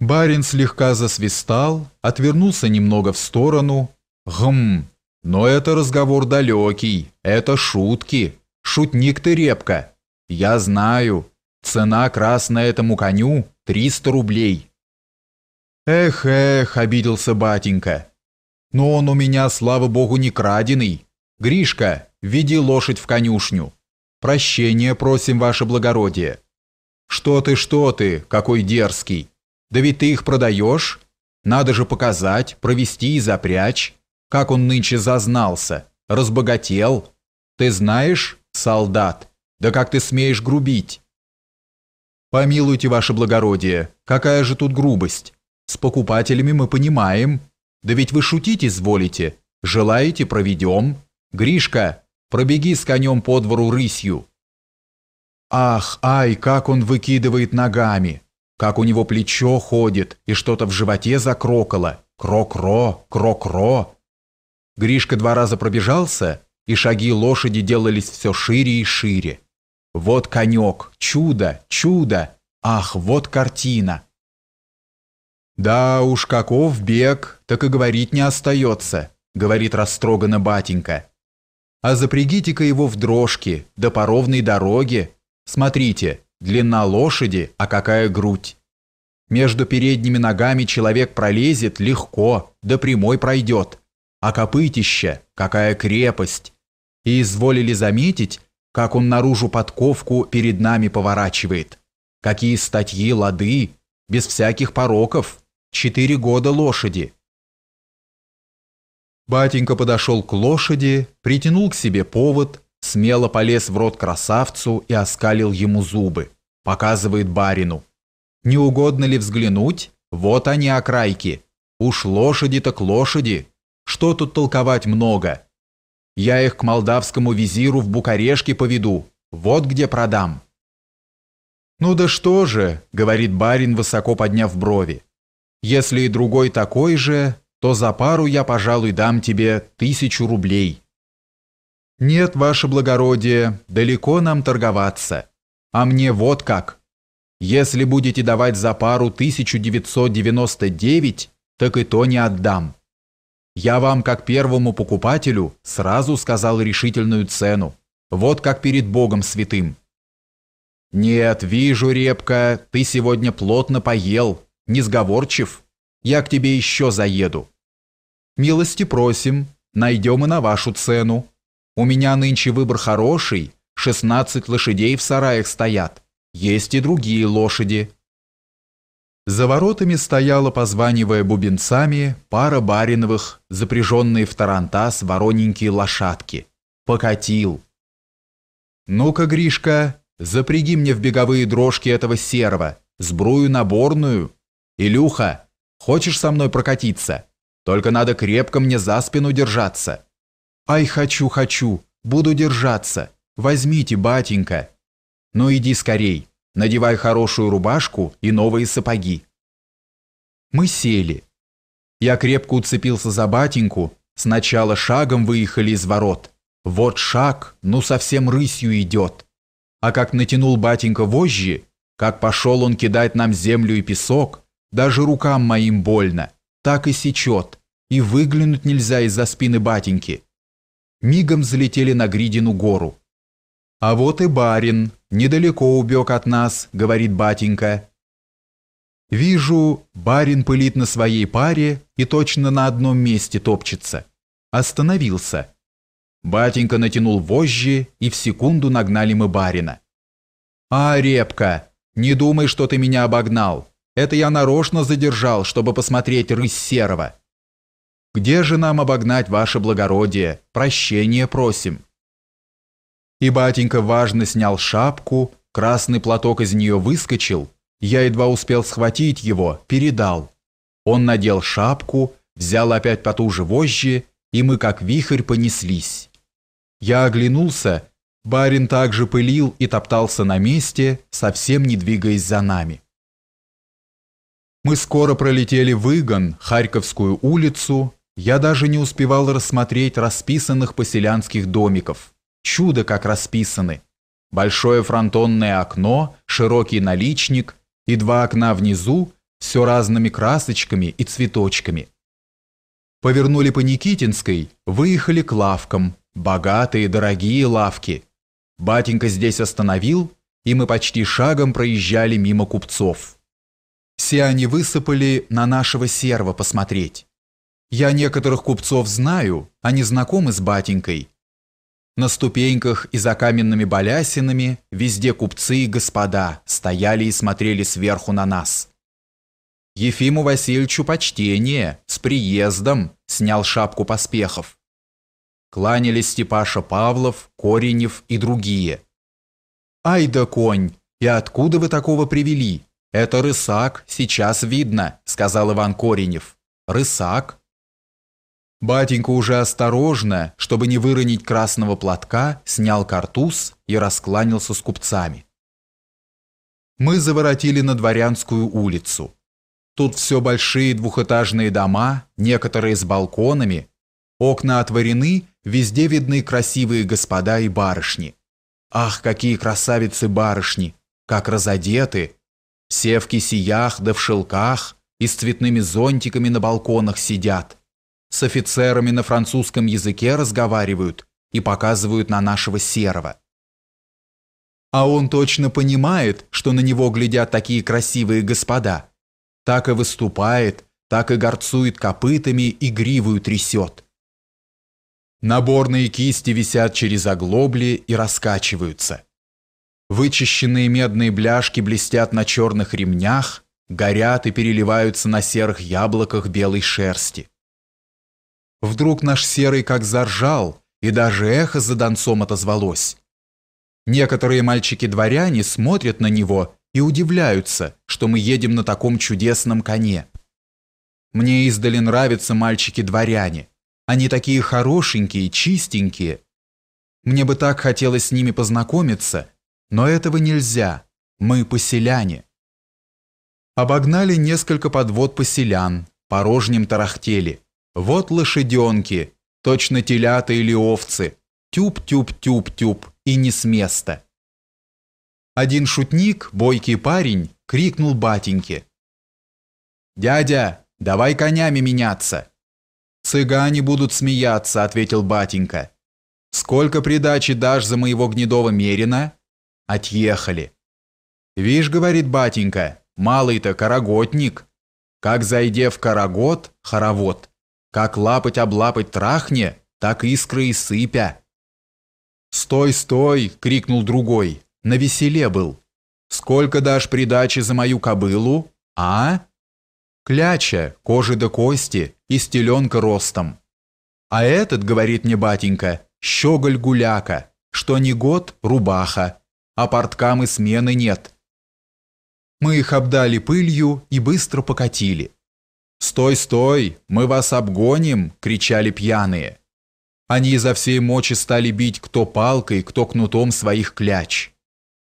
Speaker 2: Барин слегка засвистал, отвернулся немного в сторону. Гм, но это разговор далекий, это шутки. Шутник ты репка. Я знаю, цена красная этому коню – триста рублей. «Эх, эх!» – обиделся батенька. «Но он у меня, слава богу, не краденый. Гришка, веди лошадь в конюшню. Прощения просим, ваше благородие». «Что ты, что ты, какой дерзкий! Да ведь ты их продаешь? Надо же показать, провести и запрячь. Как он нынче зазнался, разбогател. Ты знаешь, солдат, да как ты смеешь грубить?» «Помилуйте, ваше благородие, какая же тут грубость? С покупателями мы понимаем. Да ведь вы шутить изволите. Желаете, проведем. Гришка, пробеги с конем по двору рысью. Ах, ай, как он выкидывает ногами. Как у него плечо ходит и что-то в животе закрокало. Кро-кро, кро-кро. Гришка два раза пробежался, и шаги лошади делались все шире и шире. Вот конек, чудо, чудо, ах, вот картина. «Да уж, каков бег, так и говорить не остается», — говорит растроганно батенька. «А запрягите-ка его в дрожки, да по ровной дороге. Смотрите, длина лошади, а какая грудь. Между передними ногами человек пролезет легко, да прямой пройдет. А копытище, какая крепость! И изволили заметить, как он наружу подковку перед нами поворачивает. Какие статьи лады, без всяких пороков» четыре года лошади. Батенька подошел к лошади, притянул к себе повод, смело полез в рот красавцу и оскалил ему зубы. Показывает барину. Не угодно ли взглянуть? Вот они окрайки. Уж лошади так лошади. Что тут толковать много? Я их к молдавскому визиру в Букарешке поведу. Вот где продам. «Ну да что же», — говорит барин, высоко подняв брови. Если и другой такой же, то за пару я, пожалуй, дам тебе тысячу рублей». «Нет, ваше благородие, далеко нам торговаться. А мне вот как. Если будете давать за пару 1999, так и то не отдам. Я вам, как первому покупателю, сразу сказал решительную цену. Вот как перед Богом святым». «Нет, вижу, Репка, ты сегодня плотно поел, несговорчив. Я к тебе еще заеду. Милости просим, найдем и на вашу цену. У меня нынче выбор хороший, Шестнадцать лошадей в сараях стоят. Есть и другие лошади. За воротами стояла, позванивая бубенцами, пара бариновых, запряженные в тарантас вороненькие лошадки. Покатил. «Ну-ка, Гришка, запряги мне в беговые дрожки этого серва, сбрую наборную, «Илюха, хочешь со мной прокатиться? Только надо крепко мне за спину держаться». «Ай, хочу, хочу, буду держаться. Возьмите, батенька». «Ну иди скорей, надевай хорошую рубашку и новые сапоги». Мы сели. Я крепко уцепился за батеньку, сначала шагом выехали из ворот. Вот шаг, ну совсем рысью идет. А как натянул батенька вожжи, как пошел он кидать нам землю и песок, даже рукам моим больно. Так и сечет. И выглянуть нельзя из-за спины батеньки. Мигом взлетели на Гридину гору. «А вот и барин. Недалеко убег от нас», — говорит батенька. Вижу, барин пылит на своей паре и точно на одном месте топчется. Остановился. Батенька натянул вожжи, и в секунду нагнали мы барина. «А, репка, не думай, что ты меня обогнал. Это я нарочно задержал, чтобы посмотреть рысь серого. Где же нам обогнать ваше благородие? Прощение просим». И батенька важно снял шапку, красный платок из нее выскочил, я едва успел схватить его, передал. Он надел шапку, взял опять потуже вожжи, и мы как вихрь понеслись. Я оглянулся, барин также пылил и топтался на месте, совсем не двигаясь за нами. Мы скоро пролетели Выгон, Харьковскую улицу. Я даже не успевал рассмотреть расписанных поселянских домиков. Чудо как расписаны. Большое фронтонное окно, широкий наличник и два окна внизу, все разными красочками и цветочками. Повернули по Никитинской, выехали к лавкам. Богатые, дорогие лавки. Батенька здесь остановил, и мы почти шагом проезжали мимо купцов. Все они высыпали на нашего серва посмотреть. Я некоторых купцов знаю, они знакомы с батенькой. На ступеньках и за каменными балясинами везде купцы и господа стояли и смотрели сверху на нас. Ефиму Васильевичу почтение, с приездом, снял шапку поспехов. Кланялись Степаша Павлов, Коренев и другие. «Ай да конь! И откуда вы такого привели?» «Это рысак, сейчас видно», – сказал Иван Коренев. «Рысак?» Батенька уже осторожно, чтобы не выронить красного платка, снял картуз и раскланялся с купцами. Мы заворотили на Дворянскую улицу. Тут все большие двухэтажные дома, некоторые с балконами. Окна отворены, везде видны красивые господа и барышни. Ах, какие красавицы барышни! Как разодеты! Все в кисиях да в шелках и с цветными зонтиками на балконах сидят. С офицерами на французском языке разговаривают и показывают на нашего серого. А он точно понимает, что на него глядят такие красивые господа. Так и выступает, так и горцует копытами и гривую трясет. Наборные кисти висят через оглобли и раскачиваются. Вычищенные медные бляшки блестят на черных ремнях, горят и переливаются на серых яблоках белой шерсти. Вдруг наш серый как заржал, и даже эхо за донцом отозвалось. Некоторые мальчики-дворяне смотрят на него и удивляются, что мы едем на таком чудесном коне. Мне издали нравятся мальчики-дворяне. Они такие хорошенькие, чистенькие. Мне бы так хотелось с ними познакомиться – но этого нельзя. Мы поселяне. Обогнали несколько подвод поселян, порожним тарахтели. Вот лошаденки, точно телята или овцы. Тюп-тюп-тюп-тюп, и не с места. Один шутник, бойкий парень, крикнул батеньке. «Дядя, давай конями меняться!» «Цыгане будут смеяться», — ответил батенька. «Сколько придачи дашь за моего гнедого мерина?» Отъехали. «Вишь, — говорит батенька, — малый-то караготник. Как зайде в карагот, хоровод, как лапать-облапать трахне, так искры и сыпя». «Стой, стой!» — крикнул другой. На веселе был. «Сколько дашь придачи за мою кобылу, а?» «Кляча, кожи до кости и стеленка ростом». «А этот, — говорит мне батенька, — щеголь-гуляка, что не год — рубаха, а порткам и смены нет. Мы их обдали пылью и быстро покатили. «Стой, стой! Мы вас обгоним!» – кричали пьяные. Они изо всей мочи стали бить кто палкой, кто кнутом своих кляч.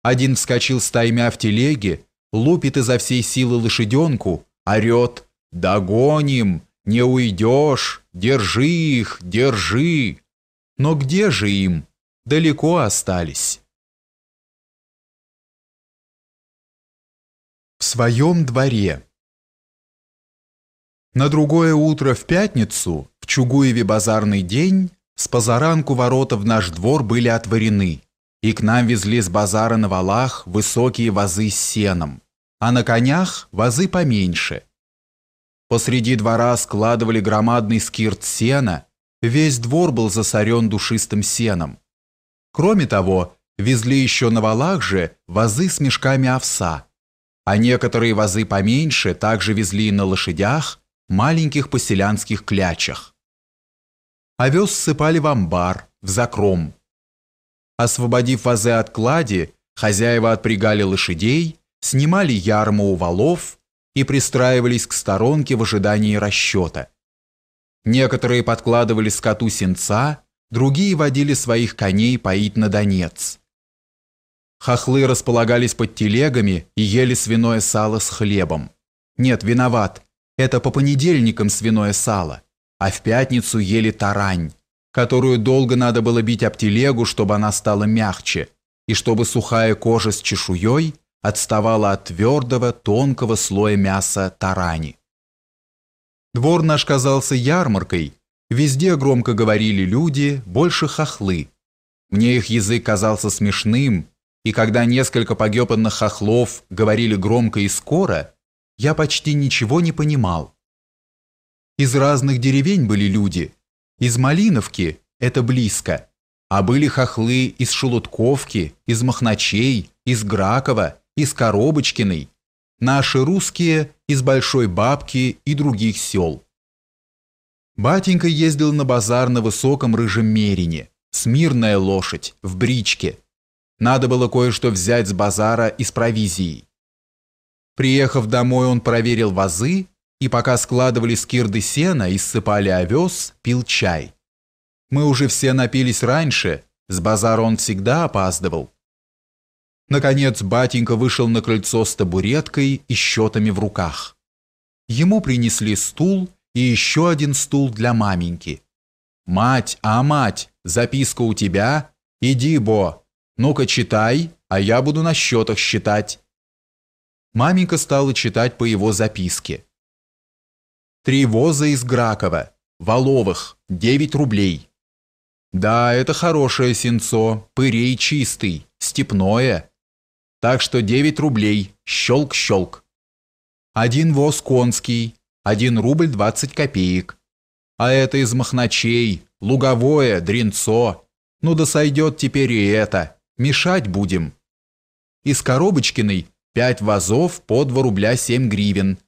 Speaker 2: Один вскочил с таймя в телеге, лупит изо всей силы лошаденку, орет «Догоним! Не уйдешь! Держи их! Держи!» Но где же им? Далеко
Speaker 3: остались.
Speaker 2: В своем дворе. На другое утро в пятницу, в Чугуеве базарный день, с позаранку ворота в наш двор были отворены, и к нам везли с базара на валах высокие вазы с сеном, а на конях вазы поменьше. Посреди двора складывали громадный скирт сена, весь двор был засорен душистым сеном. Кроме того, везли еще на валах же вазы с мешками овса – а некоторые вазы поменьше также везли на лошадях, маленьких поселянских клячах. Овес сыпали в амбар, в закром. Освободив вазы от клади, хозяева отпрягали лошадей, снимали ярму у валов и пристраивались к сторонке в ожидании расчета. Некоторые подкладывали скоту сенца, другие водили своих коней поить на Донец. Хохлы располагались под телегами и ели свиное сало с хлебом. Нет, виноват. Это по понедельникам свиное сало. А в пятницу ели тарань, которую долго надо было бить об телегу, чтобы она стала мягче, и чтобы сухая кожа с чешуей отставала от твердого, тонкого слоя мяса тарани. Двор наш казался ярмаркой. Везде громко говорили люди, больше хохлы. Мне их язык казался смешным, и когда несколько погёпанных хохлов говорили громко и скоро, я почти ничего не понимал. Из разных деревень были люди. Из Малиновки – это близко. А были хохлы из Шелудковки, из Махначей, из Гракова, из Коробочкиной. Наши русские – из Большой Бабки и других сел. Батенька ездил на базар на высоком рыжем мерине. Смирная лошадь, в бричке – надо было кое-что взять с базара и с провизией. Приехав домой, он проверил вазы, и пока складывали скирды сена и ссыпали овес, пил чай. Мы уже все напились раньше, с базара он всегда опаздывал. Наконец, батенька вышел на крыльцо с табуреткой и счетами в руках. Ему принесли стул и еще один стул для маменьки. «Мать, а мать, записка у тебя? Иди, Бо, ну-ка читай, а я буду на счетах считать». Маменька стала читать по его записке. «Три воза из Гракова, Воловых, девять рублей». «Да, это хорошее сенцо, пырей чистый, степное. Так что девять рублей, щелк-щелк. Один воз конский, один рубль двадцать копеек. А это из махначей, луговое, дренцо. Ну да сойдет теперь и это». Мешать будем. Из Коробочкиной пять вазов по два рубля семь гривен.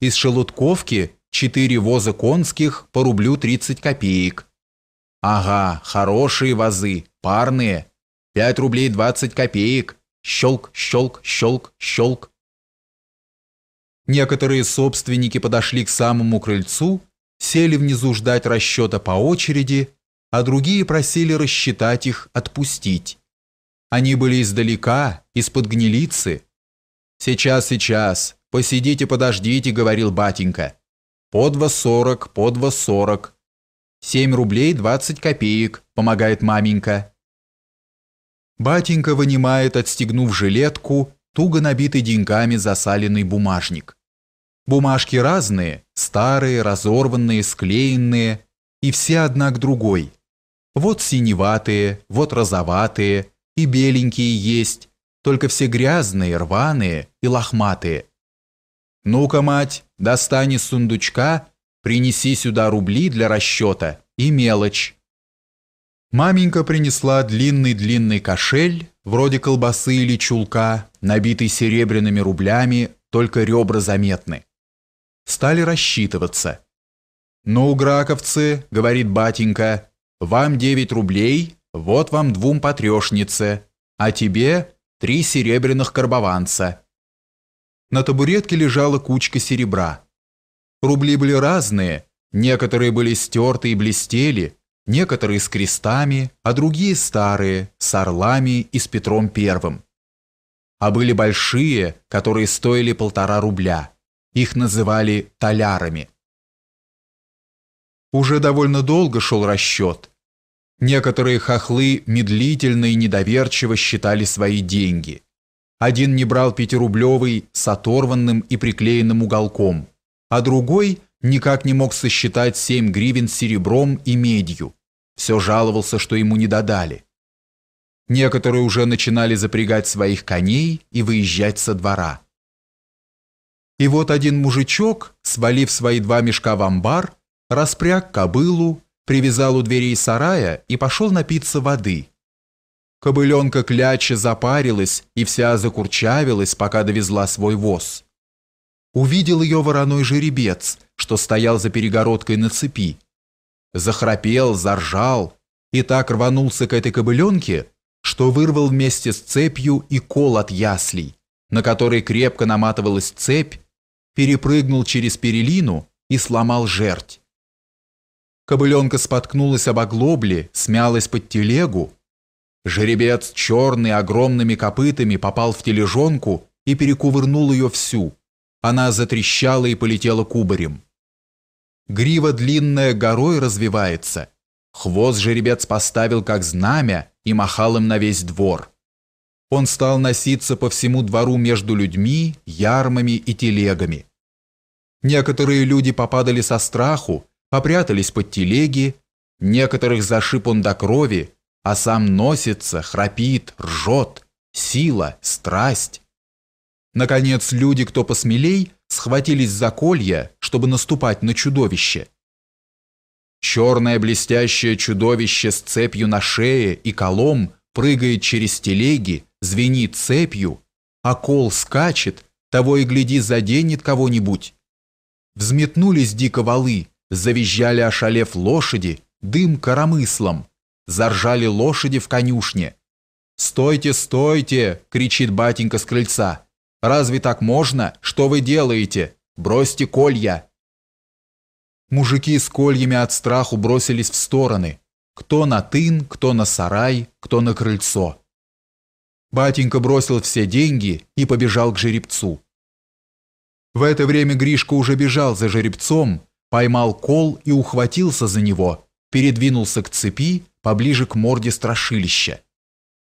Speaker 2: Из Шелудковки четыре воза конских по рублю тридцать копеек. Ага, хорошие вазы, парные. пять рублей двадцать копеек. Щелк, щелк, щелк, щелк. Некоторые собственники подошли к самому крыльцу, сели внизу ждать расчета по очереди, а другие просили рассчитать их, отпустить. Они были издалека, из-под гнилицы. «Сейчас, сейчас, посидите, подождите», — говорил батенька. «По два сорок, по два сорок. Семь рублей двадцать копеек», — помогает маменька. Батенька вынимает, отстегнув жилетку, туго набитый деньгами засаленный бумажник. Бумажки разные, старые, разорванные, склеенные, и все одна к другой. Вот синеватые, вот розоватые, и беленькие есть, только все грязные, рваные и лохматые. Ну-ка, мать, достань из сундучка, принеси сюда рубли для расчета и мелочь. Маменька принесла длинный-длинный кошель, вроде колбасы или чулка, набитый серебряными рублями, только ребра заметны. Стали рассчитываться. «Ну, граковцы», — говорит батенька, — «вам девять рублей, вот вам двум потрешницы, а тебе три серебряных карбованца. На табуретке лежала кучка серебра. Рубли были разные, некоторые были стерты и блестели, некоторые с крестами, а другие старые, с орлами и с Петром Первым. А были большие, которые стоили полтора рубля. Их называли талярами. Уже довольно долго шел расчет – Некоторые хохлы медлительно и недоверчиво считали свои деньги. Один не брал пятирублевый с оторванным и приклеенным уголком, а другой никак не мог сосчитать семь гривен серебром и медью. Все жаловался, что ему не додали. Некоторые уже начинали запрягать своих коней и выезжать со двора. И вот один мужичок, свалив свои два мешка в амбар, распряг кобылу, привязал у дверей сарая и пошел напиться воды. Кобыленка кляча запарилась и вся закурчавилась, пока довезла свой воз. Увидел ее вороной жеребец, что стоял за перегородкой на цепи. Захрапел, заржал и так рванулся к этой кобыленке, что вырвал вместе с цепью и кол от яслей, на который крепко наматывалась цепь, перепрыгнул через перелину и сломал жерть. Кобыленка споткнулась об оглобли, смялась под телегу. Жеребец черный огромными копытами попал в тележонку и перекувырнул ее всю. Она затрещала и полетела кубарем. Грива длинная горой развивается. Хвост жеребец поставил как знамя и махал им на весь двор. Он стал носиться по всему двору между людьми, ярмами и телегами. Некоторые люди попадали со страху, попрятались под телеги, некоторых зашиб он до крови, а сам носится, храпит, ржет, сила, страсть. Наконец, люди, кто посмелей, схватились за колья, чтобы наступать на чудовище. Черное блестящее чудовище с цепью на шее и колом прыгает через телеги, звенит цепью, а кол скачет, того и гляди заденет кого-нибудь. Взметнулись дико валы, Завизжали ошалев лошади, дым коромыслом. Заржали лошади в конюшне. «Стойте, стойте!» – кричит батенька с крыльца. «Разве так можно? Что вы делаете? Бросьте колья!» Мужики с кольями от страху бросились в стороны. Кто на тын, кто на сарай, кто на крыльцо. Батенька бросил все деньги и побежал к жеребцу. В это время Гришка уже бежал за жеребцом, поймал кол и ухватился за него, передвинулся к цепи, поближе к морде страшилища.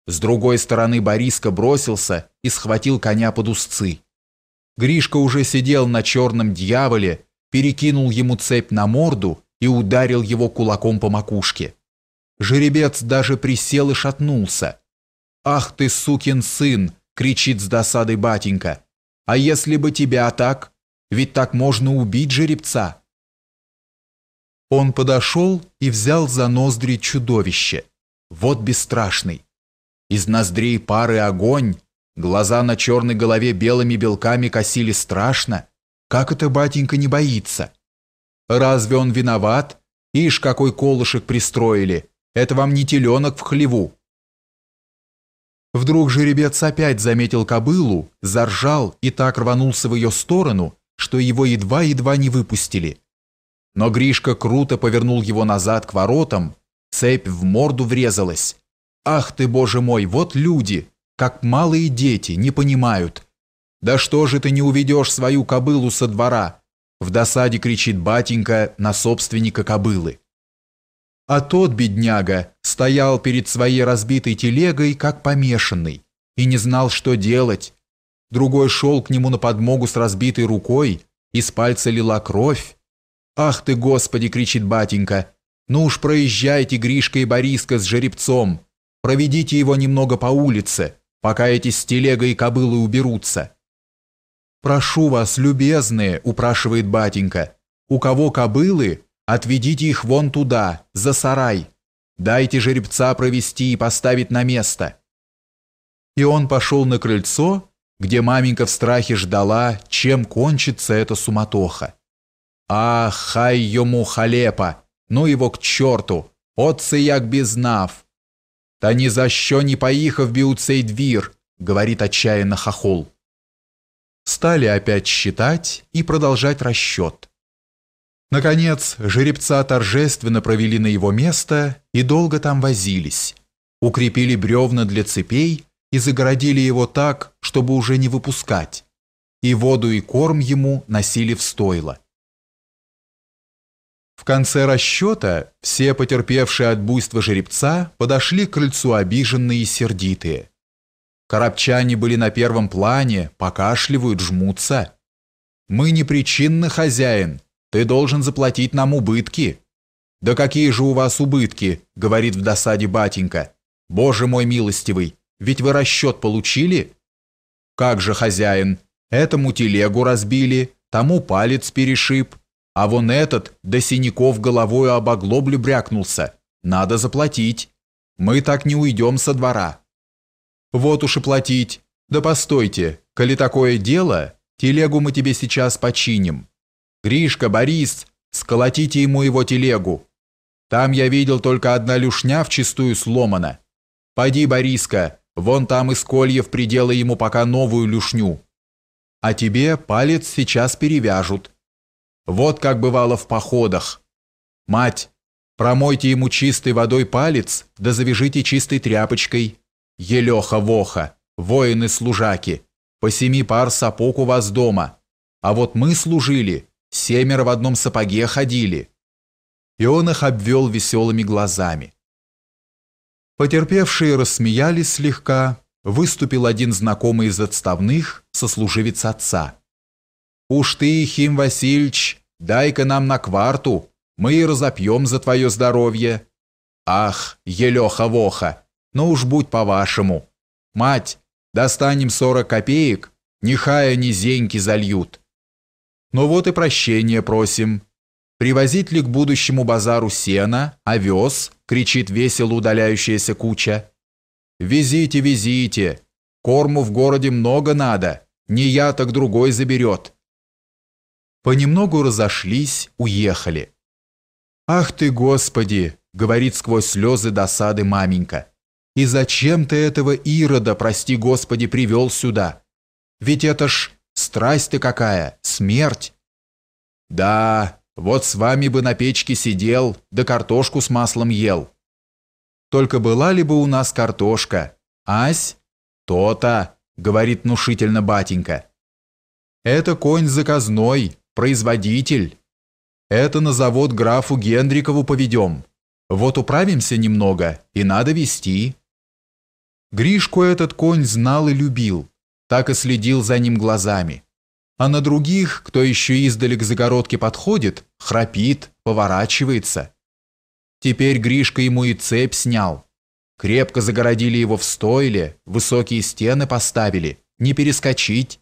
Speaker 2: С другой стороны Бориска бросился и схватил коня под узцы. Гришка уже сидел на черном дьяволе, перекинул ему цепь на морду и ударил его кулаком по макушке. Жеребец даже присел и шатнулся. «Ах ты, сукин сын!» – кричит с досадой батенька. «А если бы тебя так? Ведь так можно убить жеребца!» Он подошел и взял за ноздри чудовище. Вот бесстрашный. Из ноздрей пары огонь, глаза на черной голове белыми белками косили страшно. Как это батенька не боится? Разве он виноват? Ишь, какой колышек пристроили. Это вам не теленок в хлеву. Вдруг жеребец опять заметил кобылу, заржал и так рванулся в ее сторону, что его едва-едва не выпустили. Но Гришка круто повернул его назад к воротам, цепь в морду врезалась. «Ах ты, боже мой, вот люди! Как малые дети, не понимают! Да что же ты не уведешь свою кобылу со двора?» В досаде кричит батенька на собственника кобылы. А тот, бедняга, стоял перед своей разбитой телегой, как помешанный, и не знал, что делать. Другой шел к нему на подмогу с разбитой рукой, из пальца лила кровь, «Ах ты, Господи!» – кричит батенька. «Ну уж проезжайте, Гришка и Бориска, с жеребцом. Проведите его немного по улице, пока эти с телегой и кобылы уберутся». «Прошу вас, любезные!» – упрашивает батенька. «У кого кобылы, отведите их вон туда, за сарай. Дайте жеребца провести и поставить на место». И он пошел на крыльцо, где маменька в страхе ждала, чем кончится эта суматоха. Ахай ему халепа! Ну его к черту! Отцы як безнав! Та ни за що не поїхав би у цей двір, говорит отчаянно хохол. Стали опять считать и продолжать расчет. Наконец, жеребца торжественно провели на его место и долго там возились. Укрепили бревна для цепей и загородили его так, чтобы уже не выпускать. И воду и корм ему носили в стойло. В конце расчета все потерпевшие от буйства жеребца подошли к крыльцу обиженные и сердитые. Коробчане были на первом плане, покашливают, жмутся. «Мы непричинно хозяин, ты должен заплатить нам убытки». «Да какие же у вас убытки?» – говорит в досаде батенька. «Боже мой милостивый, ведь вы расчет получили?» «Как же, хозяин, этому телегу разбили, тому палец перешиб, а вон этот до синяков головою об оглоблю брякнулся. Надо заплатить. Мы так не уйдем со двора. Вот уж и платить. Да постойте, коли такое дело, телегу мы тебе сейчас починим. Гришка, Борис, сколотите ему его телегу. Там я видел только одна люшня вчистую сломана. Поди, Бориска, вон там из кольев приделай ему пока новую люшню. А тебе палец сейчас перевяжут. Вот как бывало в походах. Мать, промойте ему чистой водой палец, да завяжите чистой тряпочкой. Елеха-воха, воины-служаки, по семи пар сапог у вас дома. А вот мы служили, семеро в одном сапоге ходили. И он их обвел веселыми глазами. Потерпевшие рассмеялись слегка, выступил один знакомый из отставных, сослуживец отца. «Уж ты, Хим Васильевич, дай-ка нам на кварту, мы и разопьем за твое здоровье». «Ах, Елеха-воха, ну уж будь по-вашему. Мать, достанем сорок копеек, нехай они зеньки зальют». «Ну вот и прощение просим. Привозить ли к будущему базару сена, овес?» – кричит весело удаляющаяся куча. «Везите, везите, корму в городе много надо, не я, так другой заберет» понемногу разошлись, уехали. «Ах ты, Господи!» – говорит сквозь слезы досады маменька. «И зачем ты этого Ирода, прости Господи, привел сюда? Ведь это ж страсть ты какая, смерть!» «Да, вот с вами бы на печке сидел, да картошку с маслом ел. Только была ли бы у нас картошка? Ась? То-то!» – говорит внушительно батенька. «Это конь заказной, производитель. Это на завод графу Гендрикову поведем. Вот управимся немного, и надо вести. Гришку этот конь знал и любил, так и следил за ним глазами. А на других, кто еще издалек к загородке подходит, храпит, поворачивается. Теперь Гришка ему и цепь снял. Крепко загородили его в стойле, высокие стены поставили, не перескочить.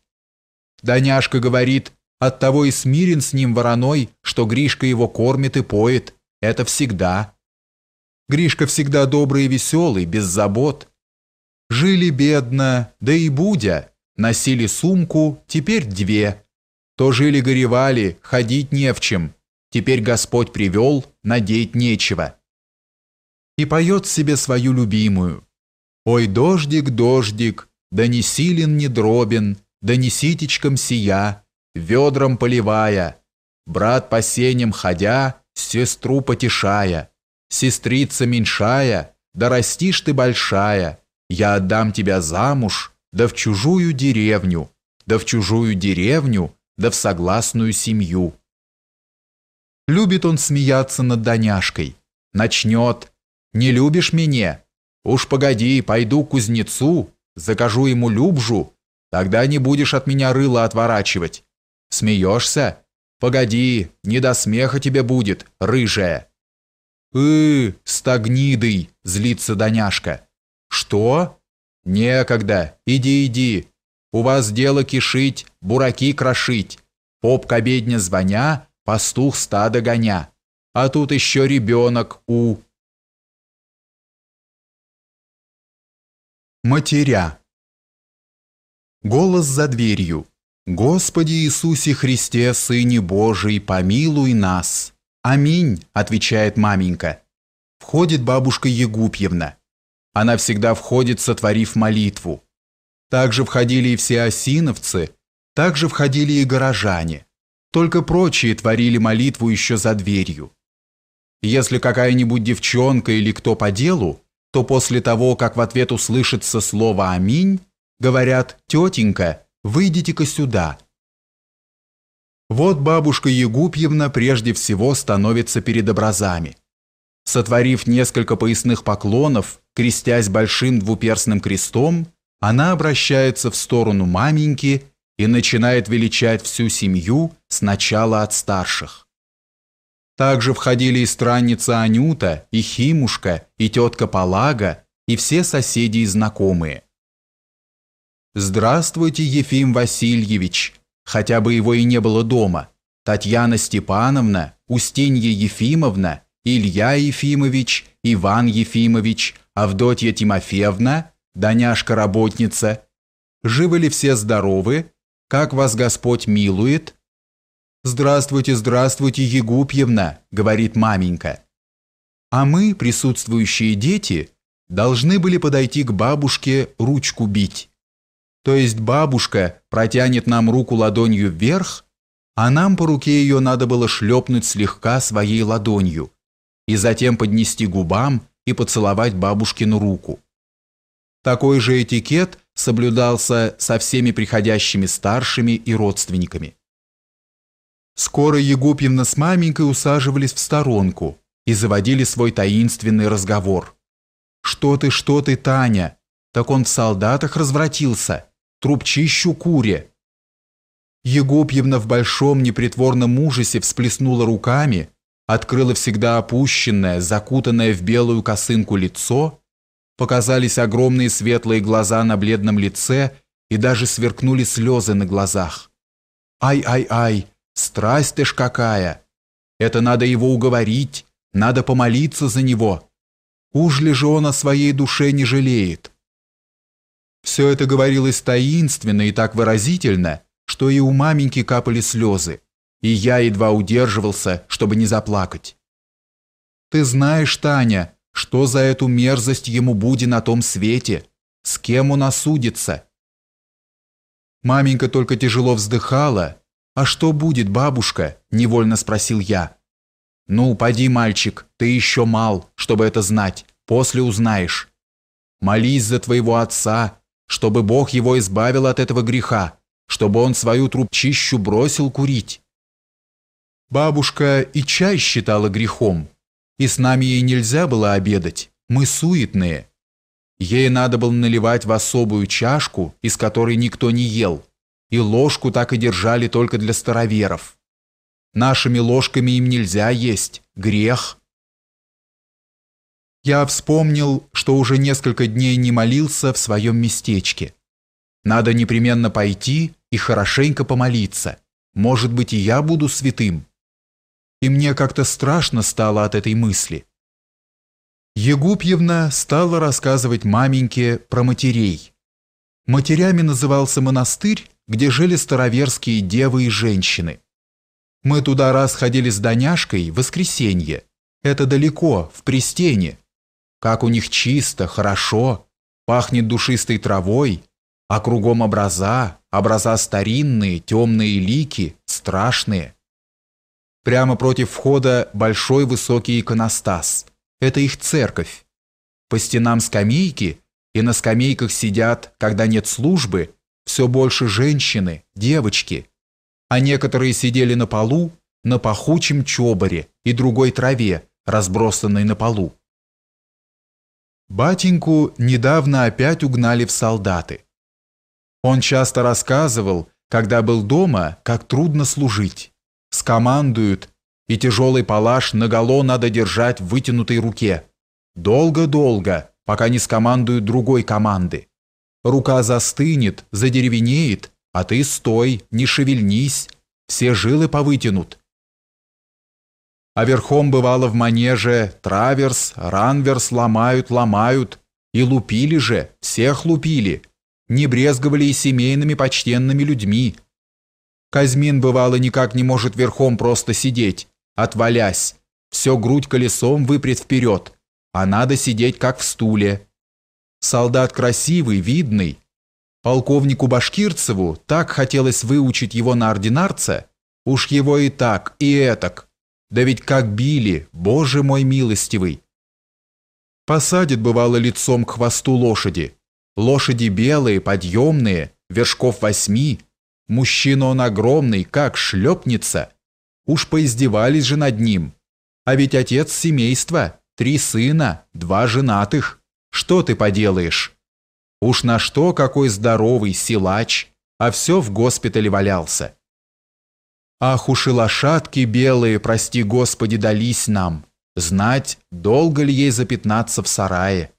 Speaker 2: Даняшка говорит, Оттого и смирен с ним вороной, что Гришка его кормит и поет. Это всегда. Гришка всегда добрый и веселый, без забот. Жили бедно, да и будя. Носили сумку, теперь две. То жили-горевали, ходить не в чем. Теперь Господь привел, надеть нечего. И поет себе свою любимую. «Ой, дождик, дождик, да не силен, не дробен, да не ситечком сия» ведром поливая, брат по сеням ходя, сестру потешая, сестрица меньшая, да растишь ты большая, я отдам тебя замуж, да в чужую деревню, да в чужую деревню, да в согласную семью. Любит он смеяться над Доняшкой. Начнет. «Не любишь меня? Уж погоди, пойду к кузнецу, закажу ему любжу, тогда не будешь от меня рыло отворачивать, Смеешься? Погоди, не до смеха тебе будет, рыжая. «Э, стагнидый!» – злится Доняшка. «Что?» «Некогда, иди, иди. У вас дело кишить, бураки крошить.
Speaker 1: Поп к обедне звоня, пастух стада гоня. А тут еще ребенок у...»
Speaker 2: Матеря. Голос за дверью. «Господи Иисусе Христе, Сыне Божий, помилуй нас!» «Аминь!» – отвечает маменька. Входит бабушка Егупьевна. Она всегда входит, сотворив молитву. Также входили и все осиновцы, также входили и горожане. Только прочие творили молитву еще за дверью. Если какая-нибудь девчонка или кто по делу, то после того, как в ответ услышится слово «Аминь», говорят «Тетенька», Выйдите-ка сюда». Вот бабушка Егупьевна прежде всего становится перед образами. Сотворив несколько поясных поклонов, крестясь большим двуперстным крестом, она обращается в сторону маменьки и начинает величать всю семью сначала от старших. Также входили и странница Анюта, и Химушка, и тетка Палага, и все соседи и знакомые. «Здравствуйте, Ефим Васильевич!» Хотя бы его и не было дома. Татьяна Степановна, Устинья Ефимовна, Илья Ефимович, Иван Ефимович, Авдотья Тимофеевна, Даняшка-работница. Живы ли все здоровы? Как вас Господь милует? «Здравствуйте, здравствуйте, Егупьевна», – говорит маменька. А мы, присутствующие дети, должны были подойти к бабушке ручку бить то есть бабушка, протянет нам руку ладонью вверх, а нам по руке ее надо было шлепнуть слегка своей ладонью и затем поднести губам и поцеловать бабушкину руку. Такой же этикет соблюдался со всеми приходящими старшими и родственниками. Скоро Егупьевна с маменькой усаживались в сторонку и заводили свой таинственный разговор. «Что ты, что ты, Таня? Так он в солдатах развратился трубчищу куре». Егопьевна в большом непритворном ужасе всплеснула руками, открыла всегда опущенное, закутанное в белую косынку лицо, показались огромные светлые глаза на бледном лице и даже сверкнули слезы на глазах. «Ай-ай-ай, страсть ты ж какая! Это надо его уговорить, надо помолиться за него. Уж ли же он о своей душе не жалеет? Все это говорилось таинственно и так выразительно, что и у маменьки капали слезы, и я едва удерживался, чтобы не заплакать. «Ты знаешь, Таня, что за эту мерзость ему будет на том свете? С кем он осудится?» Маменька только тяжело вздыхала. «А что будет, бабушка?» – невольно спросил я. «Ну, поди, мальчик, ты еще мал, чтобы это знать. После узнаешь. Молись за твоего отца, чтобы Бог его избавил от этого греха, чтобы он свою трубчищу бросил курить. Бабушка и чай считала грехом, и с нами ей нельзя было обедать, мы суетные. Ей надо было наливать в особую чашку, из которой никто не ел, и ложку так и держали только для староверов. Нашими ложками им нельзя есть, грех я вспомнил, что уже несколько дней не молился в своем местечке. Надо непременно пойти и хорошенько помолиться. Может быть, и я буду святым. И мне как-то страшно стало от этой мысли. Егупьевна стала рассказывать маменьке про матерей. Матерями назывался монастырь, где жили староверские девы и женщины. Мы туда раз ходили с Доняшкой в воскресенье. Это далеко, в Престене, как у них чисто, хорошо, пахнет душистой травой, а кругом образа, образа старинные, темные лики, страшные. Прямо против входа большой высокий иконостас. Это их церковь. По стенам скамейки, и на скамейках сидят, когда нет службы, все больше женщины, девочки. А некоторые сидели на полу, на пахучем чобаре и другой траве, разбросанной на полу. Батеньку недавно опять угнали в солдаты. Он часто рассказывал, когда был дома, как трудно служить. Скомандуют, и тяжелый палаш наголо надо держать в вытянутой руке. Долго-долго, пока не скомандуют другой команды. Рука застынет, задеревенеет, а ты стой, не шевельнись, все жилы повытянут а верхом бывало в манеже траверс, ранверс ломают, ломают, и лупили же, всех лупили, не брезговали и семейными почтенными людьми. Казьмин, бывало, никак не может верхом просто сидеть, отвалясь, все грудь колесом выпрет вперед, а надо сидеть как в стуле. Солдат красивый, видный. Полковнику Башкирцеву так хотелось выучить его на ординарца, уж его и так, и этак, да ведь как били, боже мой милостивый! Посадит, бывало, лицом к хвосту лошади. Лошади белые, подъемные, вершков восьми. Мужчина он огромный, как шлепница. Уж поиздевались же над ним. А ведь отец семейства, три сына, два женатых. Что ты поделаешь? Уж на что какой здоровый силач, а все в госпитале валялся. Ах уж и лошадки белые, прости Господи, дались нам. Знать, долго ли ей запятнаться в сарае.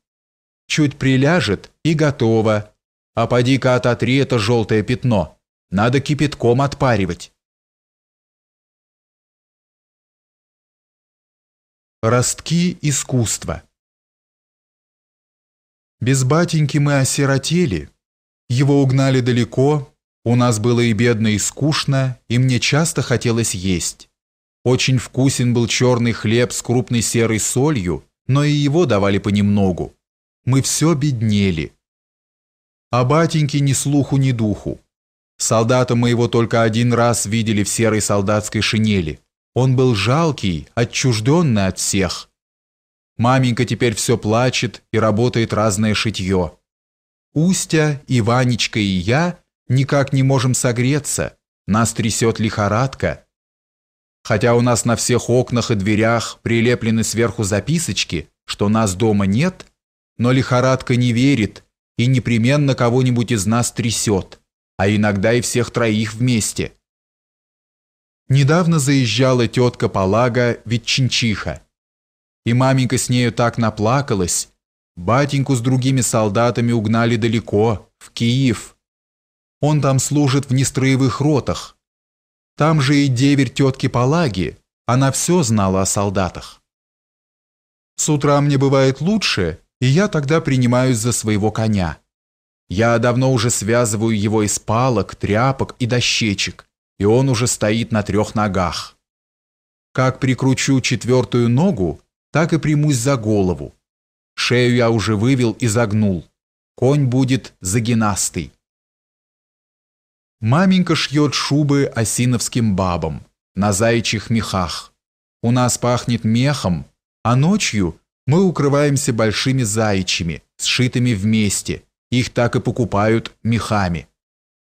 Speaker 2: Чуть приляжет и готово. А поди-ка ототри это желтое пятно. Надо кипятком отпаривать. Ростки искусства Без батеньки мы осиротели. Его угнали далеко, у нас было и бедно, и скучно, и мне часто хотелось есть. Очень вкусен был черный хлеб с крупной серой солью, но и его давали понемногу. Мы все беднели. А батеньки ни слуху, ни духу. Солдата мы его только один раз видели в серой солдатской шинели. Он был жалкий, отчужденный от всех. Маменька теперь все плачет и работает разное шитье. Устя, Иванечка и я – никак не можем согреться, нас трясет лихорадка. Хотя у нас на всех окнах и дверях прилеплены сверху записочки, что нас дома нет, но лихорадка не верит и непременно кого-нибудь из нас трясет, а иногда и всех троих вместе. Недавно заезжала тетка Палага чинчиха, и маменька с нею так наплакалась, батеньку с другими солдатами угнали далеко, в Киев. Он там служит в нестроевых ротах. Там же и деверь тетки Палаги, она все знала о солдатах. С утра мне бывает лучше, и я тогда принимаюсь за своего коня. Я давно уже связываю его из палок, тряпок и дощечек, и он уже стоит на трех ногах. Как прикручу четвертую ногу, так и примусь за голову. Шею я уже вывел и загнул. Конь будет загинастый. Маменька шьет шубы осиновским бабам, на заячьих мехах. У нас пахнет мехом, а ночью мы укрываемся большими заячьими, сшитыми вместе. Их так и покупают мехами.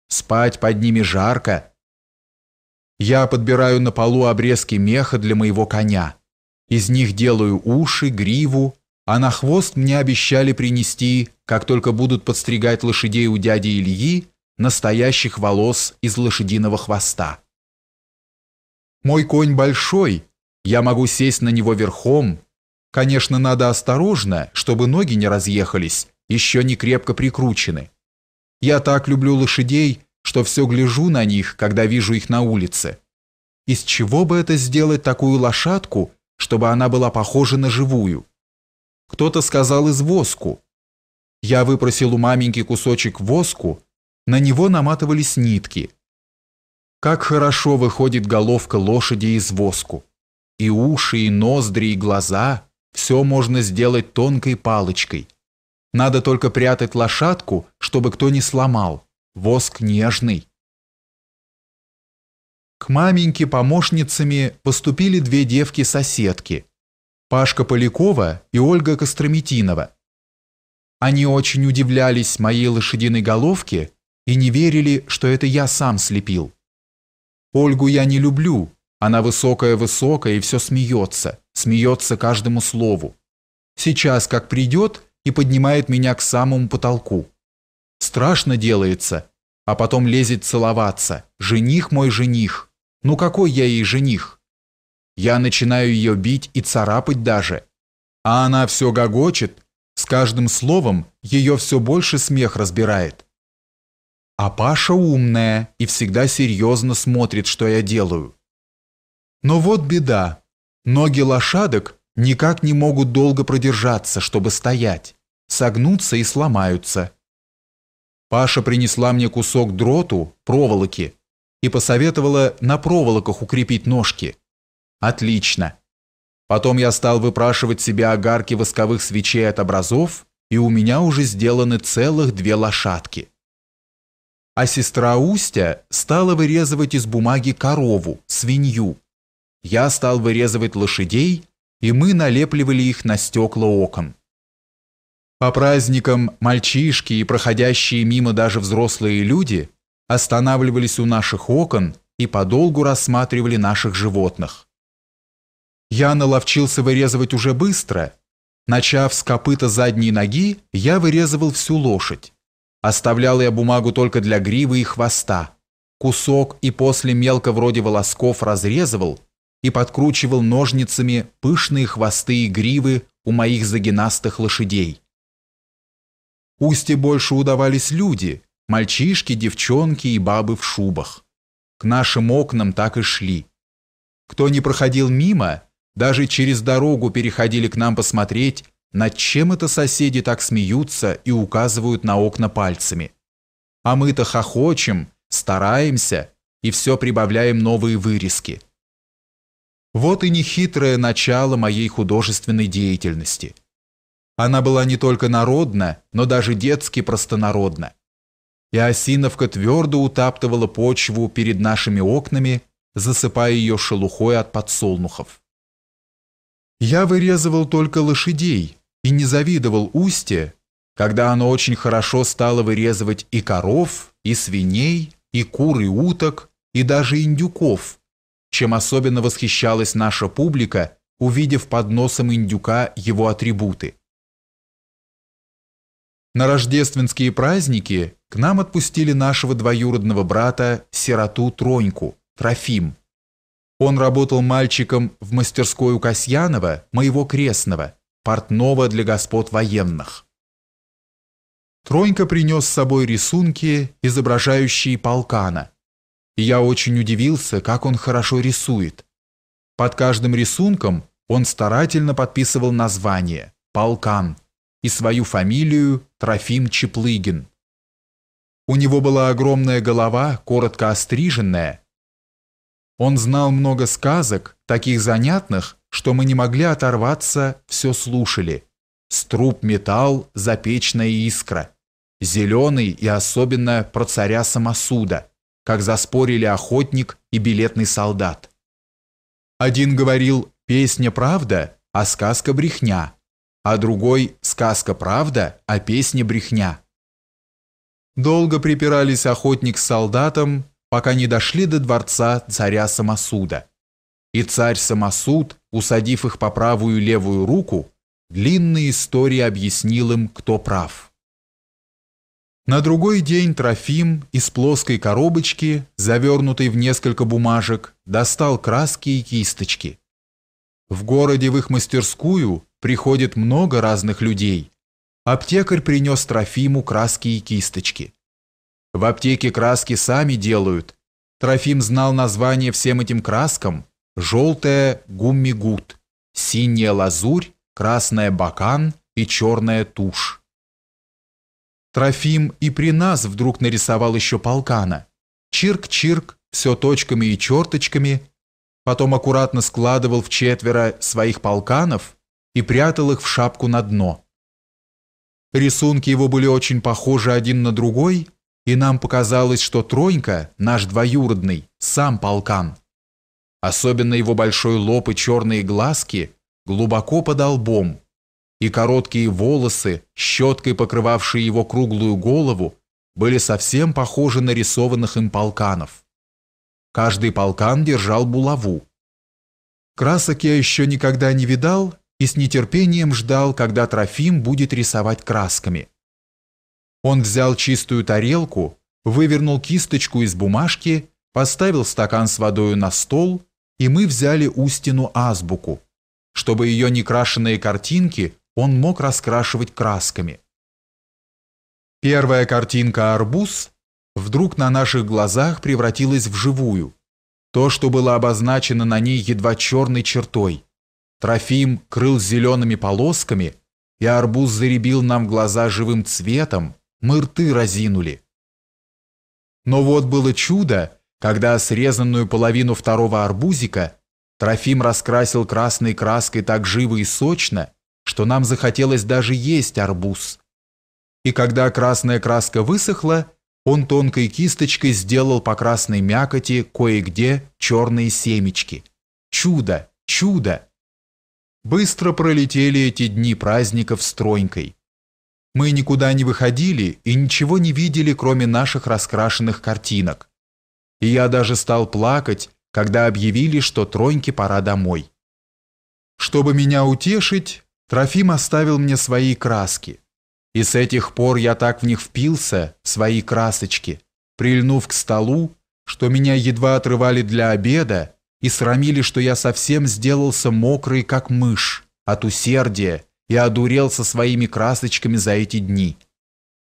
Speaker 2: Спать под ними жарко. Я подбираю на полу обрезки меха для моего коня. Из них делаю уши, гриву, а на хвост мне обещали принести, как только будут подстригать лошадей у дяди Ильи, настоящих волос из лошадиного хвоста. «Мой конь большой, я могу сесть на него верхом. Конечно, надо осторожно, чтобы ноги не разъехались, еще не крепко прикручены. Я так люблю лошадей, что все гляжу на них, когда вижу их на улице. Из чего бы это сделать такую лошадку, чтобы она была похожа на живую? Кто-то сказал из воску. Я выпросил у маменьки кусочек воску, на него наматывались нитки. Как хорошо выходит головка лошади из воску. И уши, и ноздри, и глаза – все можно сделать тонкой палочкой. Надо только прятать лошадку, чтобы кто не сломал. Воск нежный. К маменьке помощницами поступили две девки-соседки – Пашка Полякова и Ольга Костромитинова. Они очень удивлялись моей лошадиной головке и не верили, что это я сам слепил. Ольгу я не люблю, она высокая-высокая и все смеется, смеется каждому слову. Сейчас как придет и поднимает меня к самому потолку. Страшно делается, а потом лезет целоваться. Жених мой жених. Ну какой я ей жених? Я начинаю ее бить и царапать даже. А она все гогочет, с каждым словом ее все больше смех разбирает. А Паша умная и всегда серьезно смотрит, что я делаю. Но вот беда. Ноги лошадок никак не могут долго продержаться, чтобы стоять, согнутся и сломаются. Паша принесла мне кусок дроту, проволоки, и посоветовала на проволоках укрепить ножки. Отлично. Потом я стал выпрашивать себе огарки восковых свечей от образов, и у меня уже сделаны целых две лошадки а сестра Устя стала вырезывать из бумаги корову, свинью. Я стал вырезывать лошадей, и мы налепливали их на стекла окон. По праздникам мальчишки и проходящие мимо даже взрослые люди останавливались у наших окон и подолгу рассматривали наших животных. Я наловчился вырезывать уже быстро. Начав с копыта задней ноги, я вырезывал всю лошадь Оставлял я бумагу только для гривы и хвоста. Кусок и после мелко вроде волосков разрезывал и подкручивал ножницами пышные хвосты и гривы у моих загинастых лошадей. Устье больше удавались люди, мальчишки, девчонки и бабы в шубах. К нашим окнам так и шли. Кто не проходил мимо, даже через дорогу переходили к нам посмотреть, над чем это соседи так смеются и указывают на окна пальцами? А мы-то хохочем, стараемся и все прибавляем новые вырезки. Вот и нехитрое начало моей художественной деятельности. Она была не только народна, но даже детски простонародна. И Осиновка твердо утаптывала почву перед нашими окнами, засыпая ее шелухой от подсолнухов. Я вырезывал только лошадей, и не завидовал устье, когда оно очень хорошо стало вырезывать и коров, и свиней, и кур, и уток, и даже индюков, чем особенно восхищалась наша публика, увидев под носом индюка его атрибуты. На рождественские праздники к нам отпустили нашего двоюродного брата, сироту Троньку, Трофим. Он работал мальчиком в мастерской у Касьянова, моего крестного – портного для господ военных. Тронька принес с собой рисунки, изображающие полкана. И я очень удивился, как он хорошо рисует. Под каждым рисунком он старательно подписывал название «Полкан» и свою фамилию Трофим Чеплыгин. У него была огромная голова, коротко остриженная. Он знал много сказок, таких занятных, что мы не могли оторваться, все слушали. струп металл, запечная искра. Зеленый и особенно про царя самосуда, как заспорили охотник и билетный солдат. Один говорил «песня правда, а сказка брехня», а другой «сказка правда, а песня брехня». Долго припирались охотник с солдатом, пока не дошли до дворца царя самосуда. И царь Самосуд, усадив их по правую и левую руку, длинной истории объяснил им, кто прав. На другой день Трофим из плоской коробочки, завернутой в несколько бумажек, достал краски и кисточки. В городе в их мастерскую приходит много разных людей. Аптекарь принес Трофиму краски и кисточки. В аптеке краски сами делают. Трофим знал название всем этим краскам – желтая гуммигут, синяя лазурь, красная бакан и черная тушь. Трофим и при нас вдруг нарисовал еще полкана. Чирк-чирк, все точками и черточками. Потом аккуратно складывал в четверо своих полканов и прятал их в шапку на дно. Рисунки его были очень похожи один на другой, и нам показалось, что Тронька, наш двоюродный, сам полкан – особенно его большой лоб и черные глазки, глубоко под лбом, и короткие волосы, щеткой покрывавшие его круглую голову, были совсем похожи на рисованных им полканов. Каждый полкан держал булаву. Красок я еще никогда не видал и с нетерпением ждал, когда Трофим будет рисовать красками. Он взял чистую тарелку, вывернул кисточку из бумажки, поставил стакан с водою на стол и мы взяли Устину азбуку, чтобы ее некрашенные картинки он мог раскрашивать красками. Первая картинка «Арбуз» вдруг на наших глазах превратилась в живую. То, что было обозначено на ней едва черной чертой. Трофим крыл зелеными полосками, и арбуз заребил нам глаза живым цветом, мы рты разинули. Но вот было чудо, когда срезанную половину второго арбузика Трофим раскрасил красной краской так живо и сочно, что нам захотелось даже есть арбуз. И когда красная краска высохла, он тонкой кисточкой сделал по красной мякоти кое-где черные семечки. Чудо! Чудо! Быстро пролетели эти дни праздников с тройкой. Мы никуда не выходили и ничего не видели, кроме наших раскрашенных картинок и я даже стал плакать, когда объявили, что Троньке пора домой. Чтобы меня утешить, Трофим оставил мне свои краски. И с этих пор я так в них впился, свои красочки, прильнув к столу, что меня едва отрывали для обеда и срамили, что я совсем сделался мокрый, как мышь, от усердия и одурел со своими красочками за эти дни.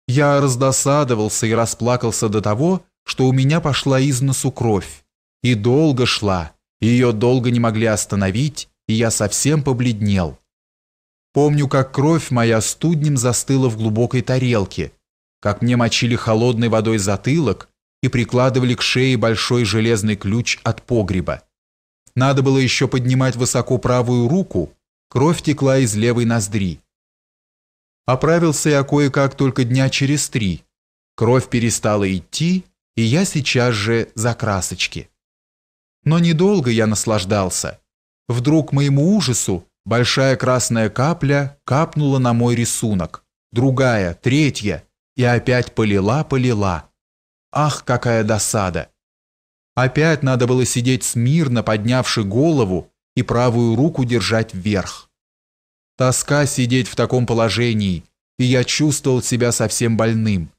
Speaker 2: Я раздосадовался и расплакался до того, что у меня пошла из носу кровь. И долго шла, ее долго не могли остановить, и я совсем побледнел. Помню, как кровь моя студнем застыла в глубокой тарелке, как мне мочили холодной водой затылок и прикладывали к шее большой железный ключ от погреба. Надо было еще поднимать высоко правую руку, кровь текла из левой ноздри. Оправился я кое-как только дня через три. Кровь перестала идти, и я сейчас же за красочки. Но недолго я наслаждался. Вдруг моему ужасу большая красная капля капнула на мой рисунок, другая, третья, и опять полила-полила. Ах, какая досада! Опять надо было сидеть смирно, поднявши голову и правую руку держать вверх. Тоска сидеть в таком положении, и я чувствовал себя совсем больным.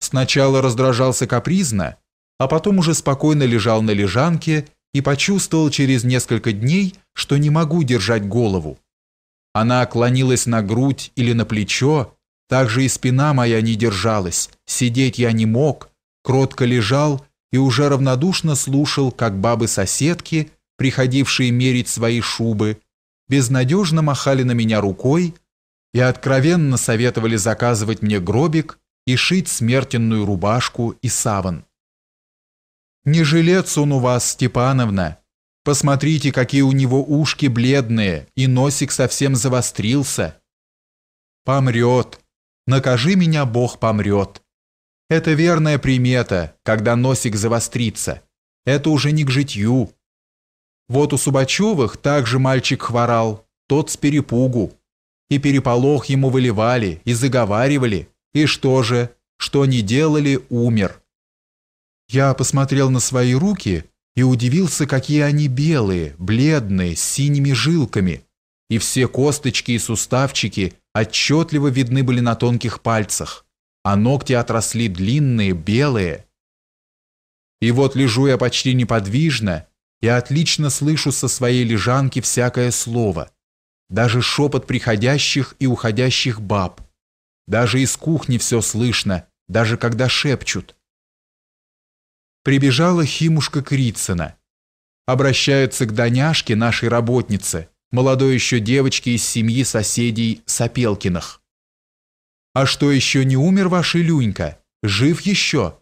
Speaker 2: Сначала раздражался капризно, а потом уже спокойно лежал на лежанке и почувствовал через несколько дней, что не могу держать голову. Она оклонилась на грудь или на плечо, также и спина моя не держалась, сидеть я не мог, кротко лежал и уже равнодушно слушал, как бабы-соседки, приходившие мерить свои шубы, безнадежно махали на меня рукой и откровенно советовали заказывать мне гробик и шить смертенную рубашку и саван. «Не жилец он у вас, Степановна. Посмотрите, какие у него ушки бледные, и носик совсем завострился. Помрет. Накажи меня, Бог помрет. Это верная примета, когда носик завострится. Это уже не к житью. Вот у Субачевых также мальчик хворал, тот с перепугу. И переполох ему выливали, и заговаривали, и что же, что не делали, умер. Я посмотрел на свои руки и удивился, какие они белые, бледные, с синими жилками, и все косточки и суставчики отчетливо видны были на тонких пальцах, а ногти отросли длинные, белые. И вот лежу я почти неподвижно, и отлично слышу со своей лежанки всякое слово, даже шепот приходящих и уходящих баб, даже из кухни все слышно, даже когда шепчут. Прибежала химушка Крицына. Обращаются к Доняшке, нашей работнице, молодой еще девочке из семьи соседей Сапелкиных. «А что, еще не умер ваш Илюнька? Жив еще?»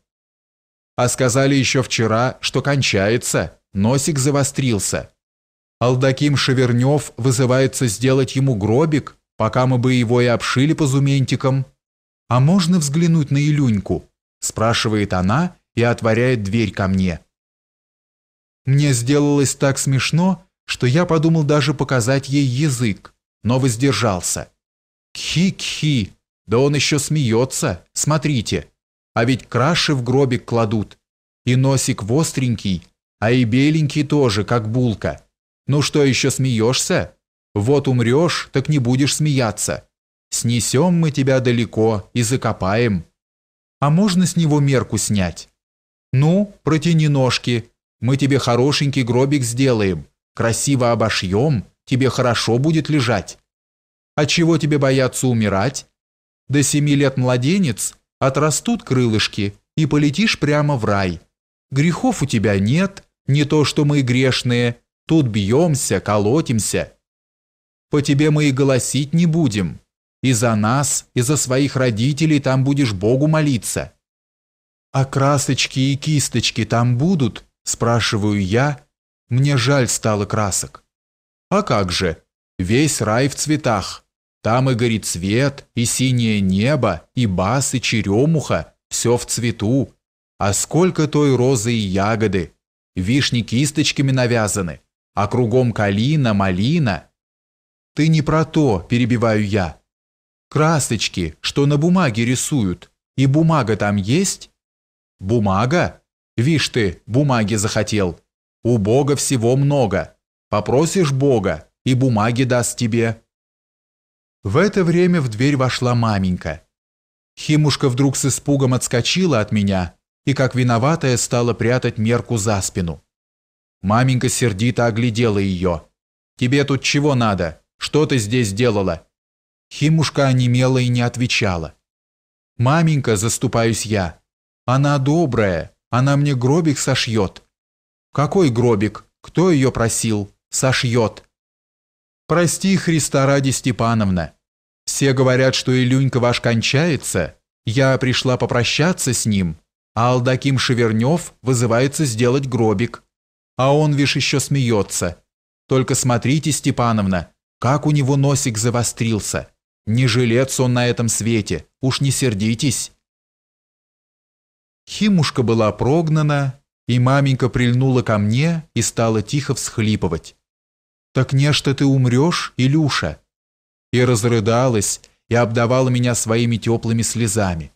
Speaker 2: «А сказали еще вчера, что кончается, носик завострился. Алдаким Шевернев вызывается сделать ему гробик, пока мы бы его и обшили позументиком. А можно взглянуть на Илюньку?» – спрашивает она и отворяет дверь ко мне. Мне сделалось так смешно, что я подумал даже показать ей язык, но воздержался. «Кхи-кхи! Да он еще смеется! Смотрите! А ведь краши в гробик кладут! И носик востренький, а и беленький тоже, как булка! Ну что еще смеешься?» Вот умрешь, так не будешь смеяться. Снесем мы тебя далеко и закопаем. А можно с него мерку снять? Ну, протяни ножки. Мы тебе хорошенький гробик сделаем. Красиво обошьем, тебе хорошо будет лежать. А чего тебе бояться умирать? До семи лет младенец, отрастут крылышки, и полетишь прямо в рай. Грехов у тебя нет, не то что мы грешные, тут бьемся, колотимся, по тебе мы и голосить не будем. И за нас, и за своих родителей там будешь Богу молиться». «А красочки и кисточки там будут?» – спрашиваю я. Мне жаль стало красок. «А как же? Весь рай в цветах. Там и горит цвет, и синее небо, и бас, и черемуха. Все в цвету. А сколько той розы и ягоды. Вишни кисточками навязаны, а кругом калина, малина». «Ты не про то», – перебиваю я. «Красочки, что на бумаге рисуют. И бумага там есть?» «Бумага? Вишь ты, бумаги захотел. У Бога всего много. Попросишь Бога, и бумаги даст тебе». В это время в дверь вошла маменька. Химушка вдруг с испугом отскочила от меня и, как виноватая, стала прятать мерку за спину. Маменька сердито оглядела ее. «Тебе тут чего надо? Что ты здесь делала?» Химушка онемела и не отвечала. «Маменька, заступаюсь я. Она добрая, она мне гробик сошьет». «Какой гробик? Кто ее просил? Сошьет». «Прости, Христа ради, Степановна. Все говорят, что Илюнька ваш кончается. Я пришла попрощаться с ним, а Алдаким Шевернев вызывается сделать гробик. А он, вишь, еще смеется. Только смотрите, Степановна, как у него носик завострился! Не жилец он на этом свете, уж не сердитесь!» Химушка была прогнана, и маменька прильнула ко мне и стала тихо всхлипывать. «Так нечто ты умрешь, Илюша!» И разрыдалась, и обдавала меня своими теплыми слезами.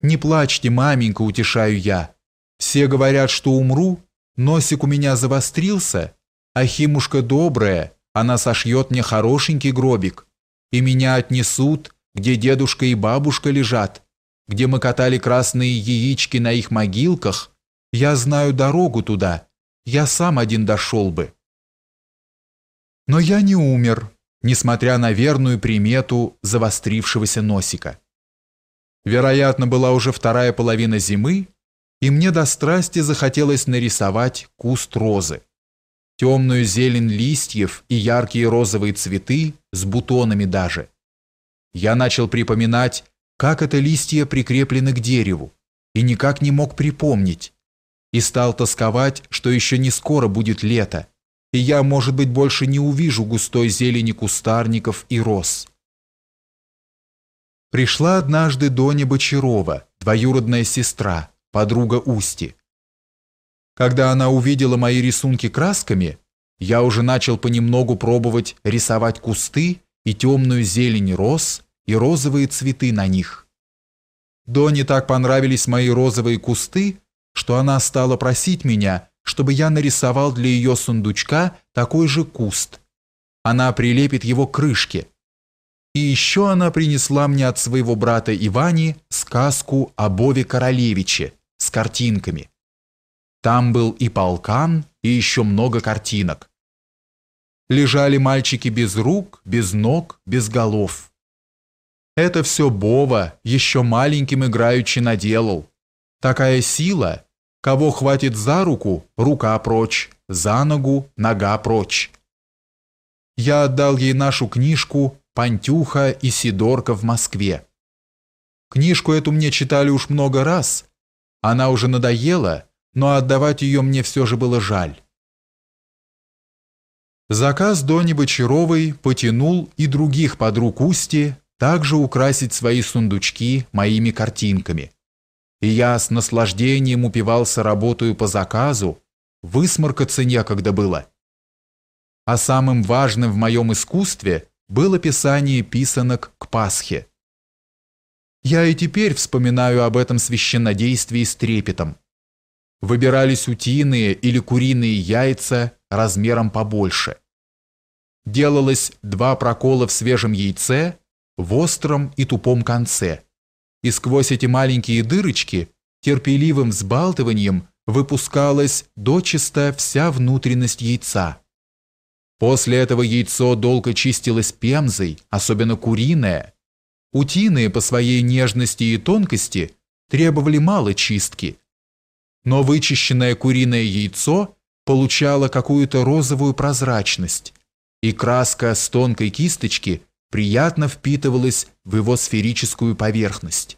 Speaker 2: «Не плачьте, маменька, утешаю я. Все говорят, что умру, носик у меня завострился, а Химушка добрая, она сошьет мне хорошенький гробик, и меня отнесут, где дедушка и бабушка лежат, где мы катали красные яички на их могилках. Я знаю дорогу туда, я сам один дошел бы. Но я не умер, несмотря на верную примету завострившегося носика. Вероятно, была уже вторая половина зимы, и мне до страсти захотелось нарисовать куст розы темную зелень листьев и яркие розовые цветы с бутонами даже. Я начал припоминать, как это листья прикреплены к дереву, и никак не мог припомнить. И стал тосковать, что еще не скоро будет лето, и я, может быть, больше не увижу густой зелени кустарников и роз. Пришла однажды Доня Бочарова, двоюродная сестра, подруга Усти. Когда она увидела мои рисунки красками, я уже начал понемногу пробовать рисовать кусты и темную зелень роз и розовые цветы на них. Доне так понравились мои розовые кусты, что она стала просить меня, чтобы я нарисовал для ее сундучка такой же куст. Она прилепит его к крышке. И еще она принесла мне от своего брата Ивани сказку о Бове Королевиче с картинками. Там был и полкан, и еще много картинок. Лежали мальчики без рук, без ног, без голов. Это все Бова еще маленьким играючи наделал. Такая сила, кого хватит за руку, рука прочь, за ногу, нога прочь. Я отдал ей нашу книжку «Пантюха и Сидорка в Москве». Книжку эту мне читали уж много раз. Она уже надоела, но отдавать ее мне все же было жаль. Заказ Дони Бочаровой потянул и других подруг Усти также украсить свои сундучки моими картинками. И я с наслаждением упивался работаю по заказу, высморкаться некогда было. А самым важным в моем искусстве было писание писанок к Пасхе. Я и теперь вспоминаю об этом священнодействии с трепетом. Выбирались утиные или куриные яйца размером побольше. Делалось два прокола в свежем яйце, в остром и тупом конце. И сквозь эти маленькие дырочки терпеливым взбалтыванием выпускалась дочисто вся внутренность яйца. После этого яйцо долго чистилось пемзой, особенно куриное. Утиные по своей нежности и тонкости требовали мало чистки – но вычищенное куриное яйцо получало какую-то розовую прозрачность, и краска с тонкой кисточки приятно впитывалась в его сферическую поверхность.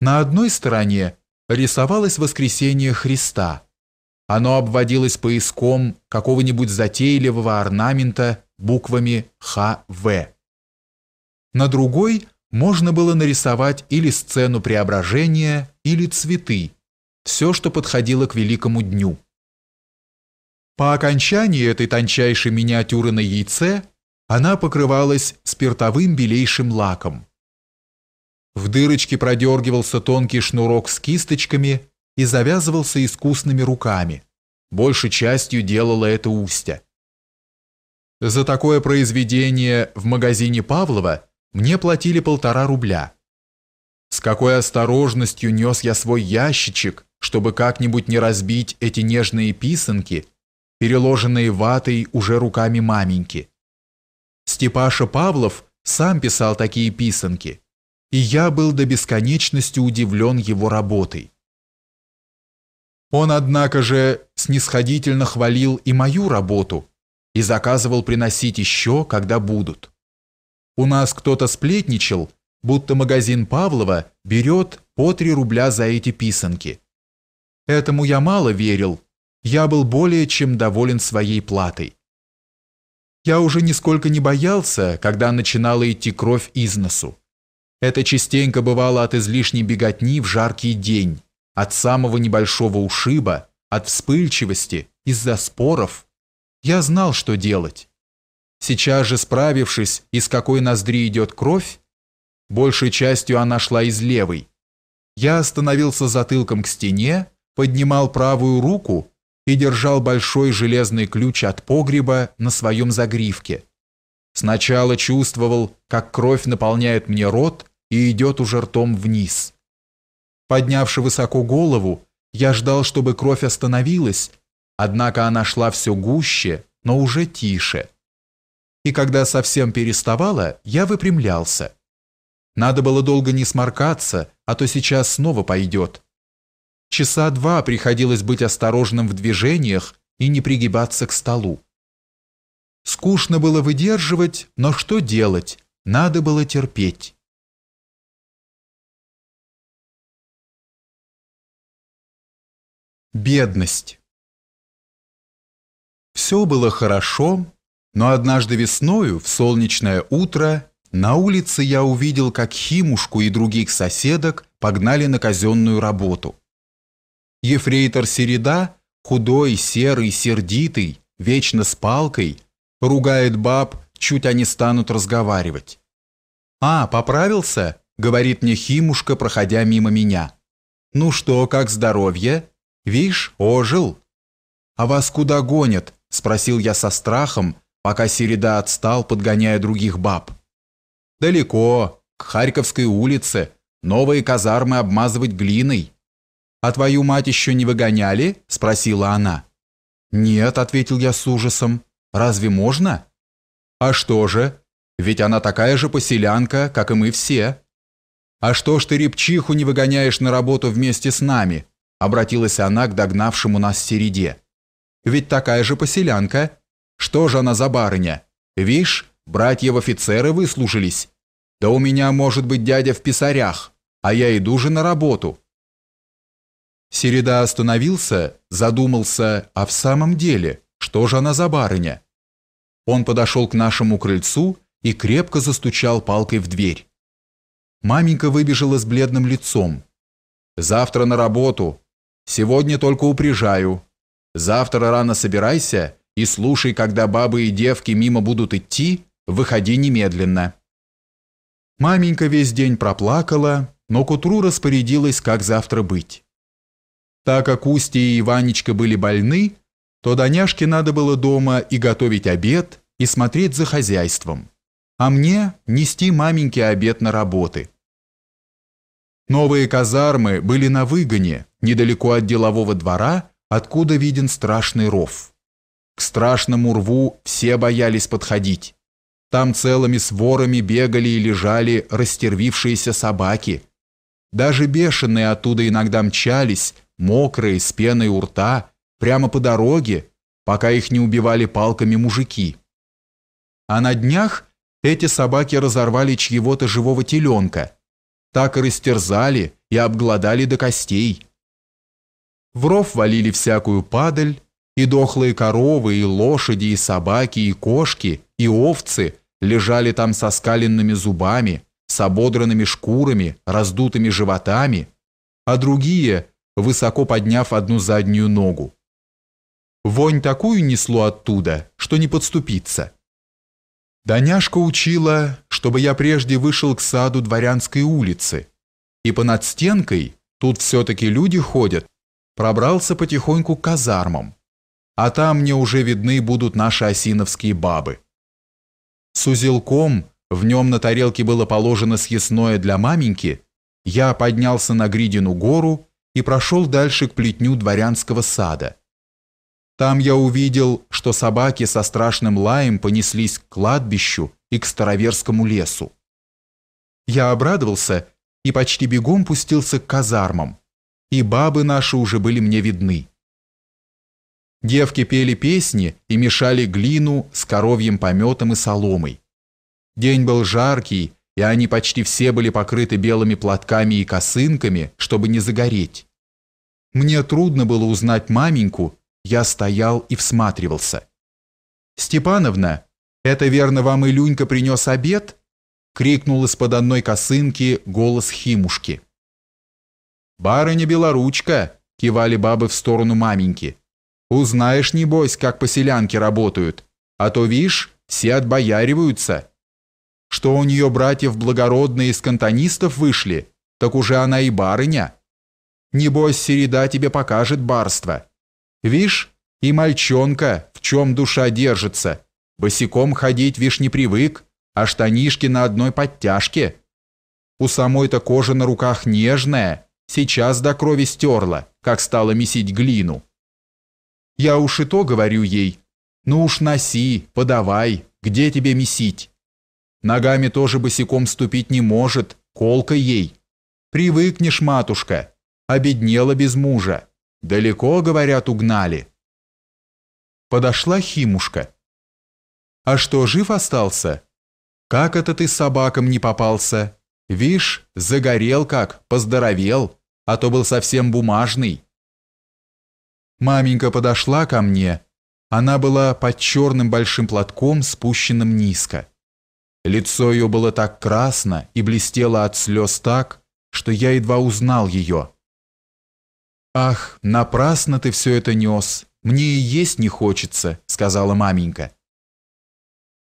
Speaker 2: На одной стороне рисовалось воскресение Христа. Оно обводилось поиском какого-нибудь затейливого орнамента буквами ХВ. На другой можно было нарисовать или сцену преображения, или цветы, все, что подходило к великому дню. По окончании этой тончайшей миниатюры на яйце она покрывалась спиртовым белейшим лаком. В дырочке продергивался тонкий шнурок с кисточками и завязывался искусными руками. Большей частью делала это устя. За такое произведение в магазине Павлова мне платили полтора рубля. С какой осторожностью нес я свой ящичек, чтобы как-нибудь не разбить эти нежные писанки, переложенные ватой уже руками маменьки. Степаша Павлов сам писал такие писанки, и я был до бесконечности удивлен его работой. Он, однако же, снисходительно хвалил и мою работу и заказывал приносить еще, когда будут. У нас кто-то сплетничал, будто магазин Павлова берет по три рубля за эти писанки, Этому я мало верил. Я был более чем доволен своей платой. Я уже нисколько не боялся, когда начинала идти кровь из носу. Это частенько бывало от излишней беготни в жаркий день, от самого небольшого ушиба, от вспыльчивости, из-за споров. Я знал, что делать. Сейчас же справившись, из какой ноздри идет кровь, большей частью она шла из левой. Я остановился затылком к стене, поднимал правую руку и держал большой железный ключ от погреба на своем загривке. Сначала чувствовал, как кровь наполняет мне рот и идет уже ртом вниз. Поднявши высоко голову, я ждал, чтобы кровь остановилась, однако она шла все гуще, но уже тише. И когда совсем переставала, я выпрямлялся. Надо было долго не сморкаться, а то сейчас снова пойдет. Часа два приходилось быть осторожным в движениях
Speaker 1: и не пригибаться к столу. Скучно было выдерживать, но что делать? Надо было терпеть.
Speaker 3: Бедность.
Speaker 2: Все было хорошо, но однажды весною, в солнечное утро, на улице я увидел, как Химушку и других соседок погнали на казенную работу. Ефрейтор Середа, худой, серый, сердитый, вечно с палкой, ругает баб, чуть они станут разговаривать. «А, поправился?» – говорит мне Химушка, проходя мимо меня. «Ну что, как здоровье? Вишь, ожил». «А вас куда гонят?» – спросил я со страхом, пока Середа отстал, подгоняя других баб. «Далеко, к Харьковской улице, новые казармы обмазывать глиной». «А твою мать еще не выгоняли?» – спросила она. «Нет», – ответил я с ужасом. «Разве можно?» «А что же? Ведь она такая же поселянка, как и мы все». «А что ж ты репчиху не выгоняешь на работу вместе с нами?» – обратилась она к догнавшему нас середе. «Ведь такая же поселянка. Что же она за барыня? Вишь, братья в офицеры выслужились. Да у меня, может быть, дядя в писарях, а я иду же на работу». Середа остановился, задумался, а в самом деле, что же она за барыня? Он подошел к нашему крыльцу и крепко застучал палкой в дверь. Маменька выбежала с бледным лицом. «Завтра на работу. Сегодня только упряжаю. Завтра рано собирайся и слушай, когда бабы и девки мимо будут идти, выходи немедленно». Маменька весь день проплакала, но к утру распорядилась, как завтра быть. Так как Устья и Иванечка были больны, то Доняшке надо было дома и готовить обед, и смотреть за хозяйством, а мне нести маменьке обед на работы. Новые казармы были на выгоне, недалеко от делового двора, откуда виден страшный ров. К страшному рву все боялись подходить. Там целыми сворами бегали и лежали растервившиеся собаки. Даже бешеные оттуда иногда мчались, мокрые, с пеной у рта, прямо по дороге, пока их не убивали палками мужики. А на днях эти собаки разорвали чьего-то живого теленка, так и растерзали и обглодали до костей. В ров валили всякую падаль, и дохлые коровы, и лошади, и собаки, и кошки, и овцы лежали там со скаленными зубами, с ободранными шкурами, раздутыми животами, а другие высоко подняв одну заднюю ногу. Вонь такую несло оттуда, что не подступиться. Доняшка учила, чтобы я прежде вышел к саду Дворянской улицы, и понад стенкой, тут все-таки люди ходят, пробрался потихоньку к казармам, а там мне уже видны будут наши осиновские бабы. С узелком, в нем на тарелке было положено съестное для маменьки, я поднялся на Гридину гору и прошел дальше к плетню дворянского сада. Там я увидел, что собаки со страшным лаем понеслись к кладбищу и к староверскому лесу. Я обрадовался и почти бегом пустился к казармам, и бабы наши уже были мне видны. Девки пели песни и мешали глину с коровьим пометом и соломой. День был жаркий, и они почти все были покрыты белыми платками и косынками, чтобы не загореть. Мне трудно было узнать маменьку, я стоял и всматривался. «Степановна, это верно вам Илюнька принес обед?» — крикнул из-под одной косынки голос Химушки. «Барыня Белоручка!» — кивали бабы в сторону маменьки. «Узнаешь, небось, как поселянки работают, а то, вишь, все отбояриваются» что у нее братьев благородные из кантонистов вышли, так уже она и барыня. Небось, середа тебе покажет барство. Вишь, и мальчонка, в чем душа держится. Босиком ходить, вишь, не привык, а штанишки на одной подтяжке. У самой-то кожа на руках нежная, сейчас до крови стерла, как стала месить глину. Я уж и то говорю ей, ну уж носи, подавай, где тебе месить? Ногами тоже босиком ступить не может, колка ей. Привыкнешь, матушка. Обеднела без мужа. Далеко, говорят, угнали. Подошла Химушка. А что, жив остался? Как это ты с собакам не попался? Вишь, загорел как, поздоровел, а то был совсем бумажный. Маменька подошла ко мне. Она была под черным большим платком, спущенным низко. Лицо ее было так красно и блестело от слез так, что я едва узнал ее. «Ах, напрасно ты все это нес, мне и есть не хочется», — сказала маменька.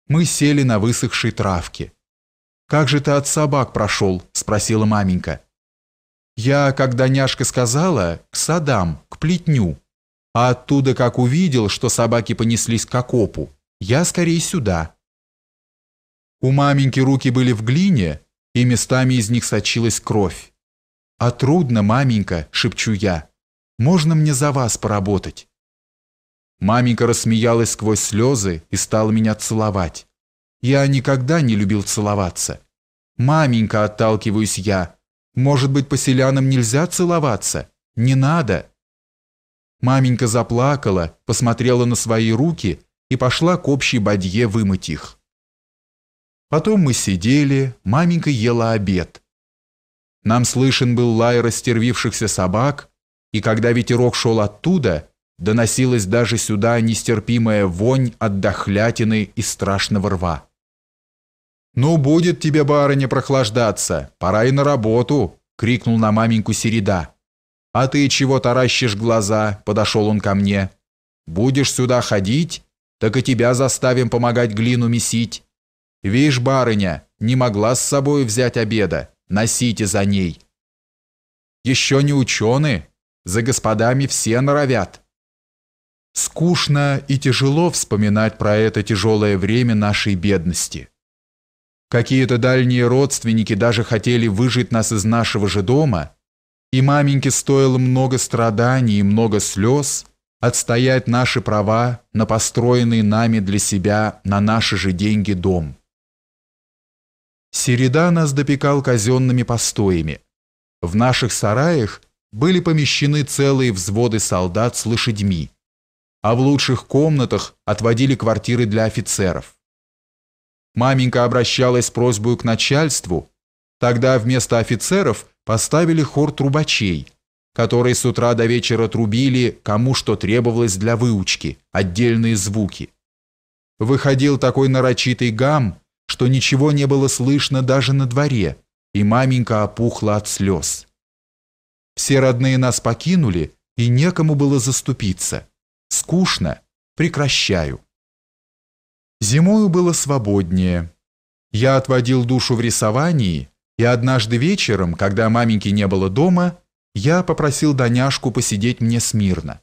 Speaker 2: Мы сели на высохшей травке. «Как же ты от собак прошел?» – спросила маменька. «Я, когда няшка сказала, к садам, к плетню. А оттуда, как увидел, что собаки понеслись к окопу, я скорее сюда. У маменьки руки были в глине, и местами из них сочилась кровь. «А трудно, маменька», — шепчу я. «Можно мне за вас поработать?» Маменька рассмеялась сквозь слезы и стала меня целовать. Я никогда не любил целоваться. «Маменька», — отталкиваюсь я, — «может быть, поселянам нельзя целоваться? Не надо?» Маменька заплакала, посмотрела на свои руки и пошла к общей бадье вымыть их. Потом мы сидели, маменька ела обед. Нам слышен был лай растервившихся собак, и когда ветерок шел оттуда, доносилась даже сюда нестерпимая вонь от дохлятины и страшного рва. «Ну, будет тебе, барыня, прохлаждаться, пора и на работу!» — крикнул на маменьку Середа. «А ты чего таращишь глаза?» — подошел он ко мне. «Будешь сюда ходить, так и тебя заставим помогать глину месить». «Вишь, барыня, не могла с собой взять обеда, носите за ней». «Еще не ученые, за господами все норовят». Скучно и тяжело вспоминать про это тяжелое время нашей бедности. Какие-то дальние родственники даже хотели выжить нас из нашего же дома, и маменьке стоило много страданий и много слез отстоять наши права на построенный нами для себя на наши же деньги дом. Середа нас допекал казенными постоями. В наших сараях были помещены целые взводы солдат с лошадьми, а в лучших комнатах отводили квартиры для офицеров. Маменька обращалась с просьбой к начальству, тогда вместо офицеров поставили хор трубачей, которые с утра до вечера трубили, кому что требовалось для выучки, отдельные звуки. Выходил такой нарочитый гам – что ничего не было слышно даже на дворе, и маменька опухла от слез. Все родные нас покинули, и некому было заступиться. Скучно, прекращаю. Зимою было свободнее. Я отводил душу в рисовании, и однажды вечером, когда маменьки не было дома, я попросил Доняшку посидеть мне смирно.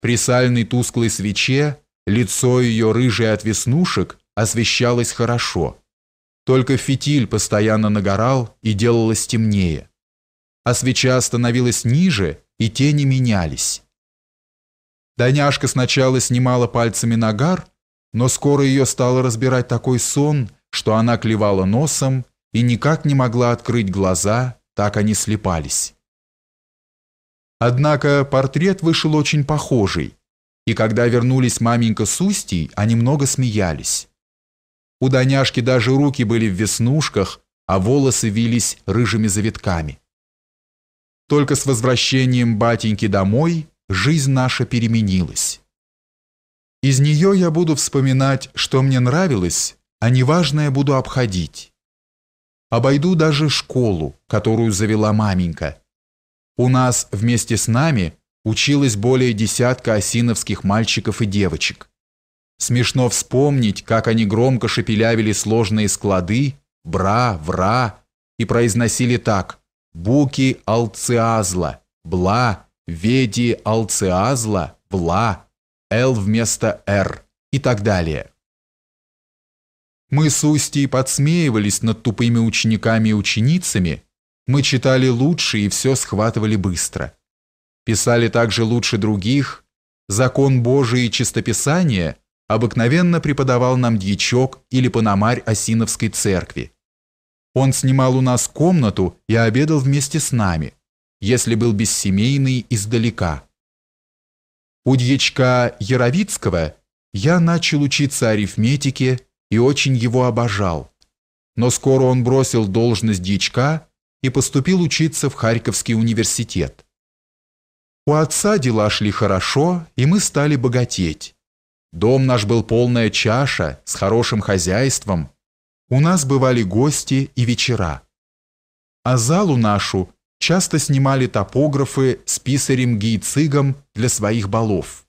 Speaker 2: При сальной тусклой свече лицо ее рыжее от веснушек освещалось хорошо. Только фитиль постоянно нагорал и делалось темнее. А свеча становилась ниже, и тени менялись. Доняшка сначала снимала пальцами нагар, но скоро ее стало разбирать такой сон, что она клевала носом и никак не могла открыть глаза, так они слепались. Однако портрет вышел очень похожий, и когда вернулись маменька с Устей, они много смеялись. У Доняшки даже руки были в веснушках, а волосы вились рыжими завитками. Только с возвращением батеньки домой жизнь наша переменилась. Из нее я буду вспоминать, что мне нравилось, а неважное буду обходить. Обойду даже школу, которую завела маменька. У нас вместе с нами училось более десятка осиновских мальчиков и девочек. Смешно вспомнить, как они громко шепелявили сложные склады «бра», «вра» и произносили так «буки алциазла», «бла», «веди алциазла», «бла», «л» вместо «р» и так далее. Мы с Устьей подсмеивались над тупыми учениками и ученицами, мы читали лучше и все схватывали быстро. Писали также лучше других, закон Божий и чистописание – обыкновенно преподавал нам дьячок или пономарь Осиновской церкви. Он снимал у нас комнату и обедал вместе с нами, если был бессемейный издалека. У дьячка Яровицкого я начал учиться арифметике и очень его обожал. Но скоро он бросил должность дьячка и поступил учиться в Харьковский университет. У отца дела шли хорошо, и мы стали богатеть. Дом наш был полная чаша, с хорошим хозяйством. У нас бывали гости и вечера. А залу нашу часто снимали топографы с писарем Гейцигом для своих балов.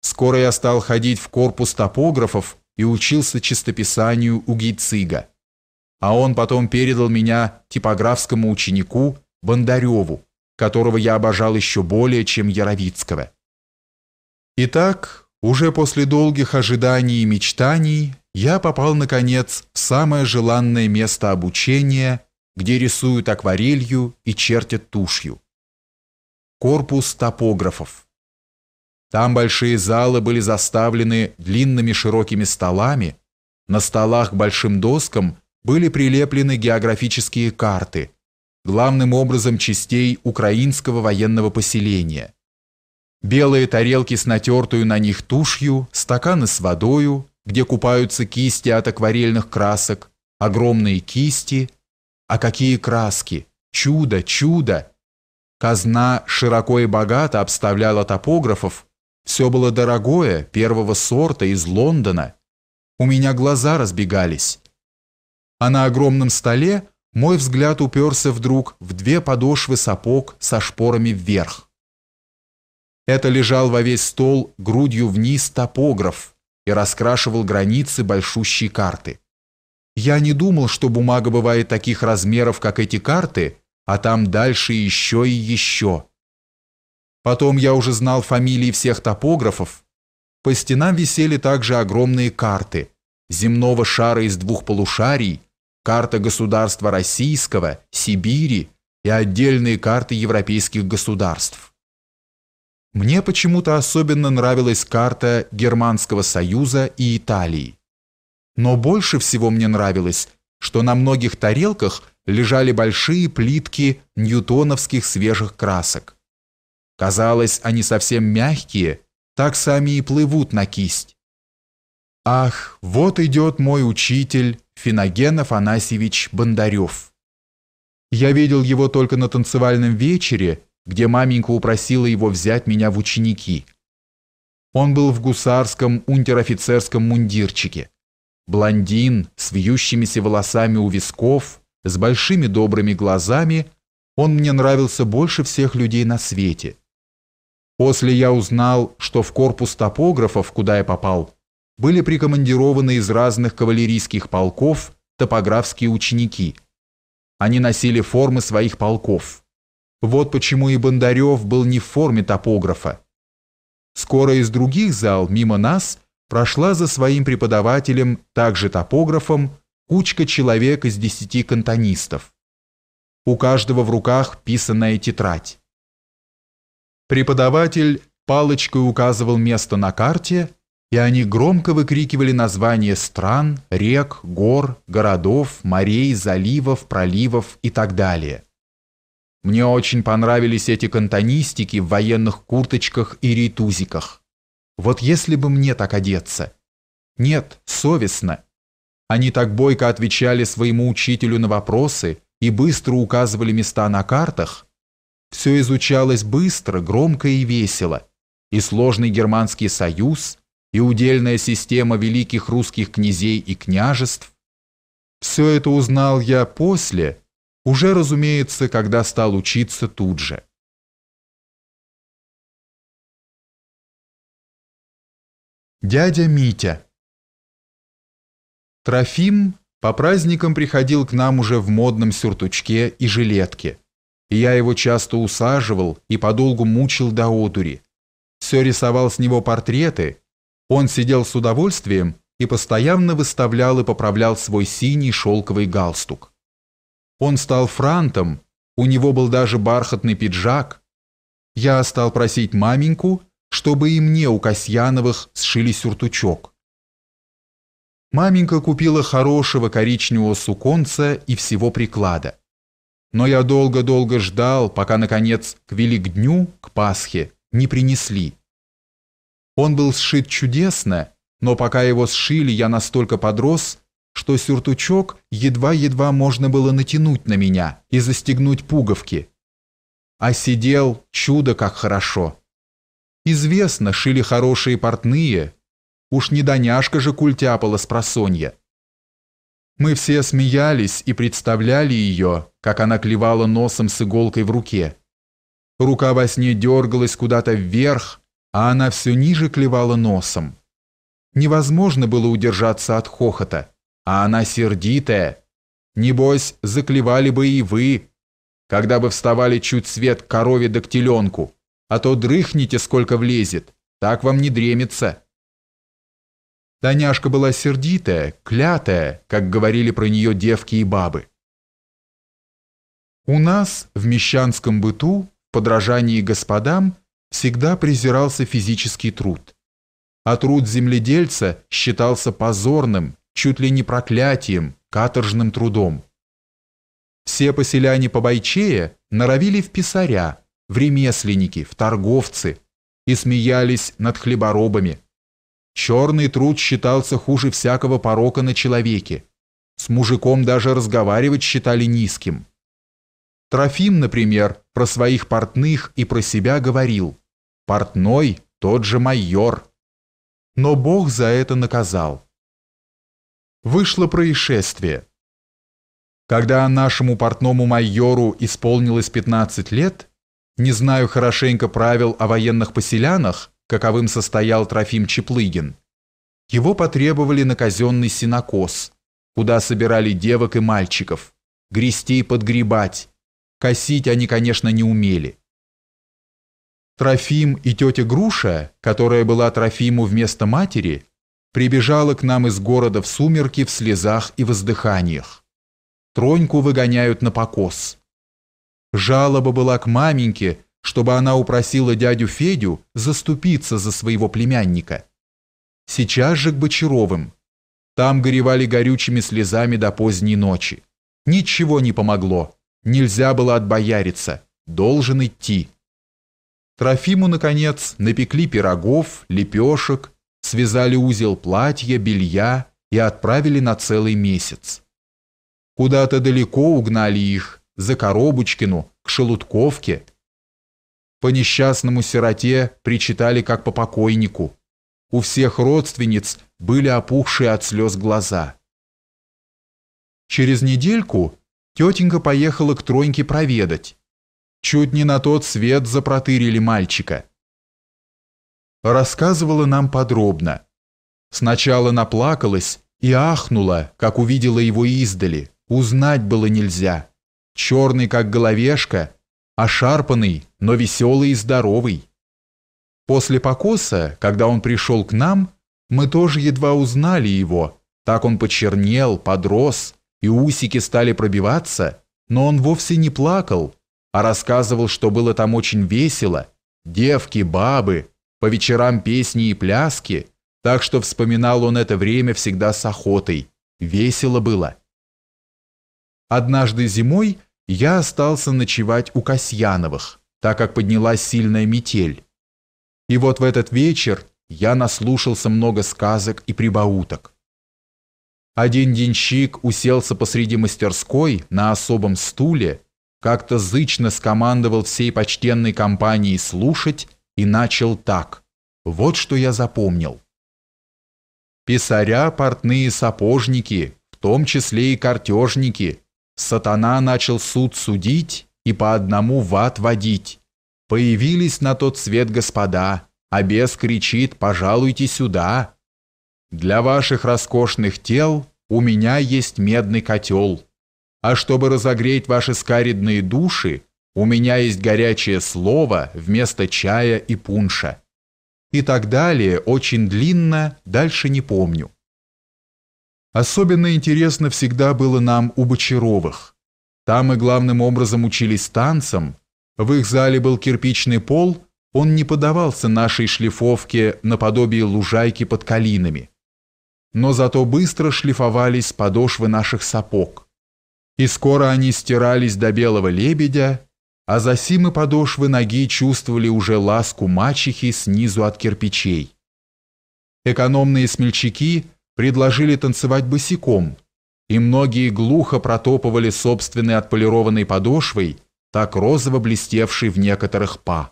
Speaker 2: Скоро я стал ходить в корпус топографов и учился чистописанию у Гейцига. А он потом передал меня типографскому ученику Бондареву, которого я обожал еще более, чем Яровицкого. Итак, уже после долгих ожиданий и мечтаний я попал, наконец, в самое желанное место обучения, где рисуют акварелью и чертят тушью. Корпус топографов. Там большие залы были заставлены длинными широкими столами, на столах к большим доскам были прилеплены географические карты, главным образом частей украинского военного поселения – Белые тарелки с натертую на них тушью, стаканы с водою, где купаются кисти от акварельных красок, огромные кисти. А какие краски! Чудо, чудо! Казна широко и богато обставляла топографов. Все было дорогое, первого сорта, из Лондона. У меня глаза разбегались. А на огромном столе мой взгляд уперся вдруг в две подошвы сапог со шпорами вверх. Это лежал во весь стол грудью вниз топограф и раскрашивал границы большущей карты. Я не думал, что бумага бывает таких размеров, как эти карты, а там дальше еще и еще. Потом я уже знал фамилии всех топографов. По стенам висели также огромные карты земного шара из двух полушарий, карта государства российского, Сибири и отдельные карты европейских государств. Мне почему-то особенно нравилась карта Германского Союза и Италии. Но больше всего мне нравилось, что на многих тарелках лежали большие плитки ньютоновских свежих красок. Казалось, они совсем мягкие, так сами и плывут на кисть. Ах, вот идет мой учитель Финоген Афанасьевич Бондарев. Я видел его только на танцевальном вечере где маменька упросила его взять меня в ученики. Он был в гусарском унтер-офицерском мундирчике. Блондин с вьющимися волосами у висков, с большими добрыми глазами, он мне нравился больше всех людей на свете. После я узнал, что в корпус топографов, куда я попал, были прикомандированы из разных кавалерийских полков топографские ученики. Они носили формы своих полков. Вот почему и Бондарев был не в форме топографа. Скоро из других зал мимо нас прошла за своим преподавателем, также топографом, кучка человек из десяти кантонистов. У каждого в руках писанная тетрадь. Преподаватель палочкой указывал место на карте, и они громко выкрикивали названия стран, рек, гор, городов, морей, заливов, проливов и так далее. Мне очень понравились эти кантонистики в военных курточках и ритузиках. Вот если бы мне так одеться. Нет, совестно. Они так бойко отвечали своему учителю на вопросы и быстро указывали места на картах. Все изучалось быстро, громко и весело. И сложный германский союз, и удельная система великих русских князей и княжеств. Все это узнал я после, уже, разумеется, когда стал
Speaker 3: учиться тут же.
Speaker 1: Дядя Митя Трофим по праздникам приходил к нам уже в модном сюртучке и жилетке.
Speaker 2: Я его часто усаживал и подолгу мучил до одури. Все рисовал с него портреты. Он сидел с удовольствием и постоянно выставлял и поправлял свой синий шелковый галстук. Он стал франтом, у него был даже бархатный пиджак. Я стал просить маменьку, чтобы и мне у Касьяновых сшили сюртучок. Маменька купила хорошего коричневого суконца и всего приклада. Но я долго-долго ждал, пока, наконец, к Великдню, к Пасхе, не принесли. Он был сшит чудесно, но пока его сшили, я настолько подрос, что сюртучок едва-едва можно было натянуть на меня и застегнуть пуговки. А сидел чудо как хорошо. Известно, шили хорошие портные. Уж не доняшка же культяпала с просонья. Мы все смеялись и представляли ее, как она клевала носом с иголкой в руке. Рука во сне дергалась куда-то вверх, а она все ниже клевала носом. Невозможно было удержаться от хохота. А она сердитая. Небось, заклевали бы и вы, когда бы вставали чуть свет корове да к теленку, а то дрыхните, сколько влезет, так вам
Speaker 1: не дремится». Таняшка была сердитая, клятая, как говорили про нее девки и бабы. У нас в
Speaker 2: мещанском быту, подражании господам, всегда презирался физический труд. А труд земледельца считался позорным, чуть ли не проклятием, каторжным трудом. Все поселяне Побайчея норовили в писаря, в ремесленники, в торговцы и смеялись над хлеборобами. Черный труд считался хуже всякого порока на человеке. С мужиком даже разговаривать считали низким. Трофим, например, про своих портных и про себя говорил. «Портной – тот же майор». Но Бог за это наказал вышло происшествие. Когда нашему портному майору исполнилось 15 лет, не знаю хорошенько правил о военных поселянах, каковым состоял Трофим Чеплыгин, его потребовали на казенный синокос, куда собирали девок и мальчиков, грести и подгребать. Косить они, конечно, не умели. Трофим и тетя Груша, которая была Трофиму вместо матери, прибежала к нам из города в сумерки в слезах и воздыханиях. Троньку выгоняют на покос. Жалоба была к маменьке, чтобы она упросила дядю Федю заступиться за своего племянника. Сейчас же к Бочаровым. Там горевали горючими слезами до поздней ночи. Ничего не помогло. Нельзя было отбояриться. Должен идти. Трофиму, наконец, напекли пирогов, лепешек, связали узел платья, белья и отправили на целый месяц. Куда-то далеко угнали их, за Коробочкину, к Шелудковке. По несчастному сироте причитали как по покойнику. У всех родственниц были опухшие от слез глаза. Через недельку тетенька поехала к Троньке проведать. Чуть не на тот свет запротырили мальчика – рассказывала нам подробно. Сначала наплакалась и ахнула, как увидела его издали. Узнать было нельзя. Черный, как головешка, ошарпанный, но веселый и здоровый. После покоса, когда он пришел к нам, мы тоже едва узнали его. Так он почернел, подрос, и усики стали пробиваться, но он вовсе не плакал, а рассказывал, что было там очень весело. Девки, бабы, по вечерам песни и пляски, так что вспоминал он это время всегда с охотой. Весело было. Однажды зимой я остался ночевать у Касьяновых, так как поднялась сильная метель. И вот в этот вечер я наслушался много сказок и прибауток. Один денщик уселся посреди мастерской на особом стуле, как-то зычно скомандовал всей почтенной компании слушать и начал так. Вот что я запомнил. Писаря, портные сапожники, в том числе и картежники. Сатана начал суд судить и по одному в ад водить. Появились на тот свет господа, а бес кричит «пожалуйте сюда». Для ваших роскошных тел у меня есть медный котел. А чтобы разогреть ваши скаридные души, у меня есть горячее слово вместо чая и пунша. И так далее, очень длинно, дальше не помню. Особенно интересно всегда было нам у Бочаровых. Там мы главным образом учились танцам, в их зале был кирпичный пол, он не поддавался нашей шлифовке наподобие лужайки под калинами. Но зато быстро шлифовались подошвы наших сапог. И скоро они стирались до белого лебедя, а за засимы подошвы ноги чувствовали уже ласку мачехи снизу от кирпичей. Экономные смельчаки предложили танцевать босиком, и многие глухо протопывали собственной отполированной подошвой, так розово блестевшей в некоторых па.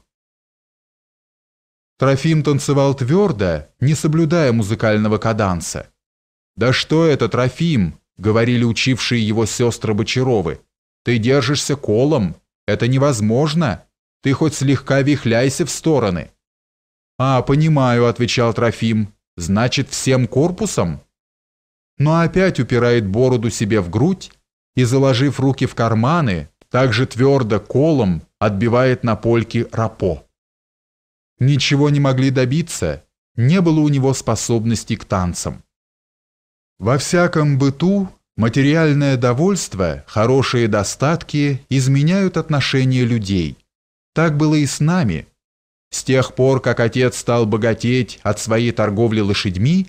Speaker 2: Трофим танцевал твердо, не соблюдая музыкального каданса. «Да что это, Трофим?» — говорили учившие его сестры Бочаровы. «Ты держишься колом, это невозможно. Ты хоть слегка вихляйся в стороны». «А, понимаю», — отвечал Трофим. «Значит, всем корпусом?» Но опять упирает бороду себе в грудь и, заложив руки в карманы, также твердо колом отбивает на польке рапо. Ничего не могли добиться, не было у него способности к танцам. Во всяком быту Материальное довольство, хорошие достатки изменяют отношения людей. Так было и с нами. С тех пор, как отец стал богатеть от своей торговли лошадьми,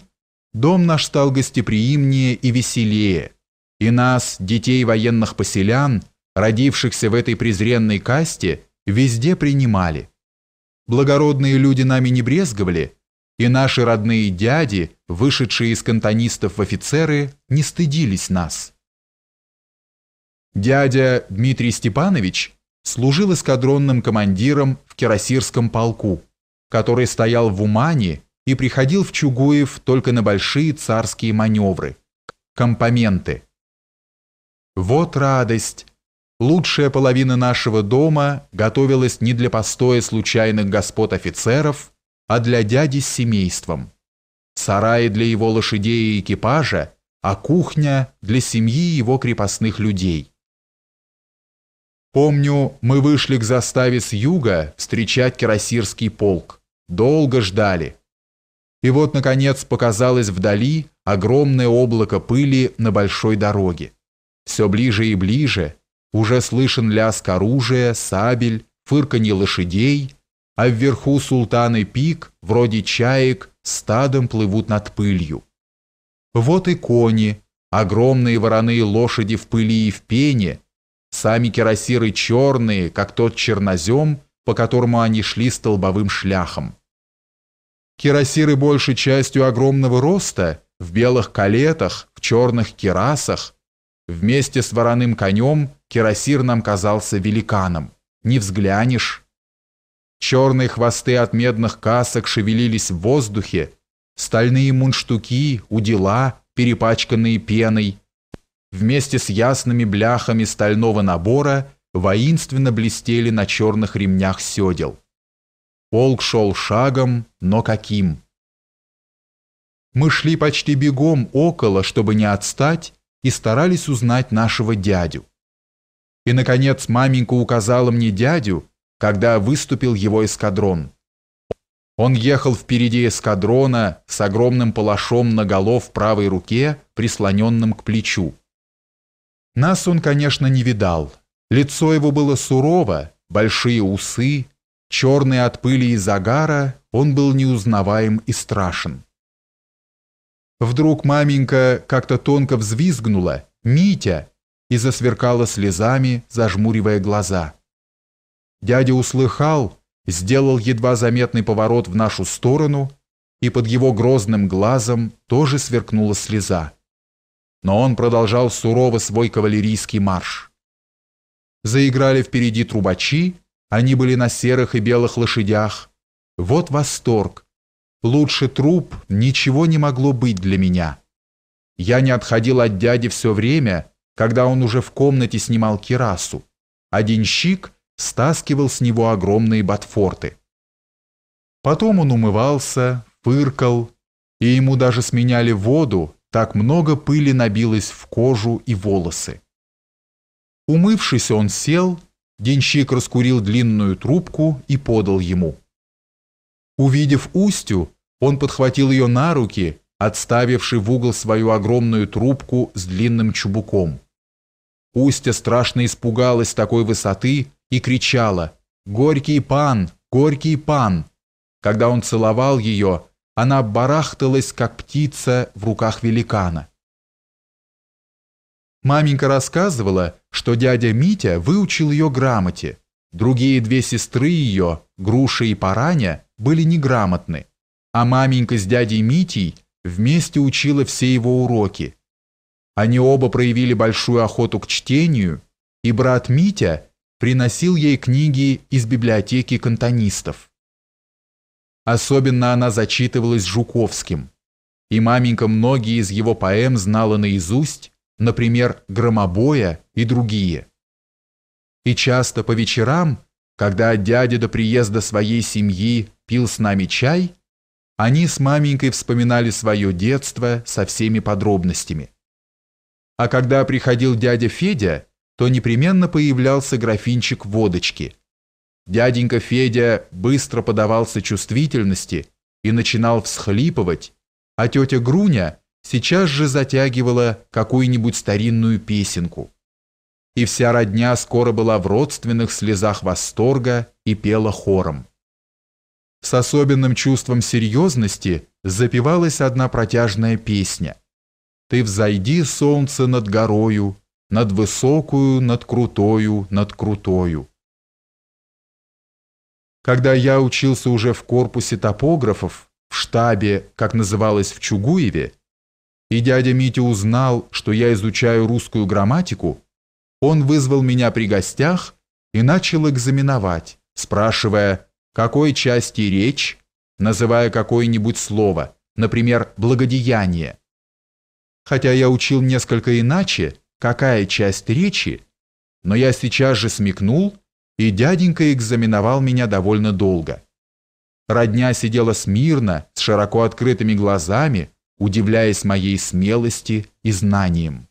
Speaker 2: дом наш стал гостеприимнее и веселее, и нас, детей военных поселян, родившихся в этой презренной касте, везде принимали. Благородные люди нами не брезговали, и наши родные дяди – Вышедшие из кантонистов в офицеры не стыдились нас. Дядя Дмитрий Степанович служил эскадронным командиром в Кирасирском полку, который стоял в Умане и приходил в Чугуев только на большие царские маневры, компоменты. Вот радость! Лучшая половина нашего дома готовилась не для постоя случайных господ офицеров, а для дяди с семейством сараи для его лошадей и экипажа, а кухня для семьи его крепостных людей. Помню, мы вышли к заставе с юга встречать кирасирский полк. Долго ждали. И вот, наконец, показалось вдали огромное облако пыли на большой дороге. Все ближе и ближе, уже слышен лязг оружия, сабель, фырканье лошадей, а вверху султаны пик, вроде чаек, стадом плывут над пылью. Вот и кони, огромные вороные лошади в пыли и в пене, сами кирасиры черные, как тот чернозем, по которому они шли столбовым шляхом. Кирасиры большей частью огромного роста, в белых калетах, в черных кирасах. Вместе с вороным конем кирасир нам казался великаном. Не взглянешь. Черные хвосты от медных касок шевелились в воздухе, стальные мунштуки, удила, перепачканные пеной. Вместе с ясными бляхами стального набора воинственно блестели на черных ремнях седел. Полк шел шагом, но каким? Мы шли почти бегом около, чтобы не отстать, и старались узнать нашего дядю. И, наконец, маменька указала мне дядю, когда выступил его эскадрон. Он ехал впереди эскадрона с огромным палашом на голов в правой руке, прислоненным к плечу. Нас он, конечно, не видал. Лицо его было сурово, большие усы, черные от пыли и загара, он был неузнаваем и страшен. Вдруг маменька как-то тонко взвизгнула «Митя!» и засверкала слезами, зажмуривая глаза – Дядя услыхал, сделал едва заметный поворот в нашу сторону, и под его грозным глазом тоже сверкнула слеза. Но он продолжал сурово свой кавалерийский марш. Заиграли впереди трубачи, они были на серых и белых лошадях. Вот восторг. Лучше труп ничего не могло быть для меня. Я не отходил от дяди все время, когда он уже в комнате снимал кирасу. один а щик стаскивал с него огромные ботфорты. Потом он умывался, фыркал, и ему даже сменяли воду, так много пыли набилось в кожу и волосы. Умывшись, он сел, денщик раскурил длинную трубку и подал ему. Увидев Устю, он подхватил ее на руки, отставивший в угол свою огромную трубку с длинным чубуком. Устя страшно испугалась такой высоты, и кричала «Горький пан! Горький пан!». Когда он целовал ее, она барахталась, как птица в руках великана. Маменька рассказывала, что дядя Митя выучил ее грамоте. Другие две сестры ее, Груша и Параня, были неграмотны, а маменька с дядей Митей вместе учила все его уроки. Они оба проявили большую охоту к чтению, и брат Митя – приносил ей книги из библиотеки кантонистов. Особенно она зачитывалась Жуковским, и маменька многие из его поэм знала наизусть, например, «Громобоя» и другие. И часто по вечерам, когда дядя до приезда своей семьи пил с нами чай, они с маменькой вспоминали свое детство со всеми подробностями. А когда приходил дядя Федя, то непременно появлялся графинчик водочки. Дяденька Федя быстро подавался чувствительности и начинал всхлипывать, а тетя Груня сейчас же затягивала какую-нибудь старинную песенку. И вся родня скоро была в родственных слезах восторга и пела хором. С особенным чувством серьезности запевалась одна протяжная песня. «Ты взойди, солнце, над горою, над высокую, над крутою, над крутою. Когда я учился уже в корпусе топографов, в штабе, как называлось в Чугуеве, и дядя Митя узнал, что я изучаю русскую грамматику, он вызвал меня при гостях и начал экзаменовать, спрашивая, какой части речь, называя какое-нибудь слово, например, благодеяние. Хотя я учил несколько иначе, какая часть речи, но я сейчас же смекнул, и дяденька экзаменовал меня довольно долго. Родня сидела смирно, с широко открытыми глазами, удивляясь моей смелости и знаниям.